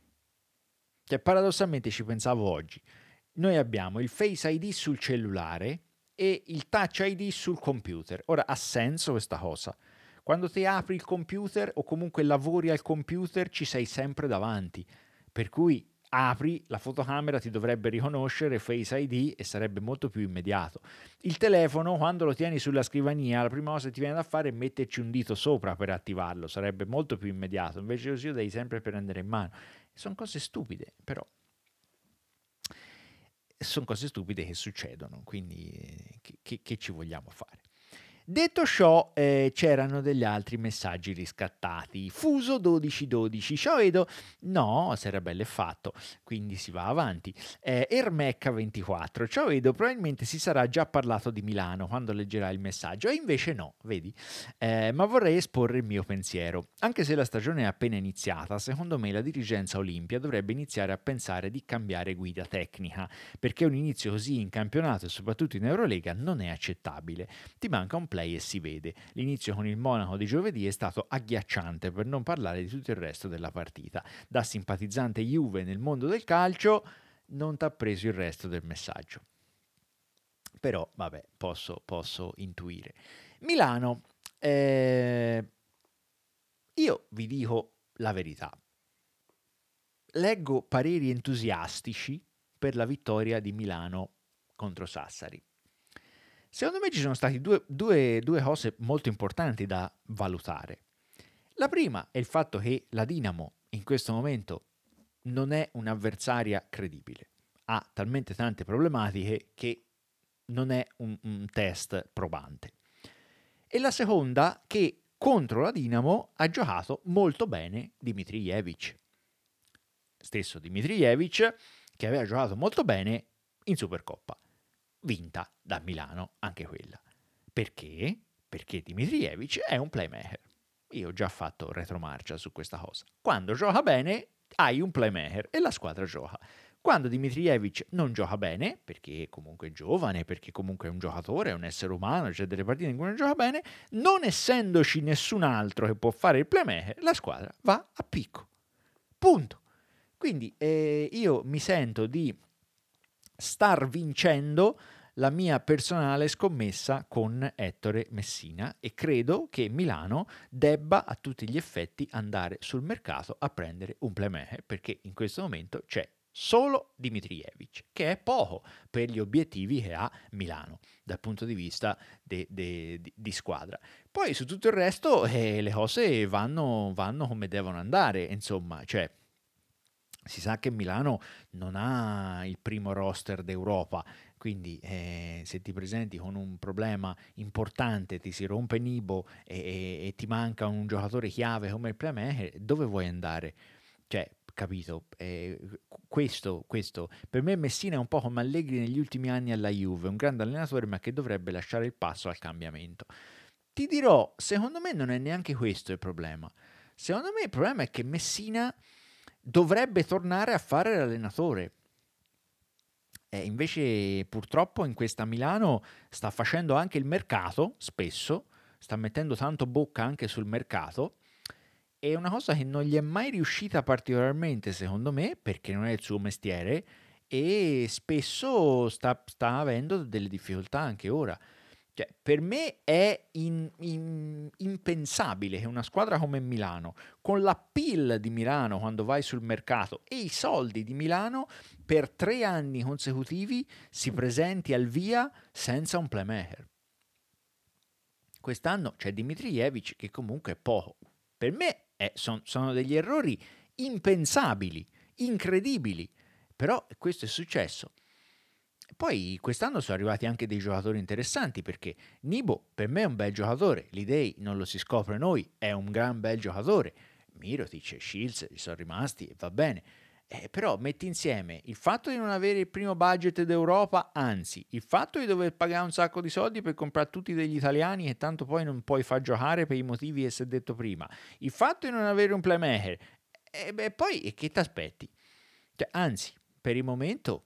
cioè, paradossalmente ci pensavo oggi. Noi abbiamo il Face ID sul cellulare e il Touch ID sul computer. Ora ha senso questa cosa. Quando ti apri il computer o comunque lavori al computer ci sei sempre davanti. Per cui apri, la fotocamera ti dovrebbe riconoscere Face ID e sarebbe molto più immediato. Il telefono, quando lo tieni sulla scrivania, la prima cosa che ti viene da fare è metterci un dito sopra per attivarlo, sarebbe molto più immediato. Invece così lo devi sempre prendere in mano. Sono cose stupide, però sono cose stupide che succedono, quindi eh, che, che, che ci vogliamo fare? Detto ciò, eh, c'erano degli altri messaggi riscattati. Fuso 1212, ciao Edo. No, Serabelle è fatto, quindi si va avanti. Eh, Ermecca 24, ciao Edo, probabilmente si sarà già parlato di Milano quando leggerà il messaggio, e invece no, vedi. Eh, ma vorrei esporre il mio pensiero. Anche se la stagione è appena iniziata, secondo me la dirigenza Olimpia dovrebbe iniziare a pensare di cambiare guida tecnica, perché un inizio così in campionato e soprattutto in Eurolega non è accettabile. Ti manca un play e si vede. L'inizio con il Monaco di giovedì è stato agghiacciante, per non parlare di tutto il resto della partita. Da simpatizzante Juve nel mondo del calcio, non t'ha preso il resto del messaggio. Però, vabbè, posso, posso intuire. Milano, eh, io vi dico la verità. Leggo pareri entusiastici per la vittoria di Milano contro Sassari. Secondo me ci sono state due, due, due cose molto importanti da valutare. La prima è il fatto che la Dinamo in questo momento non è un'avversaria credibile, ha talmente tante problematiche che non è un, un test probante. E la seconda che contro la Dinamo ha giocato molto bene Dimitrijevic. Stesso Dimitrijevic che aveva giocato molto bene in Supercoppa vinta da Milano anche quella. Perché? Perché Dimitrievich è un playmaker. Io ho già fatto retromarcia su questa cosa. Quando gioca bene, hai un playmaker e la squadra gioca. Quando Dimitrievich non gioca bene, perché comunque è giovane, perché comunque è un giocatore, è un essere umano, c'è delle partite in cui non gioca bene, non essendoci nessun altro che può fare il playmaker, la squadra va a picco. Punto. Quindi eh, io mi sento di star vincendo la mia personale scommessa con Ettore Messina e credo che Milano debba a tutti gli effetti andare sul mercato a prendere un playmaker perché in questo momento c'è solo Dimitrievich, che è poco per gli obiettivi che ha Milano dal punto di vista de, de, de, di squadra. Poi su tutto il resto eh, le cose vanno, vanno come devono andare, insomma, cioè si sa che Milano non ha il primo roster d'Europa, quindi eh, se ti presenti con un problema importante, ti si rompe Nibo e, e, e ti manca un giocatore chiave come il playmaker, dove vuoi andare? Cioè, capito? Eh, questo, questo, per me Messina è un po' come Allegri negli ultimi anni alla Juve, un grande allenatore ma che dovrebbe lasciare il passo al cambiamento. Ti dirò, secondo me non è neanche questo il problema. Secondo me il problema è che Messina dovrebbe tornare a fare l'allenatore eh, invece purtroppo in questa Milano sta facendo anche il mercato, spesso, sta mettendo tanto bocca anche sul mercato. È una cosa che non gli è mai riuscita particolarmente, secondo me, perché non è il suo mestiere e spesso sta, sta avendo delle difficoltà anche ora. Cioè, per me è in, in, impensabile che una squadra come Milano, con la pill di Milano quando vai sul mercato e i soldi di Milano, per tre anni consecutivi si presenti al via senza un playmaker. Quest'anno c'è Dimitrievich che comunque è poco. Per me è, eh, son, sono degli errori impensabili, incredibili, però questo è successo. Poi quest'anno sono arrivati anche dei giocatori interessanti perché Nibo per me è un bel giocatore, l'Idei non lo si scopre noi, è un gran bel giocatore, Mirotic e Shields ci sono rimasti e va bene. Eh, però metti insieme il fatto di non avere il primo budget d'Europa, anzi il fatto di dover pagare un sacco di soldi per comprare tutti degli italiani e tanto poi non puoi far giocare per i motivi che si è detto prima, il fatto di non avere un playmaker, eh, e eh, poi che ti aspetti? Cioè, anzi, per il momento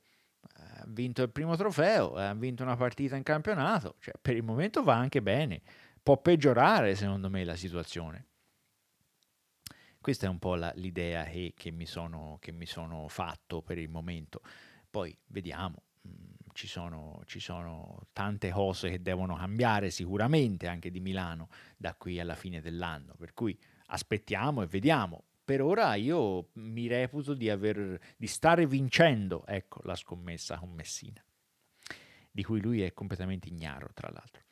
vinto il primo trofeo, ha vinto una partita in campionato, cioè, per il momento va anche bene, può peggiorare secondo me la situazione. Questa è un po' la, l'idea che, che, mi sono, che, mi sono, fatto per il momento, poi vediamo. Mm, ci sono, ci sono tante cose che devono cambiare sicuramente anche di Milano da qui alla fine dell'anno, per cui aspettiamo e vediamo per ora io mi reputo di, aver, di stare vincendo ecco, la scommessa con Messina, di cui lui è completamente ignaro, tra l'altro.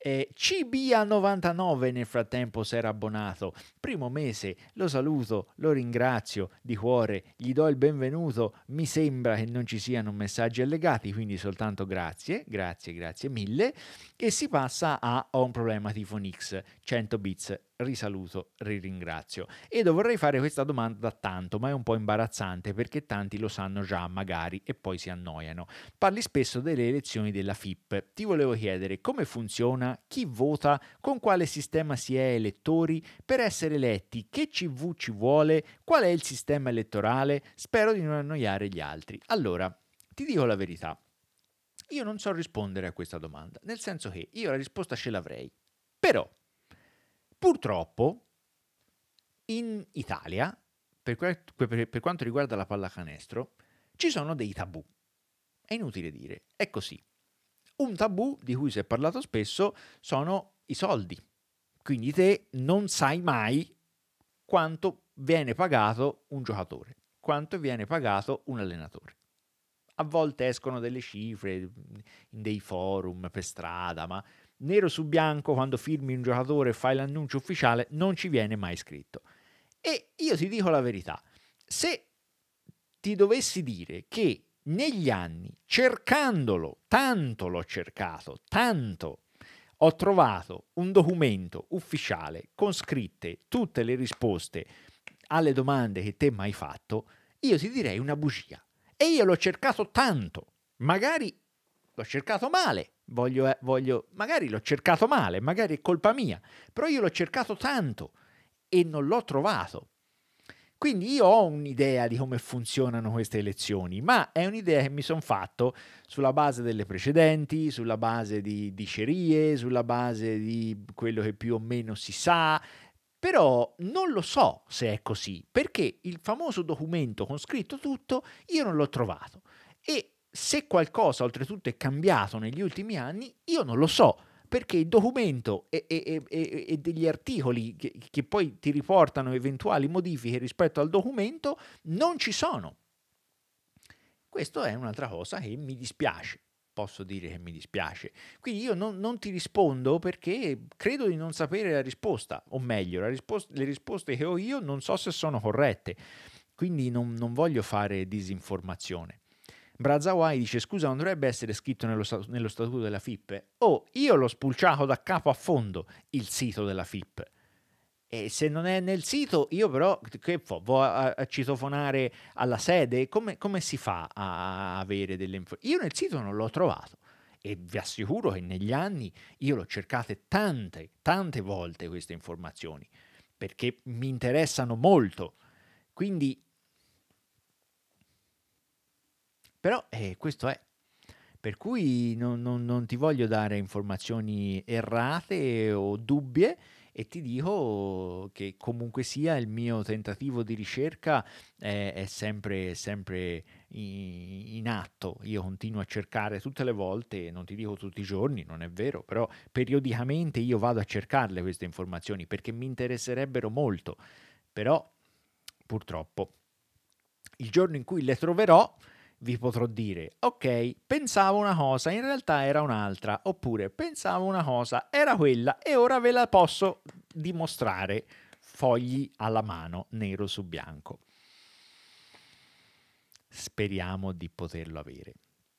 Eh, CBA99 nel frattempo si era abbonato. Primo mese, lo saluto, lo ringrazio di cuore, gli do il benvenuto. Mi sembra che non ci siano messaggi allegati, quindi soltanto grazie, grazie, grazie mille e si passa a Ho un problema tifo Nix, 100 bits, risaluto, riringrazio. Ed io vorrei fare questa domanda da tanto, ma è un po' imbarazzante perché tanti lo sanno già magari e poi si annoiano. Parli spesso delle elezioni della FIP. Ti volevo chiedere come funziona, chi vota, con quale sistema si è elettori, per essere eletti, che CV ci vuole, qual è il sistema elettorale. Spero di non annoiare gli altri. Allora, ti dico la verità. Io non so rispondere a questa domanda, nel senso che io la risposta ce l'avrei, però purtroppo in Italia, per, que- per, per quanto riguarda la pallacanestro, ci sono dei tabù. È inutile dire, è così. Un tabù di cui si è parlato spesso sono i soldi. Quindi te non sai mai quanto viene pagato un giocatore, quanto viene pagato un allenatore a volte escono delle cifre in dei forum per strada, ma nero su bianco quando firmi un giocatore e fai l'annuncio ufficiale non ci viene mai scritto. E io ti dico la verità, se ti dovessi dire che negli anni, cercandolo, tanto l'ho cercato, tanto, ho trovato un documento ufficiale con scritte tutte le risposte alle domande che te mai fatto, io ti direi una bugia. E io l'ho cercato tanto, magari l'ho cercato male, voglio, eh, voglio, magari l'ho cercato male, magari è colpa mia, però io l'ho cercato tanto e non l'ho trovato. Quindi io ho un'idea di come funzionano queste elezioni, ma è un'idea che mi sono fatto sulla base delle precedenti, sulla base di dicerie, sulla base di quello che più o meno si sa, però non lo so se è così, perché il famoso documento con scritto tutto io non l'ho trovato. E se qualcosa oltretutto è cambiato negli ultimi anni, io non lo so, perché il documento e, e, e, e degli articoli che, che poi ti riportano eventuali modifiche rispetto al documento non ci sono. Questo è un'altra cosa che mi dispiace posso dire che mi dispiace. Quindi io non, non ti rispondo perché credo di non sapere la risposta, o meglio, la risposta, le risposte che ho io non so se sono corrette, quindi non, non voglio fare disinformazione. Brazawai dice scusa non dovrebbe essere scritto nello, nello statuto della FIP? Oh, io l'ho spulciato da capo a fondo il sito della FIP e se non è nel sito, io però che fo, vo a, a citofonare alla sede? Come, come si fa a avere delle informazioni? Io nel sito non l'ho trovato e vi assicuro che negli anni io l'ho cercate tante, tante volte queste informazioni perché mi interessano molto. Quindi, però, eh, questo è. Per cui non, non, non ti voglio dare informazioni errate o dubbie e ti dico che comunque sia il mio tentativo di ricerca è, eh, è sempre, sempre in, in, atto. Io continuo a cercare tutte le volte, non ti dico tutti i giorni, non è vero, però periodicamente io vado a cercarle queste informazioni perché mi interesserebbero molto. Però purtroppo il giorno in cui le troverò vi potrò dire, ok, pensavo una cosa, in realtà era un'altra, oppure pensavo una cosa, era quella e ora ve la posso dimostrare, fogli alla mano, nero su bianco. Speriamo di poterlo avere,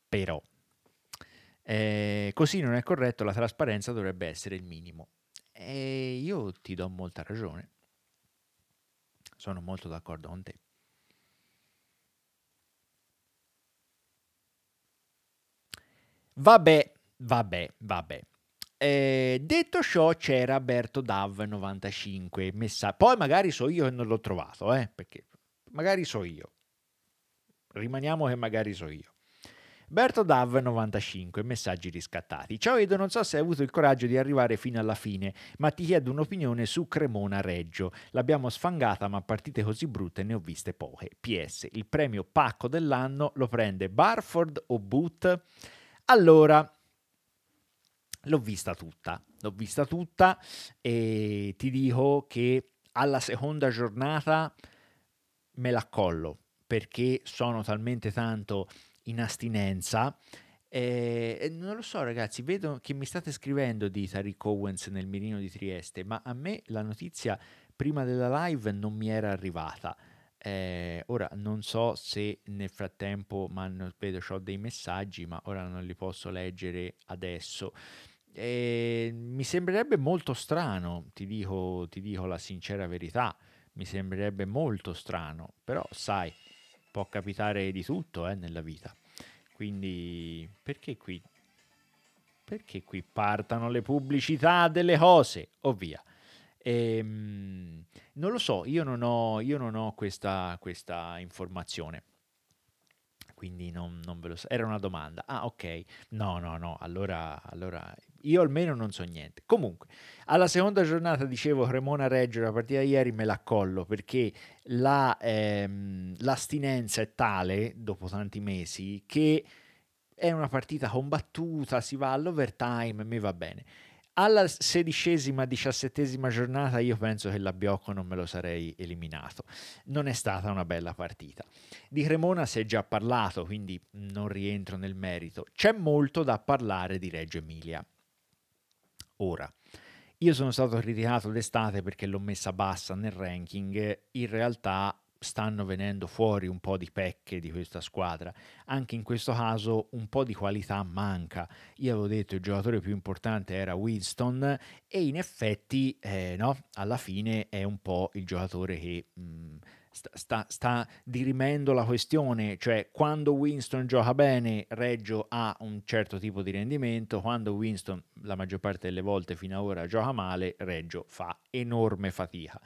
però. Eh, così non è corretto, la trasparenza dovrebbe essere il minimo. E io ti do molta ragione. Sono molto d'accordo con te. Vabbè, vabbè, vabbè. Eh, detto ciò, c'era Berto Dav 95. Messa... Poi magari so io e non l'ho trovato, eh, perché magari so io. Rimaniamo che magari so io. Berto Dav 95, messaggi riscattati. Ciao Edo, non so se hai avuto il coraggio di arrivare fino alla fine, ma ti chiedo un'opinione su Cremona Reggio. L'abbiamo sfangata, ma partite così brutte ne ho viste poche. PS, il premio pacco dell'anno lo prende Barford o Boot? Allora, l'ho vista tutta, l'ho vista tutta e ti dico che alla seconda giornata me la collo perché sono talmente tanto in astinenza. Eh, non lo so ragazzi, vedo che mi state scrivendo di Tariq Owens nel mirino di Trieste, ma a me la notizia prima della live non mi era arrivata. Eh, ora non so se nel frattempo, ma non, vedo, ho dei messaggi, ma ora non li posso leggere adesso. Eh, mi sembrerebbe molto strano, ti dico, ti dico la sincera verità, mi sembrerebbe molto strano, però sai, può capitare di tutto eh, nella vita. Quindi perché qui? Perché qui partano le pubblicità delle cose? Ovvia. E, ehm, non lo so, io non ho, io non ho questa, questa informazione quindi non, non, ve lo so. Era una domanda. Ah, ok. No, no, no. Allora, allora io almeno non so niente. Comunque, alla seconda giornata dicevo Cremona Reggio, la partita di ieri me la collo perché la, ehm, l'astinenza è tale dopo tanti mesi che è una partita combattuta, si va all'overtime, A me va bene alla sedicesima, diciassettesima giornata io penso che l'abbiocco non me lo sarei eliminato. Non è stata una bella partita. Di Cremona si è già parlato, quindi non rientro nel merito. C'è molto da parlare di Reggio Emilia. Ora, io sono stato criticato d'estate perché l'ho messa bassa nel ranking, in realtà stanno venendo fuori un po' di pecche di questa squadra. Anche in questo caso un po' di qualità manca. Io avevo detto il giocatore più importante era Winston e in effetti eh, no, alla fine è un po' il giocatore che... Mh, mm, Sta, sta, sta, dirimendo la questione, cioè quando Winston gioca bene Reggio ha un certo tipo di rendimento, quando Winston la maggior parte delle volte fino ad ora gioca male Reggio fa enorme fatica.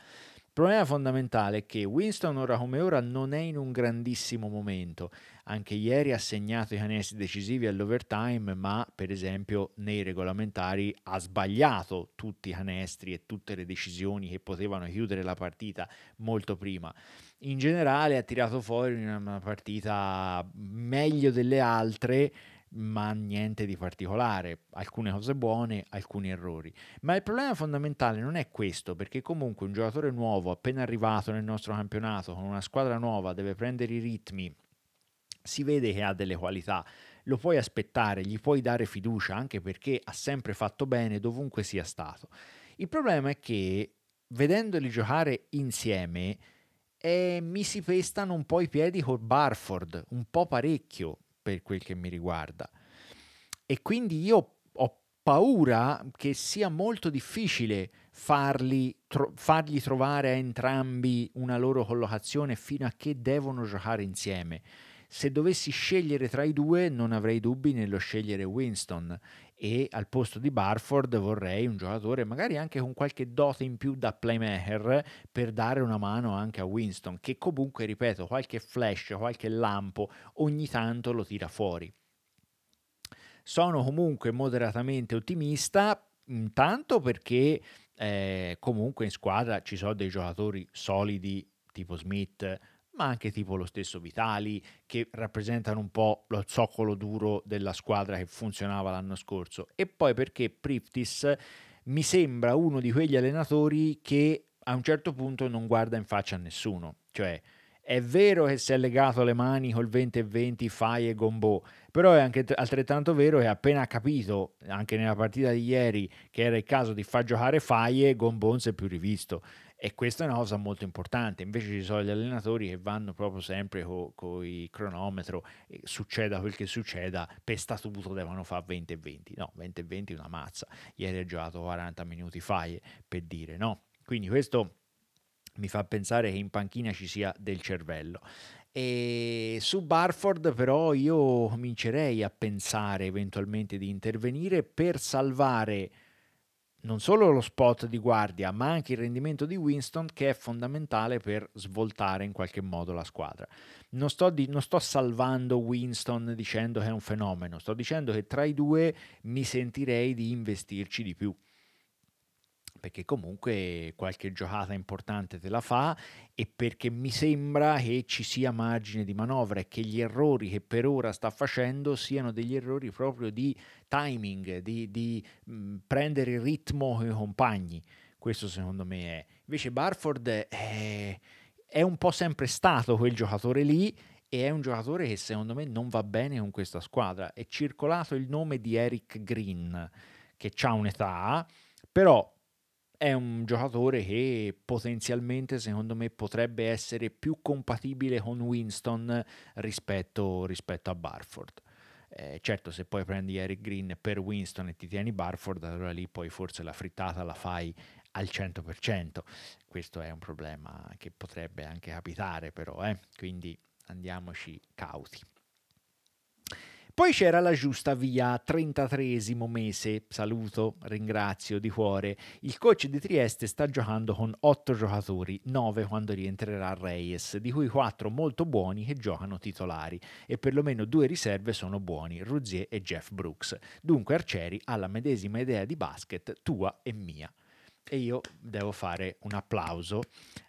Il problema fondamentale è che Winston ora come ora non è in un grandissimo momento. Anche ieri ha segnato i canestri decisivi all'overtime, ma per esempio nei regolamentari ha sbagliato tutti i canestri e tutte le decisioni che potevano chiudere la partita molto prima. In generale ha tirato fuori una partita meglio delle altre ma niente di particolare, alcune cose buone, alcuni errori. Ma il problema fondamentale non è questo, perché comunque un giocatore nuovo, appena arrivato nel nostro campionato, con una squadra nuova, deve prendere i ritmi, si vede che ha delle qualità, lo puoi aspettare, gli puoi dare fiducia, anche perché ha sempre fatto bene dovunque sia stato. Il problema è che vedendoli giocare insieme, eh, mi si pestano un po' i piedi con Barford, un po' parecchio, per quel che mi riguarda. E quindi io ho paura che sia molto difficile farli, tro- fargli trovare a entrambi una loro collocazione fino a che devono giocare insieme. Se dovessi scegliere tra i due non avrei dubbi nello scegliere Winston e al posto di Barford vorrei un giocatore magari anche con qualche dote in più da playmaker per dare una mano anche a Winston che comunque ripeto qualche flash qualche lampo ogni tanto lo tira fuori sono comunque moderatamente ottimista intanto perché eh, comunque in squadra ci sono dei giocatori solidi tipo Smith ma anche tipo lo stesso Vitali, che rappresentano un po' lo zoccolo duro della squadra che funzionava l'anno scorso. E poi perché Priftis mi sembra uno di quegli allenatori che a un certo punto non guarda in faccia a nessuno. Cioè, è vero che si è legato le mani col 20 20 Fai e Gombò, però è anche altrettanto vero che appena ha capito, anche nella partita di ieri, che era il caso di far giocare Fai e Gombò non si è più rivisto. E questa è una cosa molto importante, invece ci sono gli allenatori che vanno proprio sempre con co il cronometro, succeda quel che succeda, per statuto devono fare 20 e 20, no, 20 e 20 è una mazza, ieri ha giocato 40 minuti fa, eh, per dire, no? Quindi questo mi fa pensare che in panchina ci sia del cervello. E su Barford però io comincerei a pensare eventualmente di intervenire per salvare non solo lo spot di guardia, ma anche il rendimento di Winston che è fondamentale per svoltare in qualche modo la squadra. Non sto, di, non sto, salvando Winston dicendo che è un fenomeno, sto dicendo che tra i due mi sentirei di investirci di più perché comunque qualche giocata importante te la fa e perché mi sembra che ci sia margine di manovra e che gli errori che per ora sta facendo siano degli errori proprio di timing, di, di mh, prendere il ritmo con i compagni. Questo secondo me è. Invece Barford è, eh, è un po' sempre stato quel giocatore lì e è un giocatore che secondo me non va bene con questa squadra. È circolato il nome di Eric Green, che ha un'età, però è un giocatore che potenzialmente secondo me potrebbe essere più compatibile con Winston rispetto, rispetto a Barford. Eh, certo, se poi prendi Eric Green per Winston e ti tieni Barford, allora lì poi forse la frittata la fai al 100%. Questo è un problema che potrebbe anche capitare, però, eh? quindi andiamoci cauti. Poi c'era la giusta via, 33 mese, saluto, ringrazio di cuore. Il coach di Trieste sta giocando con 8 giocatori, 9 quando rientrerà Reyes, di cui 4 molto buoni che giocano titolari e perlomeno due riserve sono buoni, Ruzier e Jeff Brooks. Dunque Arcieri ha la medesima idea di basket tua e mia e io devo fare un applauso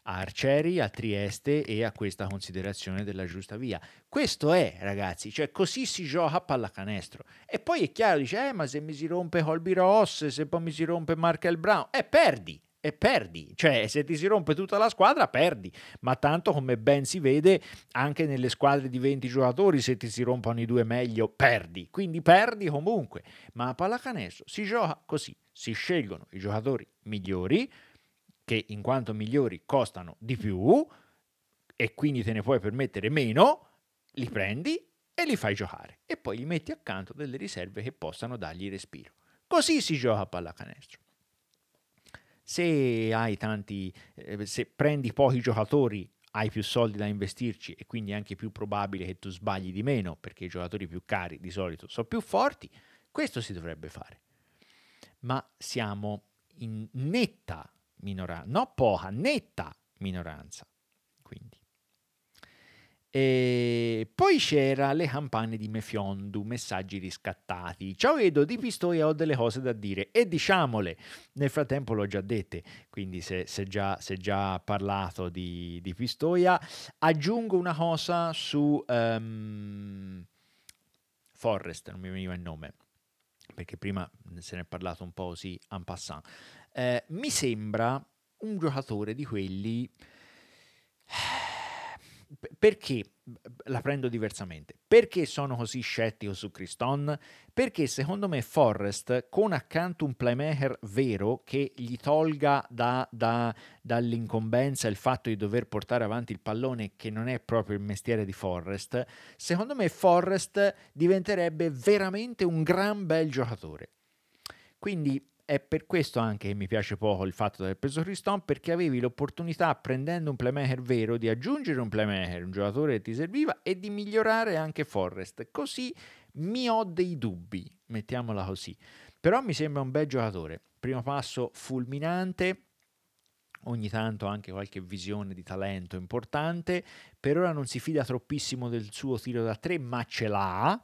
a Arcieri, a Trieste e a questa considerazione della giusta via. Questo è, ragazzi, cioè così si gioca a pallacanestro. E poi è chiaro, dice, eh, ma se mi si rompe Colby Ross, se poi mi si rompe Markel Brown, eh, perdi, e perdi, cioè se ti si rompe tutta la squadra perdi, ma tanto come ben si vede anche nelle squadre di 20 giocatori se ti si rompono i due meglio perdi, quindi perdi comunque, ma a pallacanestro si gioca così, si scelgono i giocatori migliori che in quanto migliori costano di più e quindi te ne puoi permettere meno, li prendi e li fai giocare e poi gli metti accanto delle riserve che possano dargli respiro. Così si gioca a pallacanestro. Se hai tanti, eh, se prendi pochi giocatori hai più soldi da investirci e quindi è anche più probabile che tu sbagli di meno perché i giocatori più cari di solito sono più forti, questo si dovrebbe fare. Ma siamo in netta minoranza, no poca, netta minoranza. E poi c'era le campane di Mefiondu, messaggi riscattati. Ciao Edo, di Pistoia ho delle cose da dire e diciamole. Nel frattempo l'ho già dette, quindi se, se, già, se già, parlato di, di, Pistoia, aggiungo una cosa su um, Forrest, non mi veniva il nome, perché prima se ne è parlato un po' così en passant. Eh, mi sembra un giocatore di quelli perché la prendo diversamente? Perché sono così scettico su Criston? Perché secondo me Forrest con accanto un playmaker vero che gli tolga da, da, dall'incombenza il fatto di dover portare avanti il pallone che non è proprio il mestiere di Forrest, secondo me Forrest diventerebbe veramente un gran bel giocatore. Quindi è per questo anche che mi piace poco il fatto di aver preso Criston, perché avevi l'opportunità, prendendo un playmaker vero, di aggiungere un playmaker, un giocatore che ti serviva, e di migliorare anche Forrest. Così mi ho dei dubbi, mettiamola così. Però mi sembra un bel giocatore. Primo passo fulminante, ogni tanto anche qualche visione di talento importante. Per ora non si fida troppissimo del suo tiro da tre, ma ce l'ha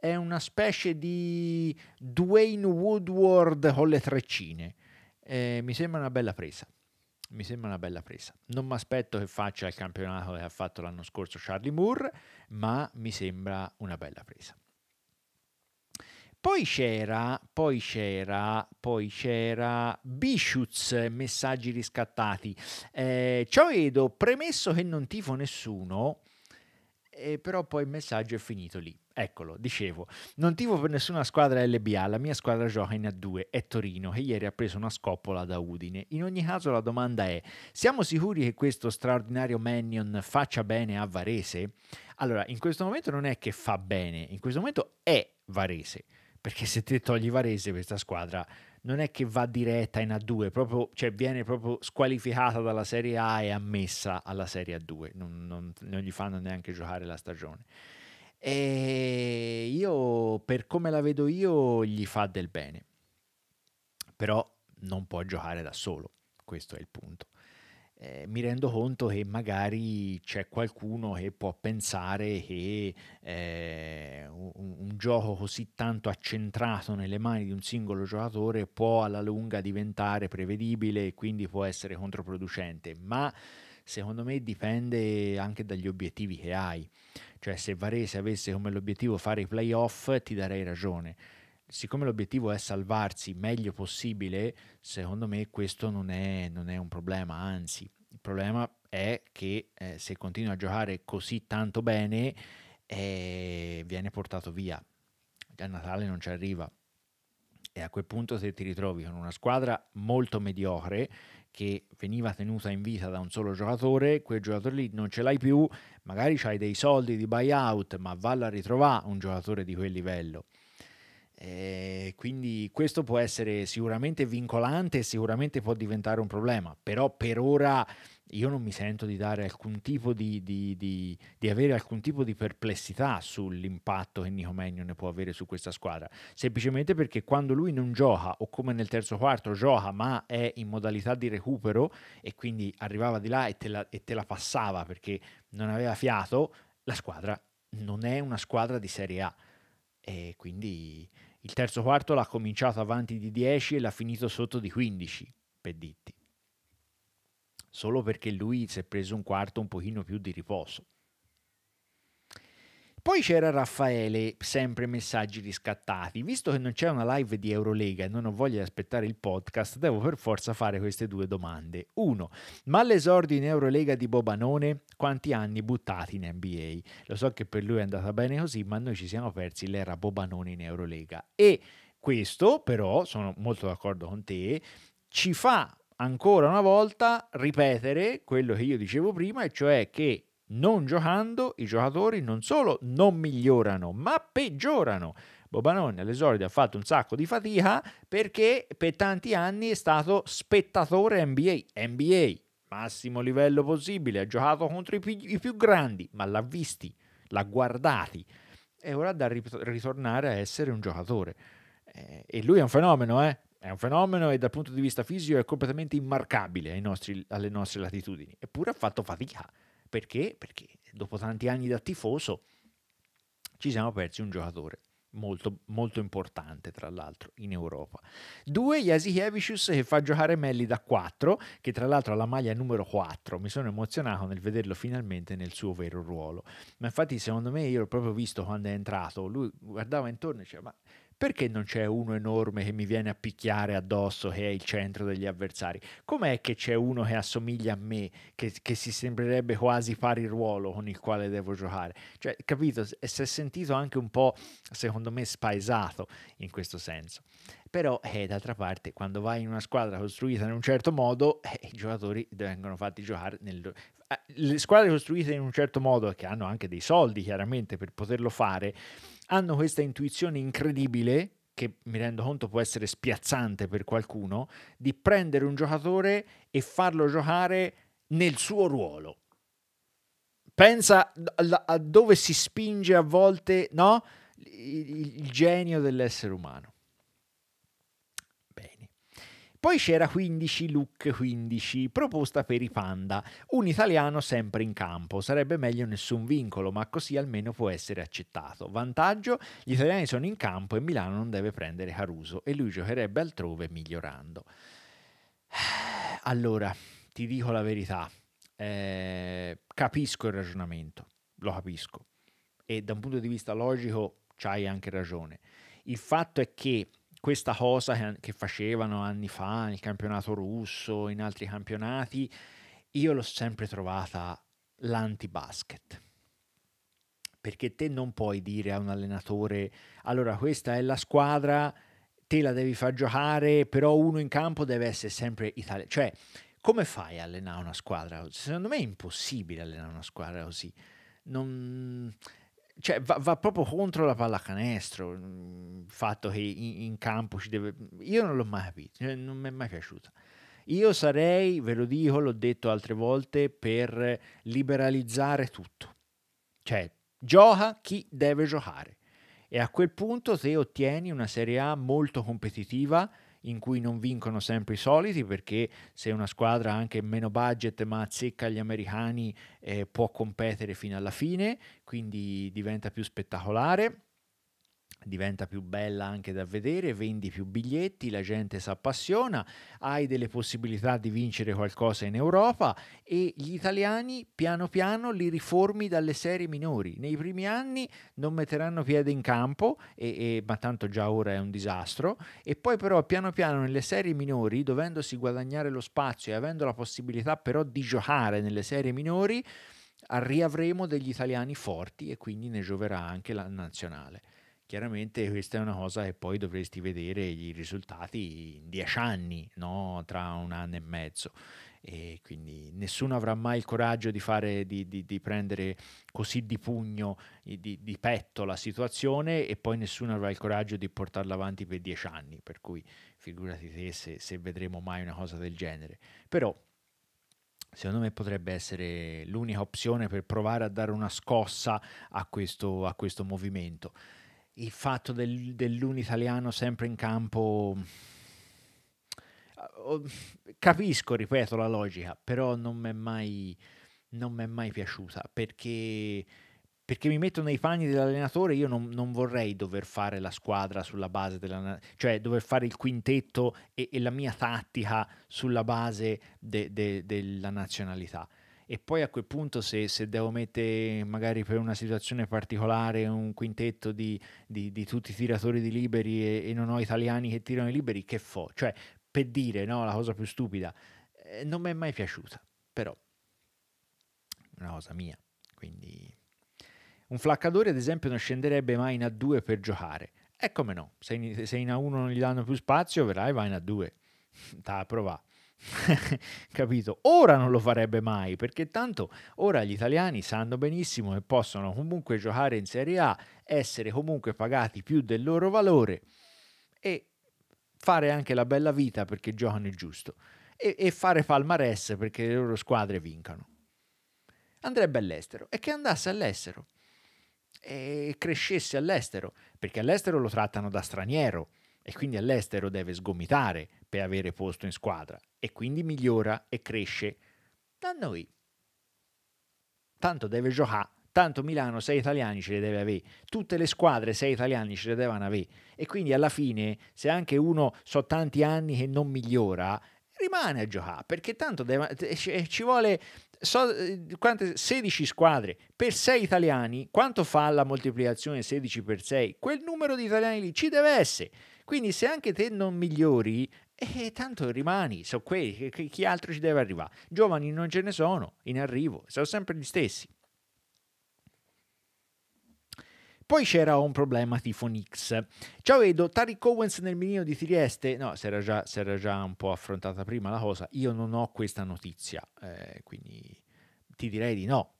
è una specie di Dwayne Woodward con le treccine. Eh, mi sembra una bella presa. Mi sembra una bella presa. Non mi aspetto che faccia il campionato che ha fatto l'anno scorso Charlie Moore, ma mi sembra una bella presa. Poi c'era, poi c'era, poi c'era Bishutz, messaggi riscattati. Eh, ciao Edo, premesso che non tifo nessuno, eh, però poi il messaggio è finito lì. Eccolo, dicevo, non tifo per nessuna squadra LBA, la mia squadra gioca in A2, è Torino, che ieri ha preso una scoppola da Udine. In ogni caso la domanda è, siamo sicuri che questo straordinario Mannion faccia bene a Varese? Allora, in questo momento non è che fa bene, in questo momento è Varese, perché se te togli Varese questa squadra non è che va diretta in A2, proprio, cioè viene proprio squalificata dalla Serie A e ammessa alla Serie A2, non, non, non gli fanno neanche giocare la stagione. E io, per come la vedo io, gli fa del bene. Però non può giocare da solo, questo è il punto. Eh, mi rendo conto che magari c'è qualcuno che può pensare che eh, un, un, gioco così tanto accentrato nelle mani di un singolo giocatore può alla lunga diventare prevedibile e quindi può essere controproducente, ma secondo me dipende anche dagli obiettivi che hai. Cioè se Varese avesse come l'obiettivo fare i playoff ti darei ragione. Siccome l'obiettivo è salvarsi meglio possibile, secondo me questo non è, non è un problema, anzi il problema è che eh, se continua a giocare così tanto bene eh, viene portato via. A Natale non ci arriva. E a quel punto se ti ritrovi con una squadra molto mediocre che veniva tenuta in vita da un solo giocatore, quel giocatore lì non ce l'hai più, magari hai dei soldi di buyout, ma valla a ritrovare un giocatore di quel livello. E eh, quindi questo può essere sicuramente vincolante e sicuramente può diventare un problema, però per ora io non mi sento di, di, di, di avere alcun tipo di perplessità sull'impatto che Nico Magnone può avere su questa squadra, semplicemente perché quando lui non gioca o come nel terzo quarto gioca ma è in modalità di recupero e quindi arrivava di là e te la, e te la passava perché non aveva fiato, la squadra non è una squadra di Serie A e quindi il terzo quarto l'ha cominciato avanti di 10 e l'ha finito sotto di 15, per ditti solo perché lui si è preso un quarto un pochino più di riposo. Poi c'era Raffaele, sempre messaggi riscattati. Visto che non c'è una live di Eurolega e non ho voglia di aspettare il podcast, devo per forza fare queste due domande. Uno, Ma l'esordio in Eurolega di Bobanone, quanti anni buttati in NBA? Lo so che per lui è andata bene così, ma noi ci siamo persi l'era Bobanone in Eurolega. E questo, però, sono molto d'accordo con te, ci fa ancora una volta ripetere quello che io dicevo prima, e cioè che non giocando i giocatori non solo non migliorano, ma peggiorano. Bobanoni all'esordio ha fatto un sacco di fatica perché per tanti anni è stato spettatore NBA, NBA, massimo livello possibile, ha giocato contro i più, i più grandi, ma l'ha visti, l'ha guardati. È ora da ritornare a essere un giocatore. Eh, e lui è un fenomeno, eh? È un fenomeno e dal punto di vista fisico è completamente immarcabile nostri, alle nostre latitudini. Eppure ha fatto fatica. Perché? Perché dopo tanti anni da tifoso ci siamo persi un giocatore molto, molto importante, tra l'altro, in Europa. Due, Jasikevicius che fa giocare Melli da 4, che tra l'altro ha la maglia numero 4. Mi sono emozionato nel vederlo finalmente nel suo vero ruolo. Ma infatti, secondo me, io l'ho proprio visto quando è entrato. Lui guardava intorno e diceva, ma perché non c'è uno enorme che mi viene a picchiare addosso che è il centro degli avversari? Com'è che c'è uno che assomiglia a me, che, che si sembrerebbe quasi pari ruolo con il quale devo giocare? Cioè, capito, si è sentito anche un po', secondo me, spaesato in questo senso. Però, eh, d'altra parte, quando vai in una squadra costruita in un certo modo, eh, i giocatori vengono fatti giocare nel, eh, le squadre costruite in un certo modo, che hanno anche dei soldi chiaramente per poterlo fare, hanno questa intuizione incredibile che mi rendo conto può essere spiazzante per qualcuno, di prendere un giocatore e farlo giocare nel suo ruolo. Pensa a dove si spinge a volte no? il genio dell'essere umano. Poi c'era 15 Look 15, proposta per i Panda, un italiano sempre in campo, sarebbe meglio nessun vincolo, ma così almeno può essere accettato. Vantaggio, gli italiani sono in campo e Milano non deve prendere Caruso e lui giocherebbe altrove migliorando. Allora, ti dico la verità, eh, capisco il ragionamento, lo capisco e da un punto di vista logico c'hai anche ragione. Il fatto è che questa cosa che, che facevano anni fa nel campionato russo, in altri campionati, io l'ho sempre trovata l'anti-basket. Perché te non puoi dire a un allenatore, allora questa è la squadra, te la devi far giocare, però uno in campo deve essere sempre italiano. Cioè, come fai a allenare una squadra? Secondo me è impossibile allenare una squadra così. Non, cioè, va, va, proprio contro la pallacanestro il mm, fatto che in, in, campo ci deve... Io non l'ho mai capito, cioè, non mi è mai piaciuta. Io sarei, ve lo dico, l'ho detto altre volte, per liberalizzare tutto. Cioè, gioca chi deve giocare. E a quel punto te ottieni una Serie A molto competitiva in cui non vincono sempre i soliti perché se una squadra ha anche meno budget ma azzecca gli americani eh, può competere fino alla fine, quindi diventa più spettacolare diventa più bella anche da vedere, vendi più biglietti, la gente si appassiona, hai delle possibilità di vincere qualcosa in Europa e gli italiani piano piano li riformi dalle serie minori. Nei primi anni non metteranno piede in campo, e, e, ma tanto già ora è un disastro, e poi però piano piano nelle serie minori, dovendosi guadagnare lo spazio e avendo la possibilità però di giocare nelle serie minori, riavremo degli italiani forti e quindi ne gioverà anche la nazionale. Chiaramente questa è una cosa che poi dovresti vedere i risultati in dieci anni, no? tra un anno e mezzo. E quindi nessuno avrà mai il coraggio di, fare, di, di, di prendere così di pugno, di, petto la situazione e poi nessuno avrà il coraggio di portarla avanti per dieci anni, per cui figurati te se, se vedremo mai una cosa del genere. Però secondo me potrebbe essere l'unica opzione per provare a dare una scossa a questo, a questo movimento il fatto del, italiano sempre in campo eh, capisco, ripeto, la logica, però non mi è mai, mai, piaciuta perché, perché, mi metto nei panni dell'allenatore. Io non, non, vorrei dover fare la squadra sulla base della, cioè dover fare il quintetto e, e la mia tattica sulla base de, de, della nazionalità e poi a quel punto se, se devo mettere magari per una situazione particolare un quintetto di, di, di tutti i tiratori di liberi e, e, non ho italiani che tirano i liberi, che fo? Cioè, per dire, no, la cosa più stupida, eh, non mi è mai piaciuta, però è una cosa mia, quindi... Un flaccatore, ad esempio, non scenderebbe mai in A2 per giocare. E come no, se in, A1 non gli danno più spazio, verrai, vai in A2. Ta, provare. Capito? Ora non lo farebbe mai perché tanto ora gli italiani sanno benissimo che possono comunque giocare in Serie A, essere comunque pagati più del loro valore e fare anche la bella vita perché giocano il giusto e, e fare palmarès perché le loro squadre vincano. Andrebbe all'estero e che andasse all'estero e crescesse all'estero perché all'estero lo trattano da straniero e quindi all'estero deve sgomitare per avere posto in squadra e quindi migliora e cresce da noi. Tanto deve giocare, tanto Milano sei italiani ce le deve avere, tutte le squadre sei italiani ce le devono avere e quindi alla fine se anche uno so tanti anni che non migliora rimane a giocare perché tanto deve, eh, eh, ci vuole so, eh, quante, 16 squadre per 6 italiani quanto fa la moltiplicazione 16 per 6 quel numero di italiani lì ci deve essere quindi se anche te non migliori e eh, tanto rimani, so quelli, chi altro ci deve arrivare? Giovani non ce ne sono, in arrivo, sono sempre gli stessi. Poi c'era un problema tipo Nix. Ciao vedo, Tariq Owens nel minino di Trieste, no, si era già, già, un po' affrontata prima la cosa, io non ho questa notizia, eh, quindi ti direi di no,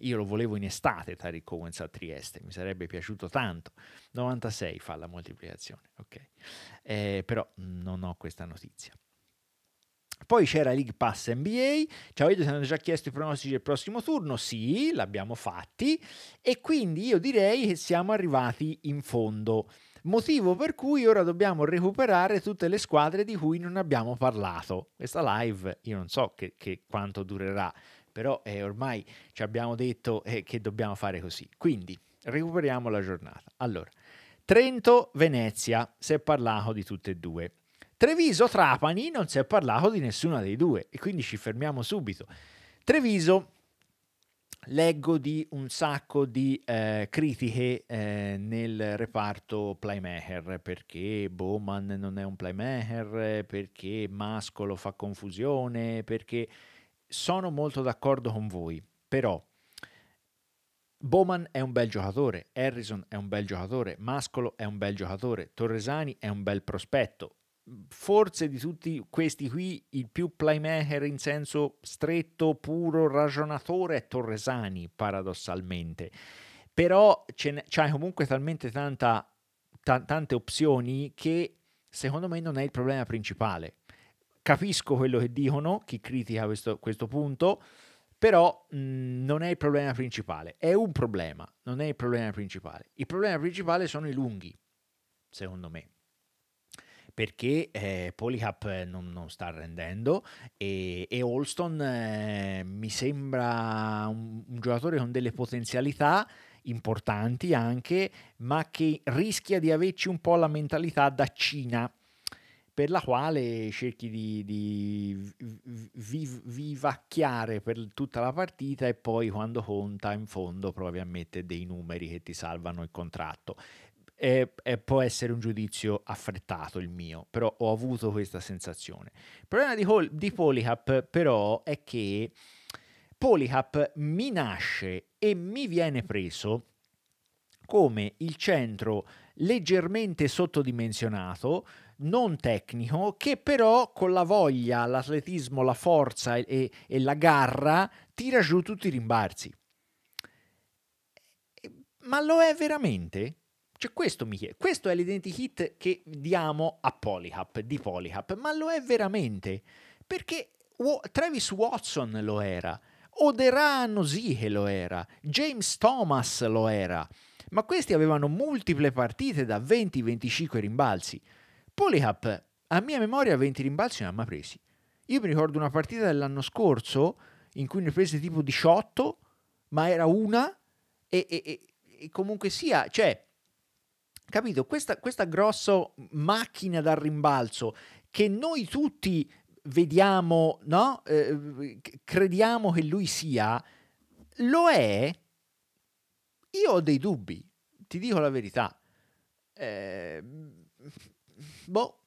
io lo volevo in estate Tariq Owens a Trieste, mi sarebbe piaciuto tanto. 96 fa la moltiplicazione, ok. Eh, però non ho questa notizia. Poi c'era League Pass NBA. Ciao, io ti hanno già chiesto i pronostici del prossimo turno. Sì, l'abbiamo fatti. E quindi io direi che siamo arrivati in fondo. Motivo per cui ora dobbiamo recuperare tutte le squadre di cui non abbiamo parlato. Questa live io non so che, che quanto durerà però eh, ormai ci abbiamo detto eh, che dobbiamo fare così. Quindi recuperiamo la giornata. Allora, Trento-Venezia, si è parlato di tutte e due. Treviso-Trapani non si è parlato di nessuna dei due e quindi ci fermiamo subito. Treviso leggo di un sacco di eh, critiche eh, nel reparto playmaker perché Bowman non è un playmaker, perché Mascolo fa confusione, perché sono molto d'accordo con voi, però Bowman è un bel giocatore, Harrison è un bel giocatore, Mascolo è un bel giocatore, Torresani è un bel prospetto. Forse di tutti questi qui il più playmaker in senso stretto, puro, ragionatore è Torresani, paradossalmente. Però c'hai comunque talmente tanta, t- tante opzioni che secondo me non è il problema principale. Capisco quello che dicono, chi critica questo, questo punto, però mh, mhmm, non è il problema principale. È un problema, non è il problema principale. Il problema principale sono i lunghi, secondo me perché eh, Polycap non, non, sta rendendo e, e Holston eh, mi sembra un, un, giocatore con delle potenzialità importanti anche, ma che rischia di averci un po' la mentalità da Cina per la quale cerchi di, di viv- vivacchiare per tutta la partita e poi quando conta in fondo provi a mettere dei numeri che ti salvano il contratto. E, e può essere un giudizio affrettato il mio, però ho avuto questa sensazione. Il problema di, Hol- di Polycap però è che Polycap mi nasce e mi viene preso come il centro leggermente sottodimensionato, non tecnico, che però con la voglia, l'atletismo, la forza e, e la garra tira giù tutti i rimbalzi. Eh, ma lo è veramente? Cioè, questo, mi chiede, questo è l'identikit che diamo a Polyhap, di Polyhap, ma lo è veramente? Perché Travis Watson lo era, Oderano Nosihe lo era, James Thomas lo era, ma questi avevano multiple partite da 20-25 rimbalzi. Polycap, a mia memoria, 20 rimbalzi non ha mai presi. Io mi ricordo una partita dell'anno scorso in cui ne prese tipo 18, ma era una e, e, e, e comunque sia, cioè, capito, questa, questa grossa macchina da rimbalzo che noi tutti vediamo, no? Eh, crediamo che lui sia, lo è, io ho dei dubbi, ti dico la verità. Eh, boh.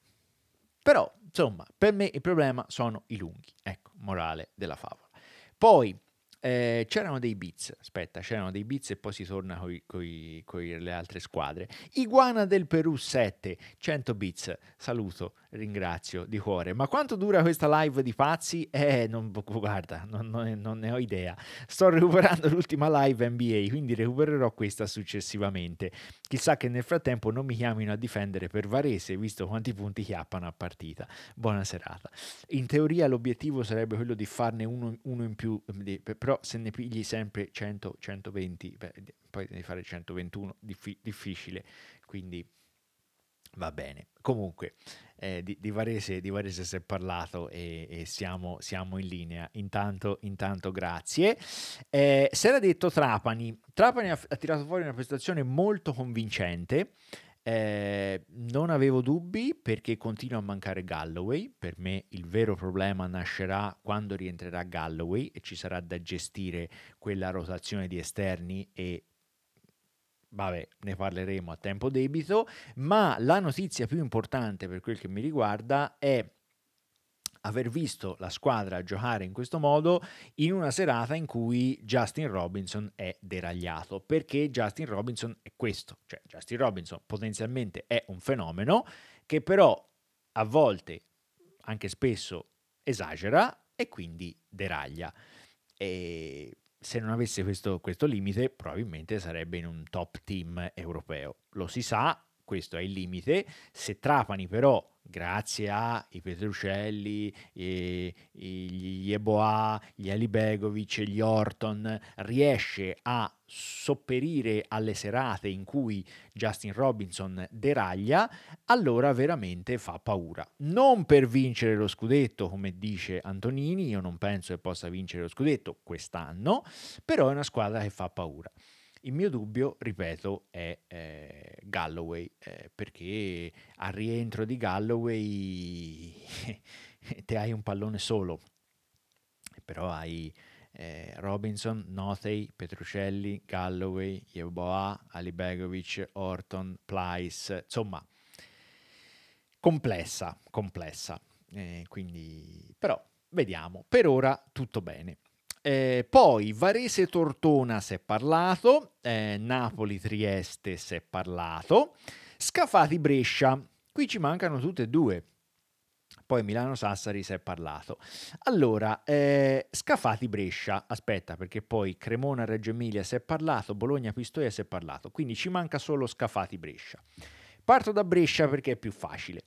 Però, insomma, per me il problema sono i lunghi. Ecco, morale della favola. Poi, eh, c'erano dei bits, aspetta, c'erano dei bits e poi si torna con le altre squadre. Iguana del Perù 7, 100 bits, saluto ringrazio di cuore. Ma quanto dura questa live di pazzi? Eh, non, guarda, non, non, non, ne ho idea. Sto recuperando l'ultima live NBA, quindi recupererò questa successivamente. Chissà che nel frattempo non mi chiamino a difendere per Varese, visto quanti punti chiappano a partita. Buona serata. In teoria l'obiettivo sarebbe quello di farne uno, uno in più, eh, però se ne pigli sempre 100, 120, beh, poi devi fare 121, diffi- difficile, quindi... Va bene, comunque eh, di, di, Varese, di, Varese, si è parlato e, e siamo, siamo, in linea. Intanto, intanto grazie. Eh, si era detto Trapani. Trapani ha, ha tirato fuori una prestazione molto convincente. Eh, non avevo dubbi perché continua a mancare Galloway. Per me il vero problema nascerà quando rientrerà Galloway e ci sarà da gestire quella rotazione di esterni e vabbè, ne parleremo a tempo debito, ma la notizia più importante per quel che mi riguarda è aver visto la squadra giocare in questo modo in una serata in cui Justin Robinson è deragliato, perché Justin Robinson è questo, cioè Justin Robinson potenzialmente è un fenomeno che però a volte, anche spesso, esagera e quindi deraglia. E se non avesse questo, questo limite probabilmente sarebbe in un top team europeo. Lo si sa, questo è il limite. Se Trapani però grazie ai Petrucelli, e, e gli Eboa, gli Alibegovic, gli Orton, riesce a sopperire alle serate in cui Justin Robinson deraglia, allora veramente fa paura. Non per vincere lo scudetto, come dice Antonini, io non penso che possa vincere lo scudetto quest'anno, però è una squadra che fa paura. Il mio dubbio, ripeto, è eh, Galloway, eh, perché al rientro di Galloway te hai un pallone solo, però hai eh, Robinson, Nothey, Petrucelli, Galloway, Yeboah, Alibegovic, Orton, Plyce, insomma, complessa, complessa. Eh, quindi, però, vediamo. Per ora tutto bene. Eh, poi Varese-Tortona si è parlato, eh, Napoli-Trieste si è parlato, Scafati-Brescia, qui ci mancano tutte e due. Poi Milano-Sassari si è parlato. Allora, eh, Scafati-Brescia, aspetta perché poi Cremona-Reggio Emilia si è parlato, Bologna-Pistoia si è parlato, quindi ci manca solo Scafati-Brescia. Parto da Brescia perché è più facile.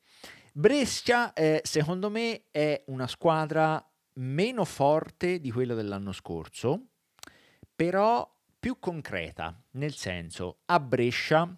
Brescia, eh, secondo me, è una squadra meno forte di quella dell'anno scorso, però più concreta, nel senso a Brescia,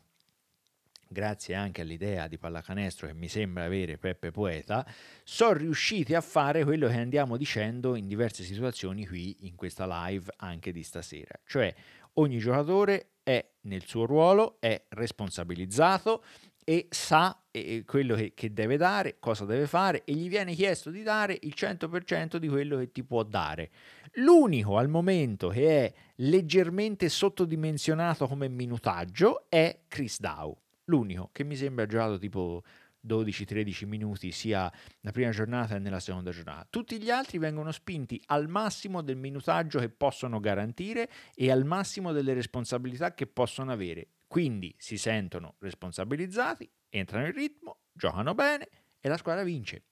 grazie anche all'idea di pallacanestro che mi sembra avere Peppe Poeta, sono riusciti a fare quello che andiamo dicendo in diverse situazioni qui in questa live anche di stasera, cioè ogni giocatore è nel suo ruolo, è responsabilizzato, e sa quello che, che, deve dare, cosa deve fare e gli viene chiesto di dare il 100% di quello che ti può dare. L'unico al momento che è leggermente sottodimensionato come minutaggio è Chris Dow, l'unico che mi sembra ha giocato tipo 12-13 minuti sia nella prima giornata che nella seconda giornata. Tutti gli altri vengono spinti al massimo del minutaggio che possono garantire e al massimo delle responsabilità che possono avere quindi si sentono responsabilizzati, entrano in ritmo, giocano bene e la squadra vince.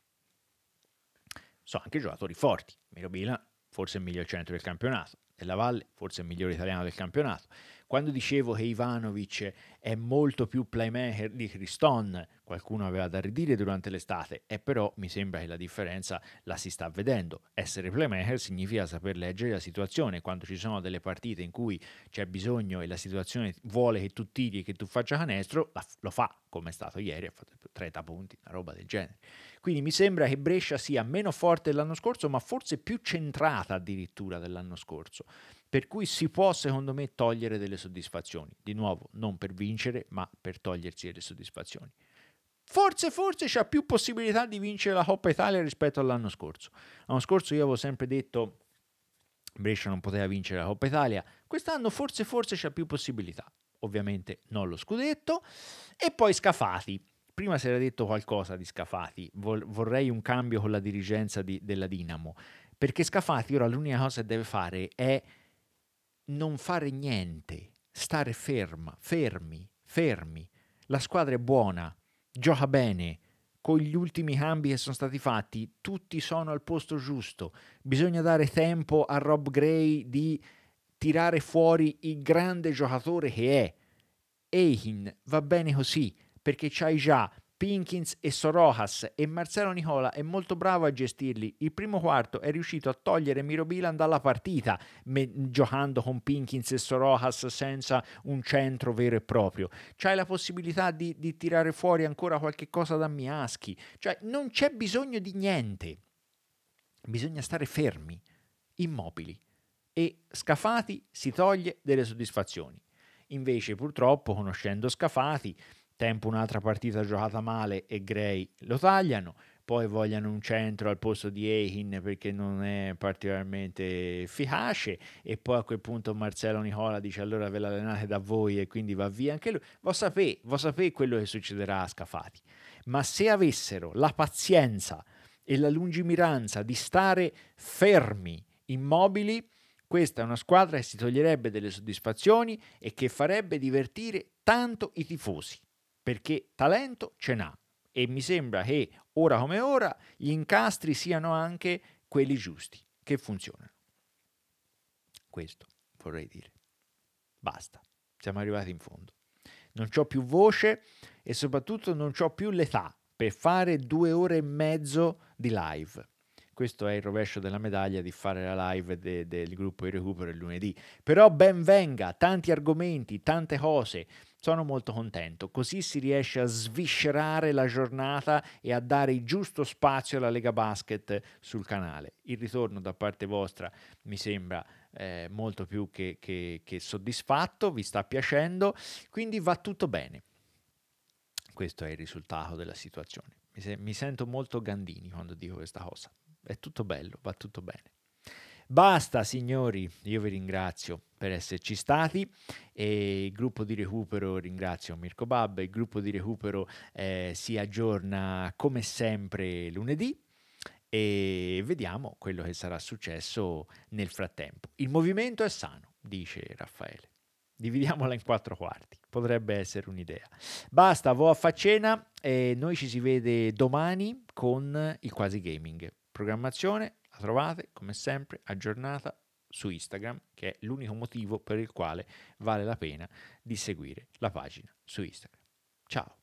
Sono anche giocatori forti. Mirobila, forse il miglior centro del campionato, della Valle forse il miglior italiano del campionato. Quando dicevo che Ivanovic è molto più playmaker di Criston, qualcuno aveva da ridire durante l'estate, e però mi sembra che la differenza la si sta vedendo. Essere playmaker significa saper leggere la situazione, quando ci sono delle partite in cui c'è bisogno e la situazione vuole che tu tiri e che tu faccia canestro, lo fa, come è stato ieri, ha fatto 30 punti, una roba del genere. Quindi mi sembra che Brescia sia meno forte dell'anno scorso, ma forse più centrata addirittura dell'anno scorso per cui si può secondo me togliere delle soddisfazioni, di nuovo non per vincere ma per togliersi delle soddisfazioni. Forse, forse c'ha più possibilità di vincere la Coppa Italia rispetto all'anno scorso. L'anno scorso io avevo sempre detto Brescia non poteva vincere la Coppa Italia, quest'anno forse, forse c'ha più possibilità. Ovviamente non lo scudetto. E poi Scafati, prima si era detto qualcosa di Scafati, vorrei un cambio con la dirigenza di, della Dinamo, perché Scafati ora l'unica cosa che deve fare è non fare niente, stare ferma, fermi, fermi. La squadra è buona, gioca bene, con gli ultimi cambi che sono stati fatti, tutti sono al posto giusto. Bisogna dare tempo a Rob Gray di tirare fuori il grande giocatore che è. Eihin va bene così, perché c'hai già Pinkins e Sorojas e Marcelo Nicola è molto bravo a gestirli. Il primo quarto è riuscito a togliere Miro Bilan dalla partita me- giocando con Pinkins e Sorojas senza un centro vero e proprio. C'hai la possibilità di, di tirare fuori ancora qualche cosa da Miaschi, cioè non c'è bisogno di niente. Bisogna stare fermi, immobili e Scafati si toglie delle soddisfazioni. Invece purtroppo conoscendo Scafati tempo un'altra partita giocata male e Gray lo tagliano, poi vogliono un centro al posto di Eichin perché non è particolarmente efficace e poi a quel punto Marcello Nicola dice allora ve l'allenate da voi e quindi va via anche lui. Voi sapete, voi sapete quello che succederà a Scafati, ma se avessero la pazienza e la lungimiranza di stare fermi, immobili, questa è una squadra che si toglierebbe delle soddisfazioni e che farebbe divertire tanto i tifosi perché talento ce n'ha e mi sembra che ora come ora gli incastri siano anche quelli giusti, che funzionano. Questo vorrei dire. Basta, siamo arrivati in fondo. Non ho più voce e soprattutto non ho più l'età per fare due ore e mezzo di live. Questo è il rovescio della medaglia di fare la live de- del gruppo di recupero il lunedì. Però ben venga, tanti argomenti, tante cose sono molto contento, così si riesce a sviscerare la giornata e a dare il giusto spazio alla Lega Basket sul canale. Il ritorno da parte vostra mi sembra eh, molto più che, che, che soddisfatto, vi sta piacendo, quindi va tutto bene. Questo è il risultato della situazione. Mi, se- mi, sento molto Gandini quando dico questa cosa. È tutto bello, va tutto bene. Basta, signori, io vi ringrazio per esserci stati e il gruppo di recupero ringrazio Mirko Bab, il gruppo di recupero eh, si aggiorna come sempre lunedì e vediamo quello che sarà successo nel frattempo. Il movimento è sano, dice Raffaele. Dividiamola in quattro quarti, potrebbe essere un'idea. Basta, vo a faccena e noi ci si vede domani con il Quasi Gaming. Programmazione la trovate come sempre aggiornata su Instagram, che è l'unico motivo per il quale vale la pena di seguire la pagina su Instagram. Ciao!